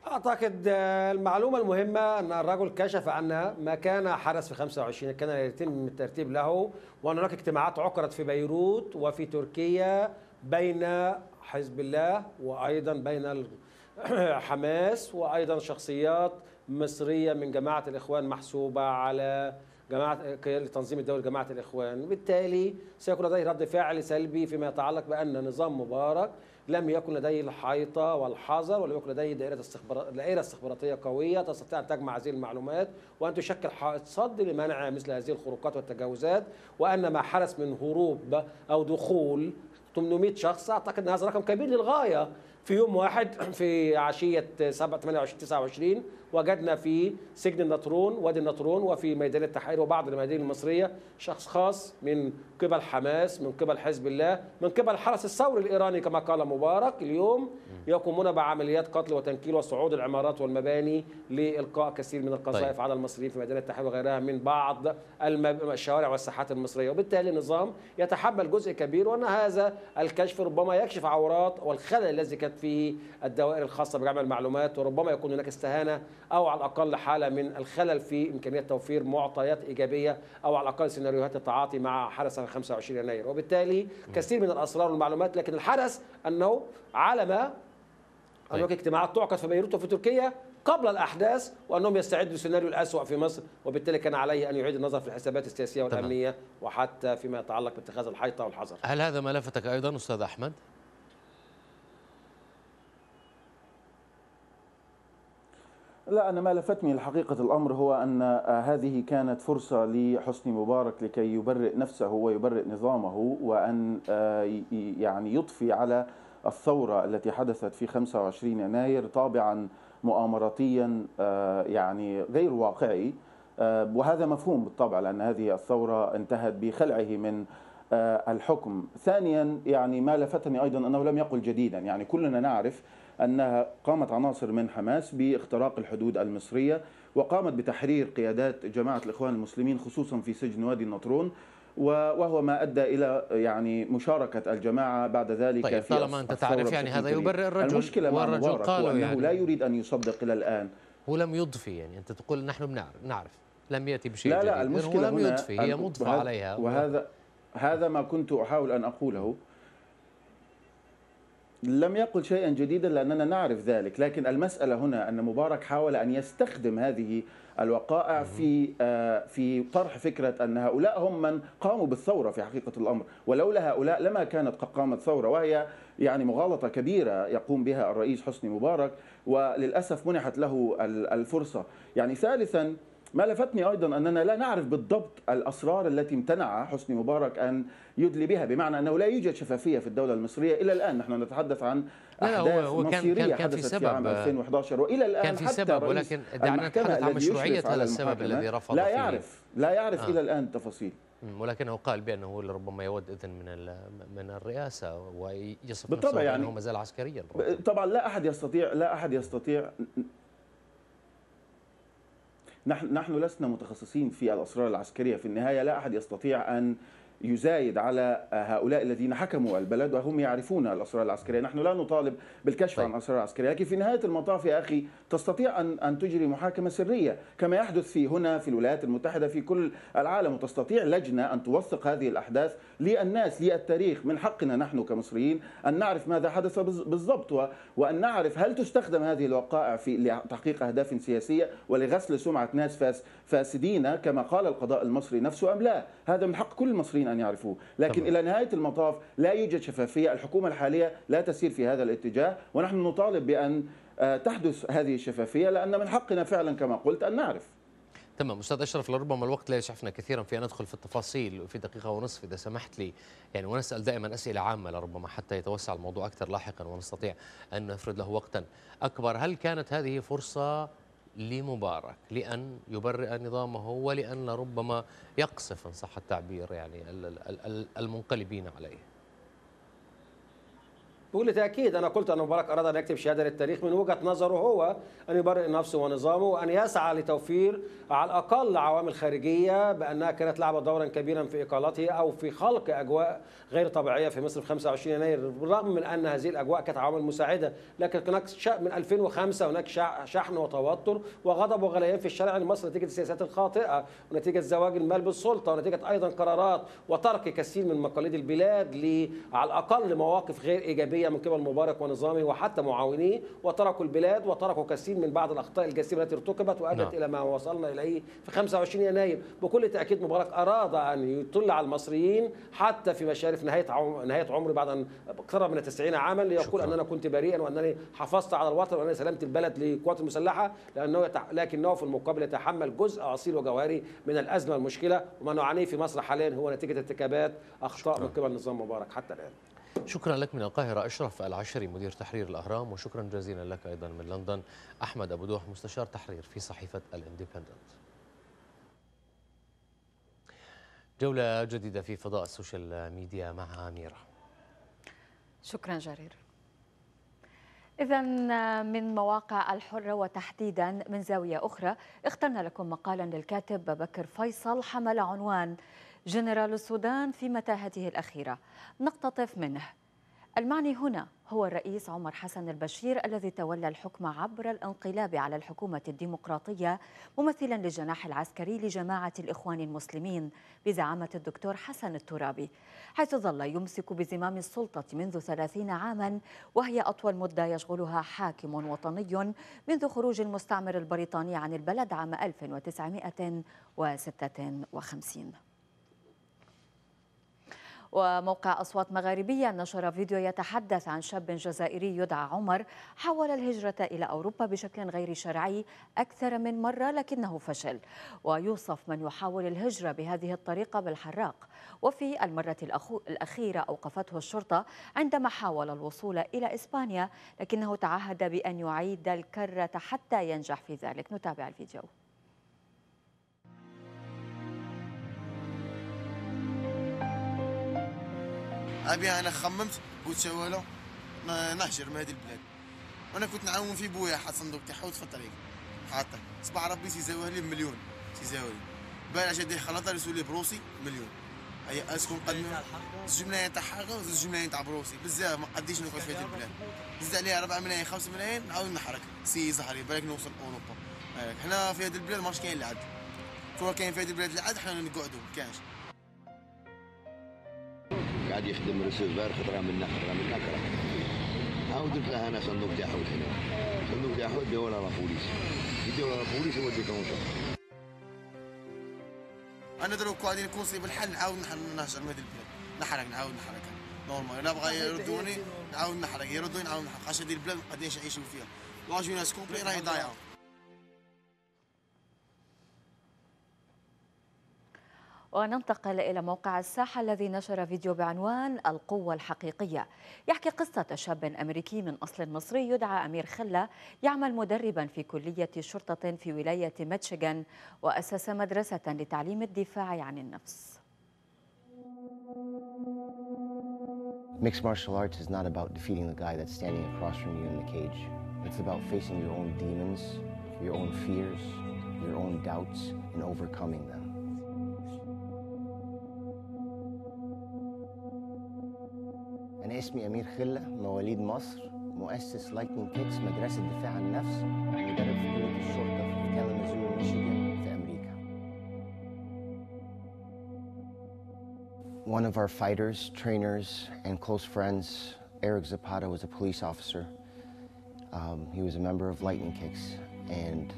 أعتقد آه، المعلومة المهمة أن الرجل كشف عن ما كان حدث في 25 كان يتم الترتيب له وأن هناك اجتماعات عقدت في بيروت وفي تركيا بين حزب الله وأيضا بين [CLEARS THROAT] حماس وأيضا شخصيات مصريه من جماعه الاخوان محسوبه على جماعه تنظيم الدوله جماعه الاخوان بالتالي سيكون لديه رد فعل سلبي فيما يتعلق بان نظام مبارك لم يكن لديه الحيطه والحذر ولم يكن لديه دائره استخبارات دائره استخباراتيه قويه تستطيع ان تجمع هذه المعلومات وان تشكل حائط صد لمنع مثل هذه الخروقات والتجاوزات وان ما حدث من هروب او دخول 800 شخص اعتقد ان هذا رقم كبير للغايه في يوم واحد في عشيه 28 29 وجدنا في سجن النطرون وادي النطرون وفي ميدان التحرير وبعض الميادين المصريه شخص خاص من قبل حماس من قبل حزب الله من قبل حرس الثوري الايراني كما قال مبارك اليوم يقومون بعمليات قتل وتنكيل وصعود العمارات والمباني لالقاء كثير من القذائف طيب. على المصريين في ميدان التحرير وغيرها من بعض الشوارع والساحات المصريه وبالتالي النظام يتحمل جزء كبير وان هذا الكشف ربما يكشف عورات والخلل الذي كانت فيه الدوائر الخاصه بجمع المعلومات وربما يكون هناك استهانه او على الاقل حاله من الخلل في امكانيه توفير معطيات ايجابيه او على الاقل سيناريوهات التعاطي مع حدث 25 يناير وبالتالي كثير من الاسرار والمعلومات لكن الحدث انه على ما هناك اجتماعات تعقد في بيروت وفي تركيا قبل الاحداث وانهم يستعدوا للسيناريو الاسوء في مصر وبالتالي كان عليه ان يعيد النظر في الحسابات السياسيه والامنيه وحتى فيما يتعلق باتخاذ الحيطه والحذر. هل هذا ما لفتك ايضا استاذ احمد؟ لا أنا ما لفتني الحقيقة الأمر هو أن هذه كانت فرصة لحسني مبارك لكي يبرئ نفسه ويبرئ نظامه وأن آه، يعني يضفي على الثورة التي حدثت في 25 يناير طابعا مؤامراتيا آه، يعني غير واقعي آه، وهذا مفهوم بالطبع لأن هذه الثورة انتهت بخلعه من الحكم ثانيا يعني ما لفتني أيضا أنه لم يقل جديدا يعني كلنا نعرف أنها قامت عناصر من حماس باختراق الحدود المصرية وقامت بتحرير قيادات جماعة الإخوان المسلمين خصوصا في سجن وادي النطرون وهو ما ادى الى يعني مشاركه الجماعه بعد ذلك طيب في طالما انت تعرف يعني هذا يبرر الرجل المشكله والرجل قال أنه يعني لا يريد ان يصدق الى الان هو لم يضفي يعني انت تقول نحن بنعرف نعرف لم ياتي بشيء لا لا المشكله هو لم يضفي هي مضفى عليها وهذا هذا ما كنت احاول ان اقوله لم يقل شيئا جديدا لأننا نعرف ذلك لكن المسألة هنا أن مبارك حاول أن يستخدم هذه الوقائع في آه، في طرح فكرة أن هؤلاء هم من قاموا بالثورة في حقيقة الأمر ولولا هؤلاء لما كانت قد قامت ثورة وهي يعني مغالطة كبيرة يقوم بها الرئيس حسني مبارك وللأسف منحت له الفرصة يعني ثالثا ما لفتني ايضا اننا لا نعرف بالضبط الاسرار التي امتنع حسني مبارك ان يدلي بها بمعنى انه لا يوجد شفافيه في الدوله المصريه الى الان نحن نتحدث عن احداث هو مصيريه كان حدثت في, سبب في عام 2011 والى الان كان في حتى سبب ولكن دعنا نتحدث عن مشروعيه هذا السبب الذي رفض لا يعرف لا يعرف آه. الى الان تفاصيل ولكنه قال بانه ربما يود اذن من من الرئاسه ويصف بالطبع نفسه يعني انه ما زال عسكريا طبعا لا احد يستطيع لا احد يستطيع نحن, لسنا متخصصين في الأسرار العسكرية في النهاية لا أحد يستطيع أن يزايد على هؤلاء الذين حكموا البلد وهم يعرفون الأسرار العسكرية نحن لا نطالب بالكشف طيب. عن الأسرار العسكرية لكن في نهاية المطاف يا أخي تستطيع أن, أن تجري محاكمة سرية كما يحدث في هنا في الولايات المتحدة في كل العالم وتستطيع لجنة أن توثق هذه الأحداث للناس للتاريخ من حقنا نحن كمصريين أن نعرف ماذا حدث بالضبط وأن نعرف هل تستخدم هذه الوقائع في لتحقيق أهداف سياسية ولغسل سمعة ناس فاسدين كما قال القضاء المصري نفسه أم لا هذا من حق كل المصريين أن يعرفوه لكن طبعا. إلى نهاية المطاف لا يوجد شفافية الحكومة الحالية لا تسير في هذا الاتجاه ونحن نطالب بأن آه، تحدث هذه الشفافية لأن من حقنا فعلا كما قلت أن نعرف تمام استاذ اشرف لربما الوقت لا يسعفنا كثيرا في ان ندخل في التفاصيل في دقيقه ونصف اذا سمحت لي يعني ونسال دائما اسئله عامه لربما حتى يتوسع الموضوع اكثر لاحقا ونستطيع ان نفرد له وقتا اكبر هل كانت هذه فرصه لمبارك لأن يبرئ نظامه ولأن ربما يقصف إن صح التعبير يعني المنقلبين عليه بكل تاكيد انا قلت ان مبارك اراد ان يكتب شهاده للتاريخ من وجهه نظره هو ان يبرئ نفسه ونظامه وان يسعى لتوفير على الاقل عوامل خارجيه بانها كانت لعبت دورا كبيرا في اقالته او في خلق اجواء غير طبيعيه في مصر في 25 يناير بالرغم من ان هذه الاجواء كانت عوامل مساعده لكن هناك من 2005 هناك شحن وتوتر وغضب وغليان في الشارع المصري نتيجه السياسات الخاطئه ونتيجه زواج المال بالسلطه ونتيجه ايضا قرارات وترك كثير من مقاليد البلاد على الاقل مواقف غير ايجابيه العسكرية من قبل مبارك ونظامه وحتى معاونيه وتركوا البلاد وتركوا كثير من بعض الأخطاء الجسيمة التي ارتكبت وأدت نعم. إلى ما وصلنا إليه في 25 يناير بكل تأكيد مبارك أراد أن يطل على المصريين حتى في مشارف نهاية عم... نهاية عمري بعد أن اقترب من 90 عاما ليقول شكرا. انا كنت بريئا وأنني حافظت على الوطن وأنني سلمت البلد للقوات المسلحة لأنه يتح... لكنه في المقابل يتحمل جزء أصيل وجوهري من الأزمة المشكلة وما نعانيه في مصر حاليا هو نتيجة ارتكابات أخطاء من قبل نظام مبارك حتى الآن شكرا لك من القاهرة أشرف العشري مدير تحرير الأهرام وشكرا جزيلا لك أيضا من لندن أحمد أبو دوح مستشار تحرير في صحيفة الاندبندنت جولة جديدة في فضاء السوشيال ميديا مع أميرة شكرا جرير إذا من مواقع الحرة وتحديدا من زاوية أخرى اخترنا لكم مقالا للكاتب بكر فيصل حمل عنوان جنرال السودان في متاهته الأخيرة نقتطف منه المعني هنا هو الرئيس عمر حسن البشير الذي تولى الحكم عبر الانقلاب على الحكومة الديمقراطية ممثلا للجناح العسكري لجماعة الإخوان المسلمين بزعامة الدكتور حسن الترابي حيث ظل يمسك بزمام السلطة منذ ثلاثين عاما وهي أطول مدة يشغلها حاكم وطني منذ خروج المستعمر البريطاني عن البلد عام 1956 وموقع أصوات مغاربية نشر فيديو يتحدث عن شاب جزائري يدعى عمر حاول الهجرة إلى أوروبا بشكل غير شرعي أكثر من مرة لكنه فشل ويوصف من يحاول الهجرة بهذه الطريقة بالحراق وفي المرة الأخيرة أوقفته الشرطة عندما حاول الوصول إلى إسبانيا لكنه تعهد بأن يعيد الكرة حتى ينجح في ذلك نتابع الفيديو ابي انا خممت قلت شواله نهجر من هذه البلاد وانا كنت نعاون في بويا حاط صندوق حوت في الطريق حاطه صباح ربي سي لي مليون سي لي بالع جدي خلطه رسولي بروسي مليون هيا اسكن قد زوج تاع حاجه وزوج ملايين تاع بروسي بزاف ما قديش نقعد في هذه البلاد زد عليها 4 ملايين 5 ملايين نعاود نحرك سي زهري بالك نوصل اوروبا حنا في هذه البلاد ما كاين العد كون كاين في هذه البلاد العد حنا نقعدوا كاش كاينش قاعد يخدم ريسيفر خطره من خطره منا كره هاو درت لها انا صندوق تاع حوت هنا صندوق تاع حوت داو لها بوليس يديو لها بوليس هو ديكونشر انا دروك قاعدين نكون صيب الحل نعاود نهجر من هذه البلاد نحرق نعاود نحرق نورمال انا بغا يردوني نعاود نحرق يردوني نعاود نحرق عشان هذه البلاد قداش يعيشوا فيها لا جوناس كومبلي راهي ضايعه وننتقل إلى موقع الساحة الذي نشر فيديو بعنوان القوة الحقيقية يحكي قصة شاب أمريكي من أصل مصري يدعى أمير خلة يعمل مدربا في كلية شرطة في ولاية ميتشيغان وأسس مدرسة لتعليم الدفاع عن النفس Mixed martial arts is not about defeating the guy that's standing across from you in the cage. It's about facing your own demons, your own fears, your own doubts, and overcoming them. أنا اسمي أمير خلة مواليد مصر مؤسس مدرسة عن النفس ومدرب في كلية الشرطة في كالامازو ميشيغان في أمريكا. One of our fighters, trainers, and close friends, Eric Zapata, was a police officer. Um, he was a member of Lightning Kicks, and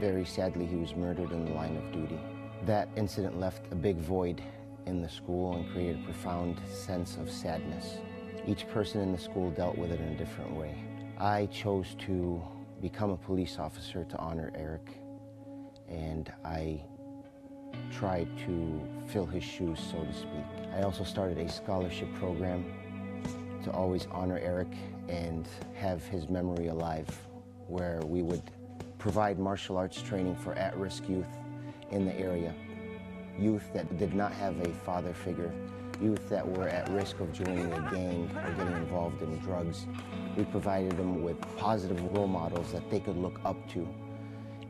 very sadly, he was murdered in the line of duty. That incident left a big void in the school and created a profound sense of sadness. Each person in the school dealt with it in a different way. I chose to become a police officer to honor Eric, and I tried to fill his shoes, so to speak. I also started a scholarship program to always honor Eric and have his memory alive, where we would provide martial arts training for at-risk youth in the area youth that did not have a father figure, youth that were at risk of joining a gang or getting involved in drugs. We provided them with positive role models that they could look up to.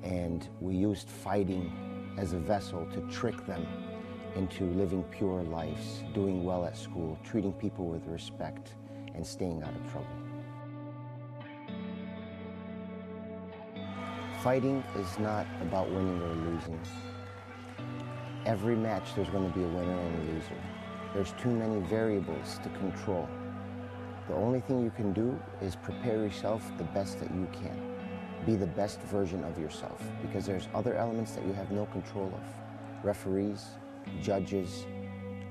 And we used fighting as a vessel to trick them into living pure lives, doing well at school, treating people with respect, and staying out of trouble. Fighting is not about winning or losing. Every match, there's going to be a winner and a loser. There's too many variables to control. The only thing you can do is prepare yourself the best that you can. Be the best version of yourself because there's other elements that you have no control of. Referees, judges,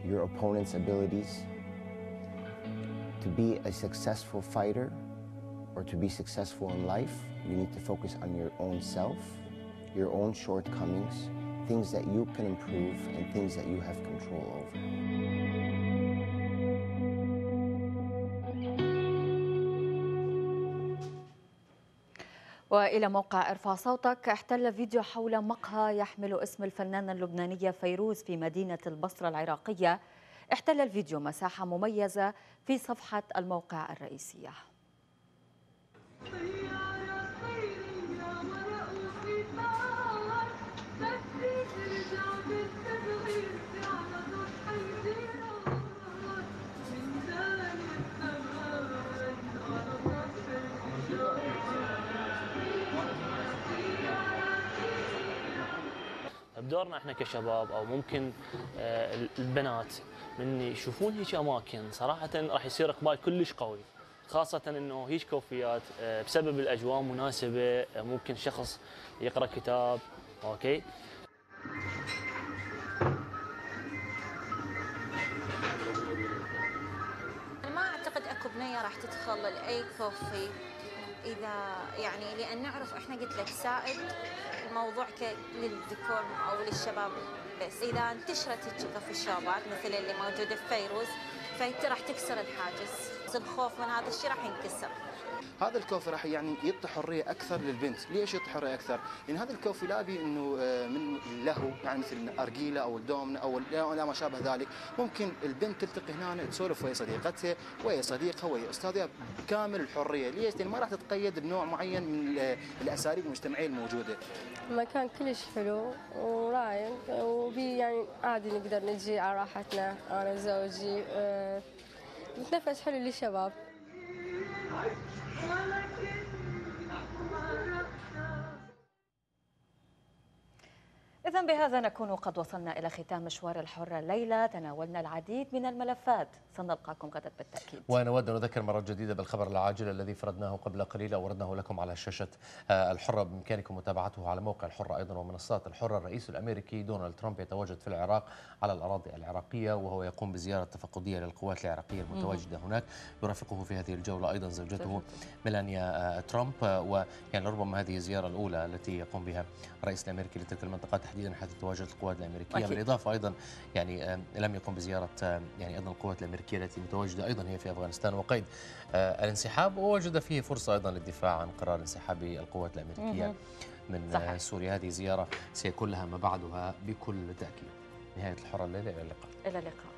your opponent's abilities. To be a successful fighter or to be successful in life, you need to focus on your own self, your own shortcomings, things that you can improve and things that you have control over. وإلى موقع ارفع صوتك احتل فيديو حول مقهى يحمل اسم الفنانة اللبنانية فيروز في مدينة البصرة العراقية احتل الفيديو مساحة مميزة في صفحة الموقع الرئيسية دورنا احنا كشباب او ممكن آه، البنات من يشوفون هيك اماكن صراحه راح يصير اقبال كلش قوي خاصة انه هيك كوفيات آه، بسبب الاجواء مناسبة آه، ممكن شخص يقرا كتاب اوكي ما اعتقد اكو بنية راح تدخل لاي كوفي اذا يعني لان نعرف احنا قلت لك سائد الموضوع للذكور او للشباب بس اذا انتشرت الثقه في الشوبات مثل اللي موجوده في فيروز فانت راح تكسر الحاجز الخوف من هذا الشيء راح ينكسر هذا الكوفي راح يعني يعطي حريه اكثر للبنت ليش يعطي حريه اكثر لان هذا الكوفي لا بي انه آه، من له يعني مثل الارجيله او الدومنا او لا ما شابه ذلك ممكن البنت تلتقي هنا تسولف ويا صديقتها ويا صديقها ويا استاذها بكامل الحريه ليش لان ما راح تتقيد بنوع معين من الاساليب المجتمعيه الموجوده المكان كلش حلو ورايق وبي يعني عادي نقدر نجي على راحتنا انا وزوجي آه، نتنفس حلو للشباب Mama, إذا بهذا نكون قد وصلنا إلى ختام مشوار الحرة الليلة تناولنا العديد من الملفات سنلقاكم غدا بالتأكيد ونود أن نذكر مرة جديدة بالخبر العاجل الذي فردناه قبل قليل أوردناه لكم على شاشة آه، الحرة بإمكانكم متابعته على موقع الحرة أيضا ومنصات الحرة الرئيس الأمريكي دونالد ترامب يتواجد في العراق على الأراضي العراقية وهو يقوم بزيارة تفقدية للقوات العراقية المتواجدة هناك يرافقه في هذه الجولة أيضا زوجته ميلانيا آه، ترامب ويعني ربما هذه الزيارة الأولى التي يقوم بها الرئيس الأمريكي لتلك المنطقة تحديدا حيث تواجد القوات الامريكيه أكيد. بالاضافه ايضا يعني آه، لم يقم بزياره آه، يعني ايضا القوات الامريكيه التي متواجده ايضا هي في افغانستان وقيد آه، الانسحاب ووجد فيه فرصه ايضا للدفاع عن قرار انسحاب القوات الامريكيه من صحيح. سوريا هذه زياره سيكون لها ما بعدها بكل تاكيد نهايه الحره الليله الى اللقاء الى اللقاء